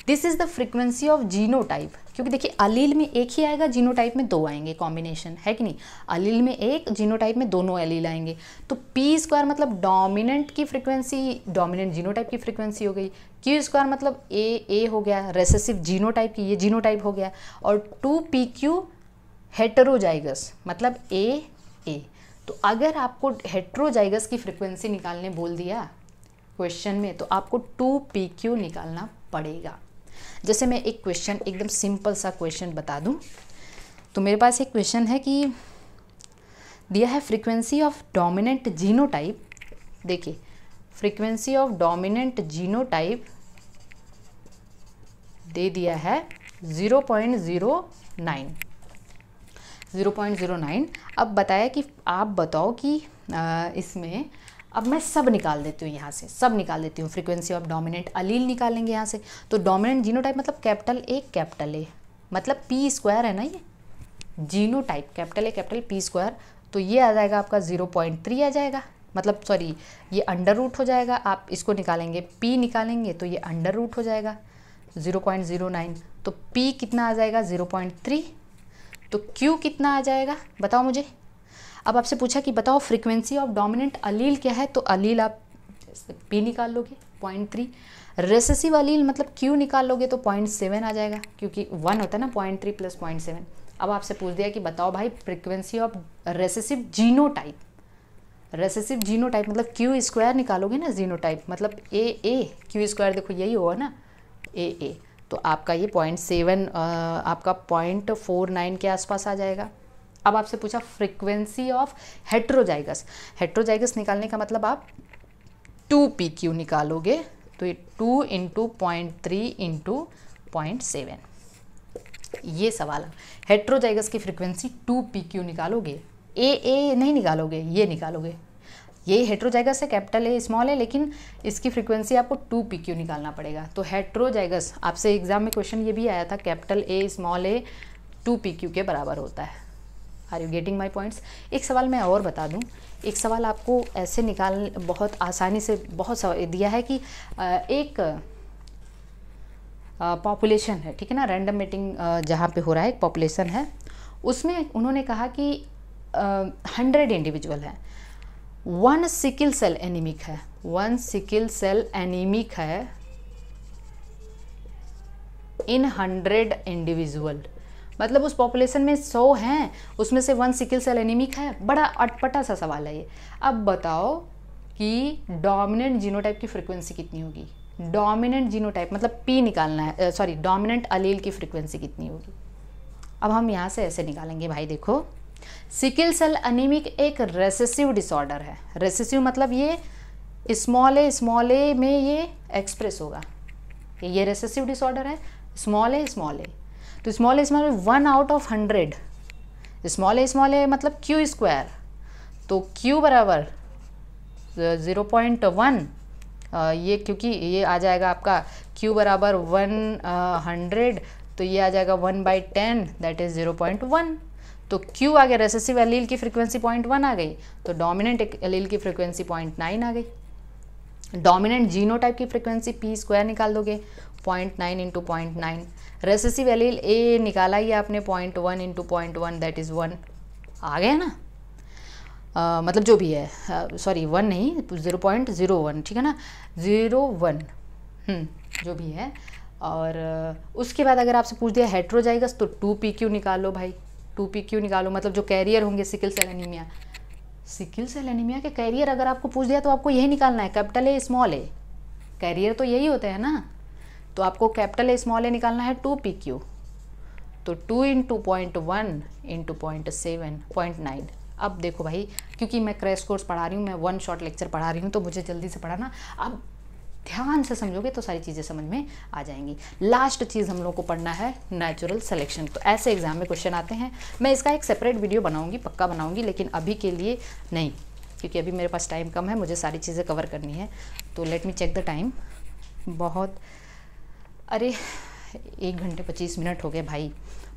this is the frequency of genotype क्योंकि देखिए अलील में एक ही आएगा जीनोटाइप में दो आएंगे कॉम्बिनेशन है कि नहीं अलील में एक जीनोटाइप में दोनों अलील आएंगे तो पी स्क्वायर मतलब डोमिनेंट की फ्रीक्वेंसी डोमिनेंट जीनोटाइप की फ्रीक्वेंसी हो गई क्यू स्क्वायर मतलब ए ए हो गया रेसेसिव जीनोटाइप की ये जीनोटाइप हो गया और टू पी क्यू हेटरोजाइगस मतलब ए ए तो अगर आपको हेट्रोजाइगस की फ्रिक्वेंसी निकालने बोल दिया क्वेश्चन में तो आपको टू पी क्यू निकालना पड़ेगा जैसे मैं एक क्वेश्चन एकदम सिंपल सा क्वेश्चन बता दूं तो मेरे पास एक क्वेश्चन है कि दिया है फ्रीक्वेंसी ऑफ डोमिनेंट जीनोटाइप देखिए फ्रीक्वेंसी ऑफ डोमिनेंट जीनोटाइप दे दिया है ज़ीरो पॉइंट ज़ीरो नाइन 0.09 अब बताया कि आप बताओ कि इसमें अब मैं सब निकाल देती हूँ यहाँ से सब निकाल देती हूँ फ्रीक्वेंसी ऑफ डोमिनेंट अलील निकालेंगे यहाँ से तो डोमिनेंट जीनोटाइप मतलब कैपिटल ए कैपिटल ए मतलब पी स्क्वायर है ना ये genotype capital A capital p square तो ये आ जाएगा आपका ज़ीरो पॉइंट थ्री आ जाएगा मतलब सॉरी ये अंडर रूट हो जाएगा आप इसको निकालेंगे पी निकालेंगे तो ये अंडर रूट हो जाएगा ज़ीरो पॉइंट ज़ीरो नाइन तो पी कितना आ जाएगा ज़ीरो पॉइंट थ्री तो क्यू कितना आ जाएगा बताओ मुझे अब आपसे पूछा कि बताओ फ्रीक्वेंसी ऑफ डोमिनेंट अलील क्या है तो अलील आप पी निकाल लोगे पॉइंट थ्री रेसेसिव अलील मतलब क्यू निकाल लोगे तो पॉइंट सेवन आ जाएगा क्योंकि वन होता है ना point three plus point seven अब आपसे पूछ दिया कि बताओ भाई frequency of recessive genotype recessive genotype मतलब क्यू स्क्वायर निकालोगे ना जीनो टाइप मतलब ए ए क्यू स्क्वायर देखो यही होगा ना ए ए तो आपका ये पॉइंट सेवन आपका पॉइंट फोर नाइन के आसपास आ जाएगा अब आपसे पूछा फ्रिक्वेंसी ऑफ हेट्रोजाइगस हेट्रोजाइगस निकालने का मतलब आप टू पी क्यू निकालोगे तो ये two into point three into point seven ये सवाल है हेट्रोजाइगस की फ्रिक्वेंसी टू पी क्यू निकालोगे ए ए नहीं निकालोगे ये निकालोगे ये हेट्रोजाइगस है कैपिटल है स्मॉल है लेकिन इसकी फ्रिक्वेंसी आपको टू पी क्यू निकालना पड़ेगा तो हेट्रोजाइगस आपसे एग्जाम में क्वेश्चन ये भी आया था capital A small A two p q के बराबर होता है are you getting my points एक सवाल मैं और बता दूँ एक सवाल आपको ऐसे निकाल बहुत आसानी से बहुत दिया है कि एक पॉपुलेशन है ठीक है ना रैंडम मीटिंग जहाँ पे हो रहा है एक पॉपुलेशन है उसमें उन्होंने कहा कि हंड्रेड इंडिविजुअल हैं वन सिकिल सेल एनीमिक है वन सिकिल सेल एनीमिक है इन हंड्रेड इंडिविजुअल मतलब उस पॉपुलेशन में सौ हैं उसमें से वन सिकिल सेल एनीमिक है बड़ा अटपटा सा सवाल है ये अब बताओ कि डोमिनेंट जीनोटाइप की फ्रिक्वेंसी कितनी होगी डोमिनेंट जीनोटाइप मतलब पी निकालना है सॉरी डोमिनेंट अलील की फ्रिक्वेंसी कितनी होगी अब हम यहाँ से ऐसे निकालेंगे भाई देखो सिकिल सेल अनिमिक एक रेसेसिव डिसऑर्डर है रेसेसिव मतलब ये स्मॉल ए स्मॉल ए में ये एक्सप्रेस होगा ये रेसेसिव डिसऑर्डर है स्मॉल ए स्मॉल ए तो small A small A one out of hundred small A small A मतलब क्यू स्क्वायर तो क्यू बराबर ज़ीरो पॉइंट वन ये क्योंकि ये आ जाएगा आपका क्यू बराबर वन हंड्रेड तो ये आ जाएगा one by ten that is zero point one तो क्यू आ गया रेसेसिव एलील की फ्रीक्वेंसी पॉइंट वन आ गई तो डोमिनेंट एलील की फ्रीक्वेंसी पॉइंट नाइन आ गई डोमिनेंट जीनो टाइप की फ्रीक्वेंसी पी स्क्वायर निकाल दोगे point nine into point nine recessive allele A निकाला ही आपने point one into point one that is one आ गया ना Uh, मतलब जो भी है सॉरी uh, वन नहीं ज़ीरो पॉइंट ज़ीरो वन ठीक है ना ज़ीरो वन हम्म, जो भी है और uh, उसके बाद अगर आपसे पूछ दिया हेट्रोजाइगस तो टू पी क्यू निकाल लो भाई टू पी क्यू निकालो मतलब जो कैरियर होंगे sickle cell anemia sickle cell anemia के कैरियर अगर आपको पूछ दिया तो आपको यही निकालना है capital A small A carrier तो यही होते हैं ना तो आपको कैपिटल ए स्मॉल ए निकालना है टू पी क्यू तो two into point one into point seven point nine अब देखो भाई क्योंकि मैं क्रैश कोर्स पढ़ा रही हूँ मैं वन शॉर्ट लेक्चर पढ़ा रही हूँ तो मुझे जल्दी से पढ़ाना अब ध्यान से समझोगे तो सारी चीज़ें समझ में आ जाएंगी लास्ट चीज़ हम लोग को पढ़ना है नेचुरल सिलेक्शन तो ऐसे एग्जाम में क्वेश्चन आते हैं मैं इसका एक सेपरेट वीडियो बनाऊंगी पक्का बनाऊंगी लेकिन अभी के लिए नहीं क्योंकि अभी मेरे पास टाइम कम है मुझे सारी चीज़ें कवर करनी है तो let me check the time बहुत अरे एक घंटे पच्चीस मिनट हो गए भाई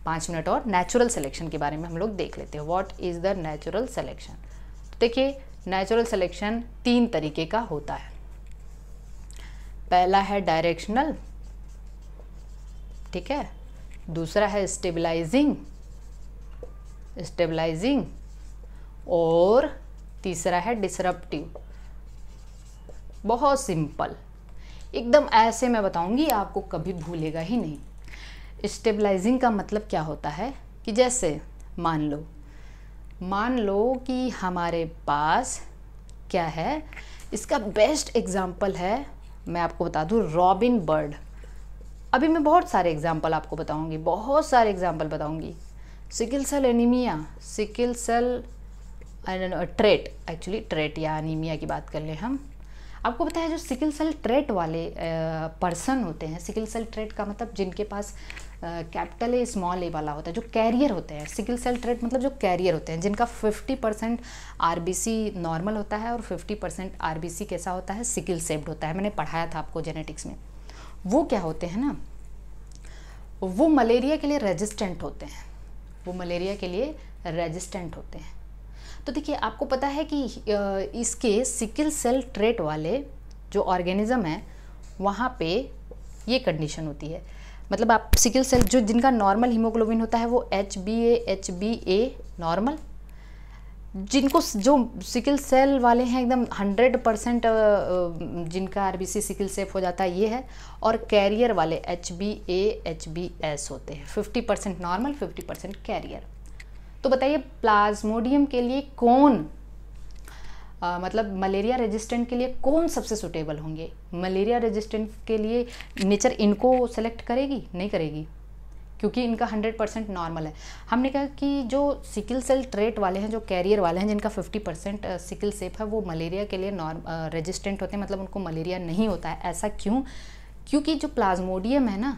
पाँच मिनट और नेचुरल सिलेक्शन के बारे में हम लोग देख लेते हैं what is the natural selection देखिए नेचुरल सिलेक्शन तीन तरीके का होता है पहला है डायरेक्शनल ठीक है दूसरा है स्टेबलाइजिंग स्टेबलाइजिंग और तीसरा है डिसरप्टिव बहुत सिंपल एकदम ऐसे मैं बताऊंगी आपको कभी भूलेगा ही नहीं स्टेबलाइजिंग का मतलब क्या होता है कि जैसे मान लो मान लो कि हमारे पास क्या है इसका बेस्ट एग्जाम्पल है मैं आपको बता दूँ रॉबिन बर्ड अभी मैं बहुत सारे एग्जाम्पल आपको बताऊँगी बहुत सारे एग्जाम्पल बताऊँगी sickle cell anemia sickle cell trait actually trait या एनीमिया की बात कर लें हम आपको पता है जो सिकल सेल ट्रेट वाले पर्सन होते हैं सिकल सेल ट्रेट का मतलब जिनके पास कैपिटल ए स्मॉल ए वाला होता है जो कैरियर होते हैं सिकल सेल ट्रेट मतलब जो कैरियर होते हैं जिनका 50 परसेंट आर नॉर्मल होता है और 50 परसेंट आर कैसा होता है सिकल सेप्ड होता है मैंने पढ़ाया था आपको जेनेटिक्स में वो क्या होते हैं ना वो मलेरिया के लिए रेजिस्टेंट होते हैं वो मलेरिया के लिए रेजिस्टेंट होते हैं तो देखिए आपको पता है कि इसके सिकल सेल ट्रेट वाले जो ऑर्गेनिज़म है वहाँ पे ये कंडीशन होती है मतलब आप सिकल सेल जो जिनका नॉर्मल हीमोग्लोबिन होता है वो H B A H B A normal जिनको जो सिकल सेल वाले हैं एकदम 100 परसेंट जिनका आर बी सी सेफ हो जाता है ये है और कैरियर वाले H B A H B S होते हैं 50 परसेंट नॉर्मल 50 परसेंट कैरियर तो बताइए प्लाज्मोडियम के लिए कौन आ, मतलब मलेरिया रेजिस्टेंट के लिए कौन सबसे सुटेबल होंगे मलेरिया रेजिस्टेंट के लिए नेचर इनको सेलेक्ट करेगी नहीं करेगी क्योंकि इनका 100 परसेंट नॉर्मल है हमने कहा कि जो सिकिल सेल ट्रेट वाले हैं जो कैरियर वाले हैं जिनका 50 परसेंट सिकिल सेफ है वो मलेरिया के लिए नॉर्म रेजिस्टेंट होते हैं मतलब उनको मलेरिया नहीं होता है ऐसा क्यों क्योंकि जो प्लाज्मोडियम है ना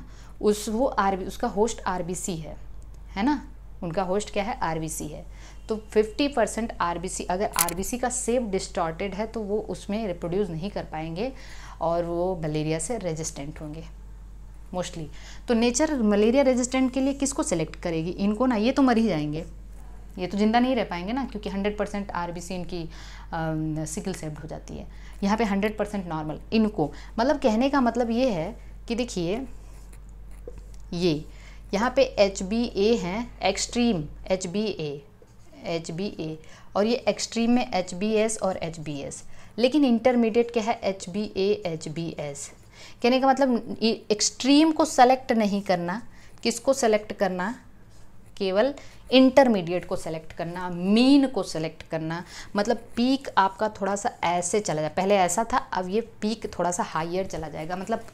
उस वो आर उसका होस्ट आर है है ना उनका होस्ट क्या है आरबीसी है तो 50 परसेंट आर अगर आर का सेफ डिस्टॉर्टेड है तो वो उसमें रिप्रोड्यूस नहीं कर पाएंगे और वो मलेरिया से रेजिस्टेंट होंगे मोस्टली तो नेचर मलेरिया रेजिस्टेंट के लिए किसको सेलेक्ट करेगी इनको ना ये तो मर ही जाएंगे ये तो ज़िंदा नहीं रह पाएंगे ना क्योंकि 100 परसेंट आर इनकी सिकल सेप्ट हो जाती है यहाँ पे 100 परसेंट नॉर्मल इनको मतलब कहने का मतलब ये है कि देखिए ये यहाँ पे एच बी ए हैं extreme H B A H B A और ये एक्सट्रीम में एच बी एस और एच बी एस लेकिन इंटरमीडिएट क्या है H B A H B S कहने का मतलब एक्सट्रीम को सेलेक्ट नहीं करना किसको सेलेक्ट करना केवल इंटरमीडिएट को सेलेक्ट करना मीन को सेलेक्ट करना मतलब पीक आपका थोड़ा सा ऐसे चला जाए पहले ऐसा था अब ये पीक थोड़ा सा हाइयर चला जाएगा मतलब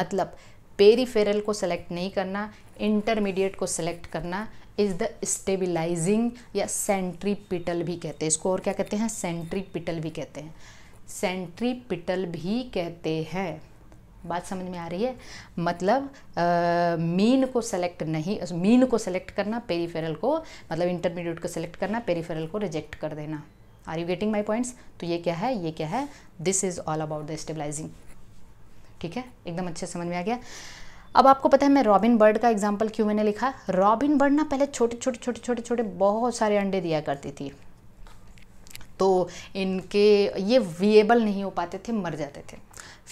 मतलब पेरीफेरल को सेलेक्ट नहीं करना इंटरमीडिएट को सेलेक्ट करना इज़ द स्टेबिलाइजिंग या सेंट्रीपिटल भी कहते हैं इसको और क्या कहते हैं सेंट्रीपिटल भी कहते हैं सेंट्रीपिटल भी कहते हैं बात समझ में आ रही है मतलब मीन को सेलेक्ट नहीं मीन को सेलेक्ट करना पेरीफेरल को मतलब इंटरमीडिएट को सेलेक्ट करना पेरीफेरल को रिजेक्ट कर देना are you getting my points तो ये क्या है ये क्या है this is all about the stabilising ठीक है एकदम अच्छे समझ में आ गया अब आपको पता है मैं रॉबिन बर्ड का एग्जाम्पल क्यों मैंने लिखा रॉबिन बर्ड ना पहले छोटे छोटे छोटे छोटे छोटे बहुत सारे अंडे दिया करती थी तो इनके ये वीएबल नहीं हो पाते थे मर जाते थे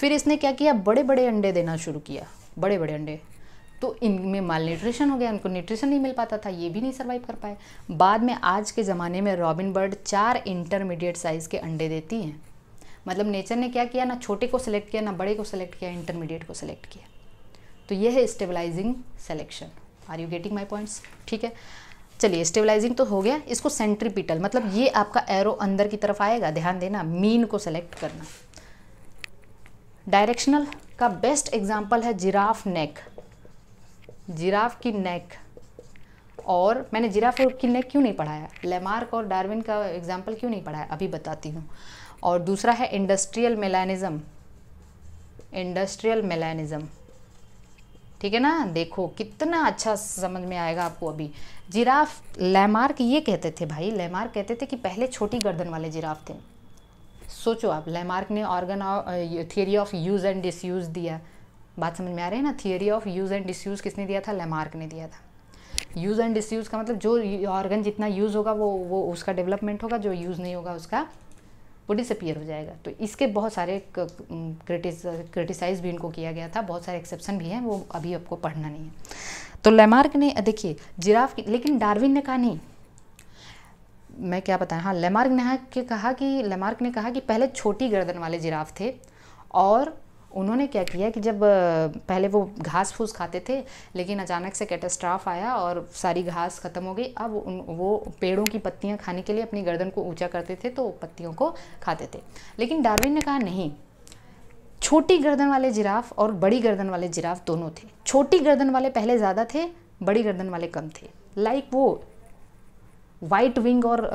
फिर इसने क्या किया बड़े बड़े अंडे देना शुरू किया बड़े बड़े अंडे तो इनमें माल न्यूट्रिशन हो गया इनको न्यूट्रिशन नहीं मिल पाता था ये भी नहीं सर्वाइव कर पाए बाद में आज के ज़माने में रॉबिन बर्ड चार इंटरमीडिएट साइज़ के अंडे देती हैं मतलब नेचर ने क्या किया ना छोटे को सिलेक्ट किया ना बड़े को सिलेक्ट किया इंटरमीडिएट को सिलेक्ट किया तो ये है stabilising selection are you getting my points ठीक है चलिए स्टेबलाइजिंग तो हो गया इसको सेंट्रीपिटल मतलब ये आपका एरो अंदर की तरफ आएगा ध्यान देना मीन को सेलेक्ट करना डायरेक्शनल का बेस्ट एग्जाम्पल है जिराफ नेक जिराफ की नेक और मैंने जिराफ की नेक क्यों नहीं पढ़ाया लेमार्क और डार्विन का एग्जाम्पल क्यों नहीं पढ़ाया अभी बताती हूँ और दूसरा है इंडस्ट्रियल मेलानिज्म इंडस्ट्रियल मेलानिज्म ठीक है ना देखो कितना अच्छा समझ में आएगा आपको अभी जिराफ लेमार्क ये कहते थे भाई लेमार्क कहते थे कि पहले छोटी गर्दन वाले जिराफ थे सोचो आप लेमार्क ने organ theory of use and disuse दिया बात समझ में आ रही है ना theory of use and disuse किसने दिया था लेमार्क ने दिया था यूज़ एंड डिसयूज़ का मतलब जो ऑर्गन जितना यूज़ होगा वो वो उसका डेवलपमेंट होगा जो यूज़ नहीं होगा उसका वो डिसअपियर हो जाएगा तो इसके बहुत सारे क्रिटिसाइज़ भी इनको किया गया था बहुत सारे एक्सेप्शन भी हैं वो अभी आपको पढ़ना नहीं है तो लेमार्क ने देखिए जिराफ की लेकिन डार्विन ने कहा नहीं मैं क्या बताया हाँ लेमार्क ने कहा कि लेमार्क ने कहा कि पहले छोटी गर्दन वाले जिराफ थे और उन्होंने क्या किया कि जब पहले वो घास फूस खाते थे लेकिन अचानक से कैटास्ट्राफ आया और सारी घास ख़त्म हो गई अब उन वो पेड़ों की पत्तियाँ खाने के लिए अपनी गर्दन को ऊंचा करते थे तो पत्तियों को खाते थे लेकिन डार्विन ने कहा नहीं छोटी गर्दन वाले जिराफ और बड़ी गर्दन वाले जिराफ दोनों थे छोटी गर्दन वाले पहले ज़्यादा थे बड़ी गर्दन वाले कम थे लाइक like वो वाइट विंग और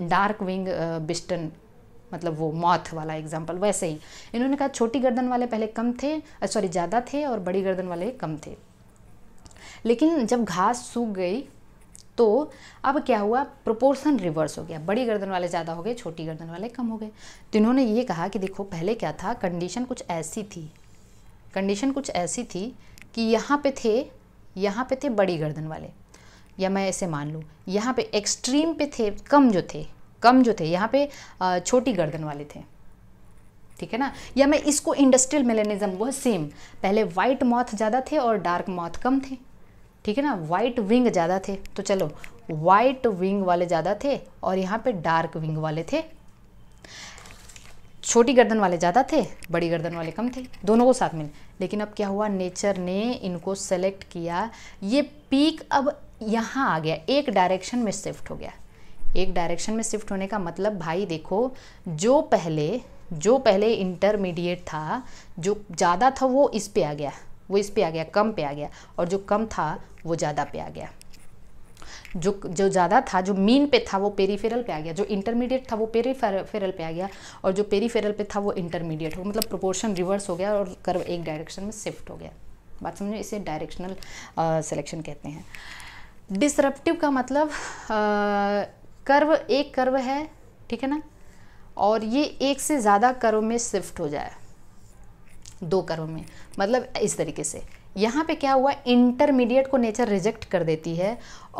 डार्क विंग बिस्टन मतलब वो मौत वाला एग्जाम्पल वैसे ही इन्होंने कहा छोटी गर्दन वाले पहले कम थे सॉरी ज़्यादा थे और बड़ी गर्दन वाले कम थे लेकिन जब घास सूख गई तो अब क्या हुआ प्रोपोर्शन रिवर्स हो गया बड़ी गर्दन वाले ज़्यादा हो गए छोटी गर्दन वाले कम हो गए तो इन्होंने ये कहा कि देखो पहले क्या था कंडीशन कुछ ऐसी थी कंडीशन कुछ ऐसी थी कि यहाँ पे थे यहाँ पे थे बड़ी गर्दन वाले या मैं ऐसे मान लूँ यहाँ पे एक्सट्रीम पे थे कम जो थे कम जो थे यहाँ पे छोटी गर्दन वाले थे ठीक है ना या मैं इसको इंडस्ट्रियल मेलेनिज्म वह सेम पहले वाइट मॉथ ज़्यादा थे और डार्क मॉथ कम थे ठीक है ना वाइट विंग ज़्यादा थे तो चलो वाइट विंग वाले ज़्यादा थे और यहाँ पे डार्क विंग वाले थे छोटी गर्दन वाले ज़्यादा थे बड़ी गर्दन वाले कम थे दोनों को साथ में लेकिन अब क्या हुआ नेचर ने इनको सेलेक्ट किया ये पीक अब यहाँ आ गया एक डायरेक्शन में शिफ्ट हो गया एक डायरेक्शन में शिफ्ट होने का मतलब भाई देखो जो पहले जो पहले इंटरमीडिएट था जो ज़्यादा था वो इस पे आ गया वो इस पे आ गया कम पे आ गया और जो कम था वो ज़्यादा पे आ गया जो जो ज़्यादा था जो मीन पे था वो पेरीफेरल पे आ गया जो इंटरमीडिएट था वो पेरीफेरल पे आ गया और जो पेरीफेरल पे था वो इंटरमीडिएट हो मतलब प्रोपोर्शन रिवर्स हो गया और कर्व एक डायरेक्शन में शिफ्ट हो गया बात समझो इसे डायरेक्शनल सिलेक्शन कहते हैं डिसरप्टिव का मतलब कर्व एक कर्व है ठीक है ना और ये एक से ज़्यादा कर्व में शिफ्ट हो जाए दो कर्व में मतलब इस तरीके से यहाँ पे क्या हुआ इंटरमीडिएट को नेचर रिजेक्ट कर देती है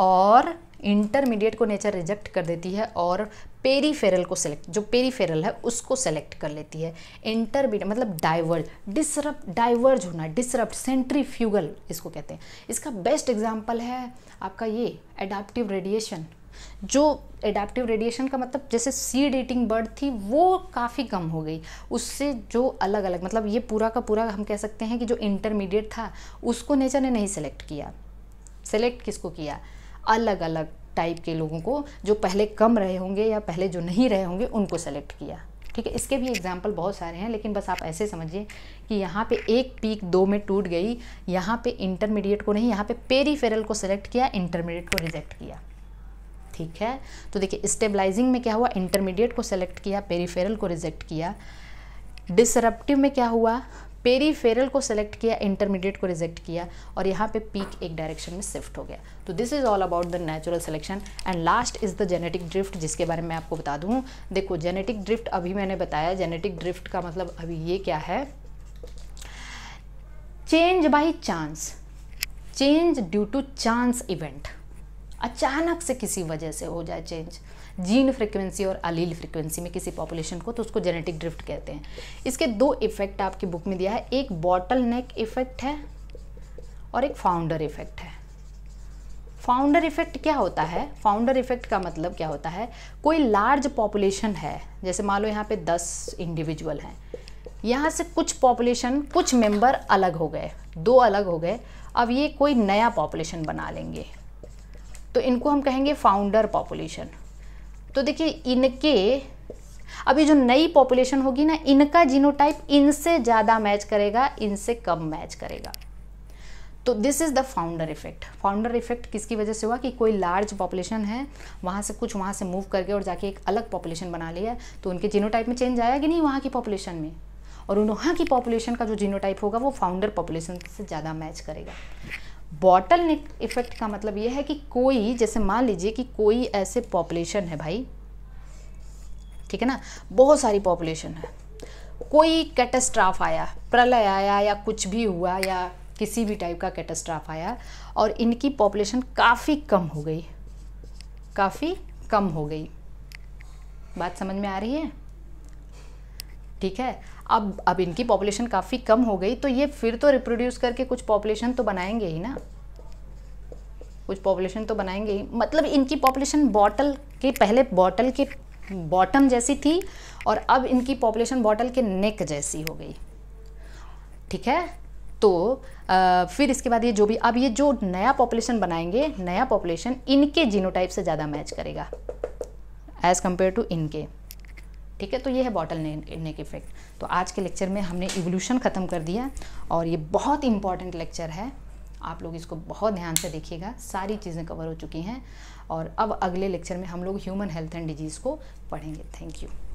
और इंटरमीडिएट को नेचर रिजेक्ट कर देती है और पेरीफेरल को सेलेक्ट जो पेरीफेरल है उसको सेलेक्ट कर लेती है इंटरमीडिएट मतलब डाइवर्ज डिसरप डाइवर्ज होना डिसरप सेंट्रीफ्यूगल इसको कहते हैं इसका बेस्ट एग्जाम्पल है आपका ये एडाप्टिव रेडिएशन जो एडाप्टिव रेडिएशन का मतलब जैसे सीड ईटिंग बर्ड थी वो काफ़ी कम हो गई उससे जो अलग अलग मतलब ये पूरा का पूरा हम कह सकते हैं कि जो इंटरमीडिएट था उसको नेचर ने नहीं सेलेक्ट किया सेलेक्ट किसको किया अलग अलग टाइप के लोगों को जो पहले कम रहे होंगे या पहले जो नहीं रहे होंगे उनको सेलेक्ट किया ठीक है इसके भी एग्जाम्पल बहुत सारे हैं लेकिन बस आप ऐसे समझिए कि यहाँ पे एक पीक दो में टूट गई यहाँ पे इंटरमीडिएट को नहीं यहाँ पे पेरीफेरल को सेलेक्ट किया इंटरमीडिएट को रिजेक्ट किया ठीक है तो देखिए स्टेबलाइजिंग में क्या हुआ इंटरमीडिएट को सेलेक्ट किया पेरीफेरल को रिजेक्ट किया डिसरप्टिव में क्या हुआ पेरीफेरल को सेलेक्ट किया इंटरमीडिएट को रिजेक्ट किया और यहाँ पे पीक एक डायरेक्शन में शिफ्ट हो गया तो this is all about the natural selection and last is the genetic drift जिसके बारे में आपको बता दूँ देखो जेनेटिक ड्रिफ्ट अभी मैंने बताया जेनेटिक ड्रिफ्ट का मतलब अभी ये क्या है change by chance change due to chance event अचानक से किसी वजह से हो जाए चेंज जीन फ्रिक्वेंसी और अलील फ्रिक्वेंसी में किसी पॉपुलेशन को तो उसको जेनेटिक ड्रिफ्ट कहते हैं इसके दो इफ़ेक्ट आपकी बुक में दिया है एक बॉटल नेक इफ़ेक्ट है और एक फाउंडर इफ़ेक्ट है फाउंडर इफ़ेक्ट क्या होता है फाउंडर इफ़ेक्ट का मतलब क्या होता है कोई लार्ज पॉपुलेशन है जैसे मान लो यहाँ पे दस इंडिविजुअल हैं यहाँ से कुछ पॉपुलेशन कुछ मेंबर अलग हो गए दो अलग हो गए अब ये कोई नया पॉपुलेशन बना लेंगे तो इनको हम कहेंगे फाउंडर पॉपुलेशन तो देखिए इनके अभी जो नई पॉपुलेशन होगी ना इनका जीनोटाइप इनसे ज़्यादा मैच करेगा इनसे कम मैच करेगा तो this is the founder effect founder effect किसकी वजह से हुआ कि कोई लार्ज पॉपुलेशन है वहां से कुछ वहां से मूव करके और जाके एक अलग पॉपुलेशन बना लिया तो उनके जीनोटाइप में चेंज आया कि नहीं वहां की पॉपुलेशन में और वहां की पॉपुलेशन का जो जीनोटाइप होगा वो फाउंडर पॉपुलेशन से ज़्यादा मैच करेगा बॉटल नेक इफ़ेक्ट का मतलब यह है कि कोई जैसे मान लीजिए कि कोई ऐसे पॉपुलेशन है भाई ठीक है ना बहुत सारी पॉपुलेशन है कोई कैटेस्ट्राफ आया प्रलय आया या कुछ भी हुआ या किसी भी टाइप का कैटेस्ट्राफ आया और इनकी पॉपुलेशन काफ़ी कम हो गई काफ़ी कम हो गई बात समझ में आ रही है ठीक है अब अब इनकी पॉपुलेशन काफ़ी कम हो गई तो ये फिर तो रिप्रोड्यूस करके कुछ पॉपुलेशन तो बनाएंगे ही ना कुछ पॉपुलेशन तो बनाएंगे ही मतलब इनकी पॉपुलेशन बॉटल के पहले बॉटल के बॉटम जैसी थी और अब इनकी पॉपुलेशन बॉटल के नेक जैसी हो गई ठीक है तो आ, फिर इसके बाद ये जो भी अब ये जो नया पॉपुलेशन बनाएंगे नया पॉपुलेशन इनके जीनोटाइप से ज़्यादा मैच करेगा एज़ कम्पेयर टू इनके ठीक है तो ये है बॉटल नेक इफ़ेक्ट तो आज के लेक्चर में हमने इवोल्यूशन ख़त्म कर दिया और ये बहुत इंपॉर्टेंट लेक्चर है आप लोग इसको बहुत ध्यान से देखिएगा सारी चीज़ें कवर हो चुकी हैं और अब अगले लेक्चर में हम लोग ह्यूमन हेल्थ एंड डिजीज़ को पढ़ेंगे थैंक यू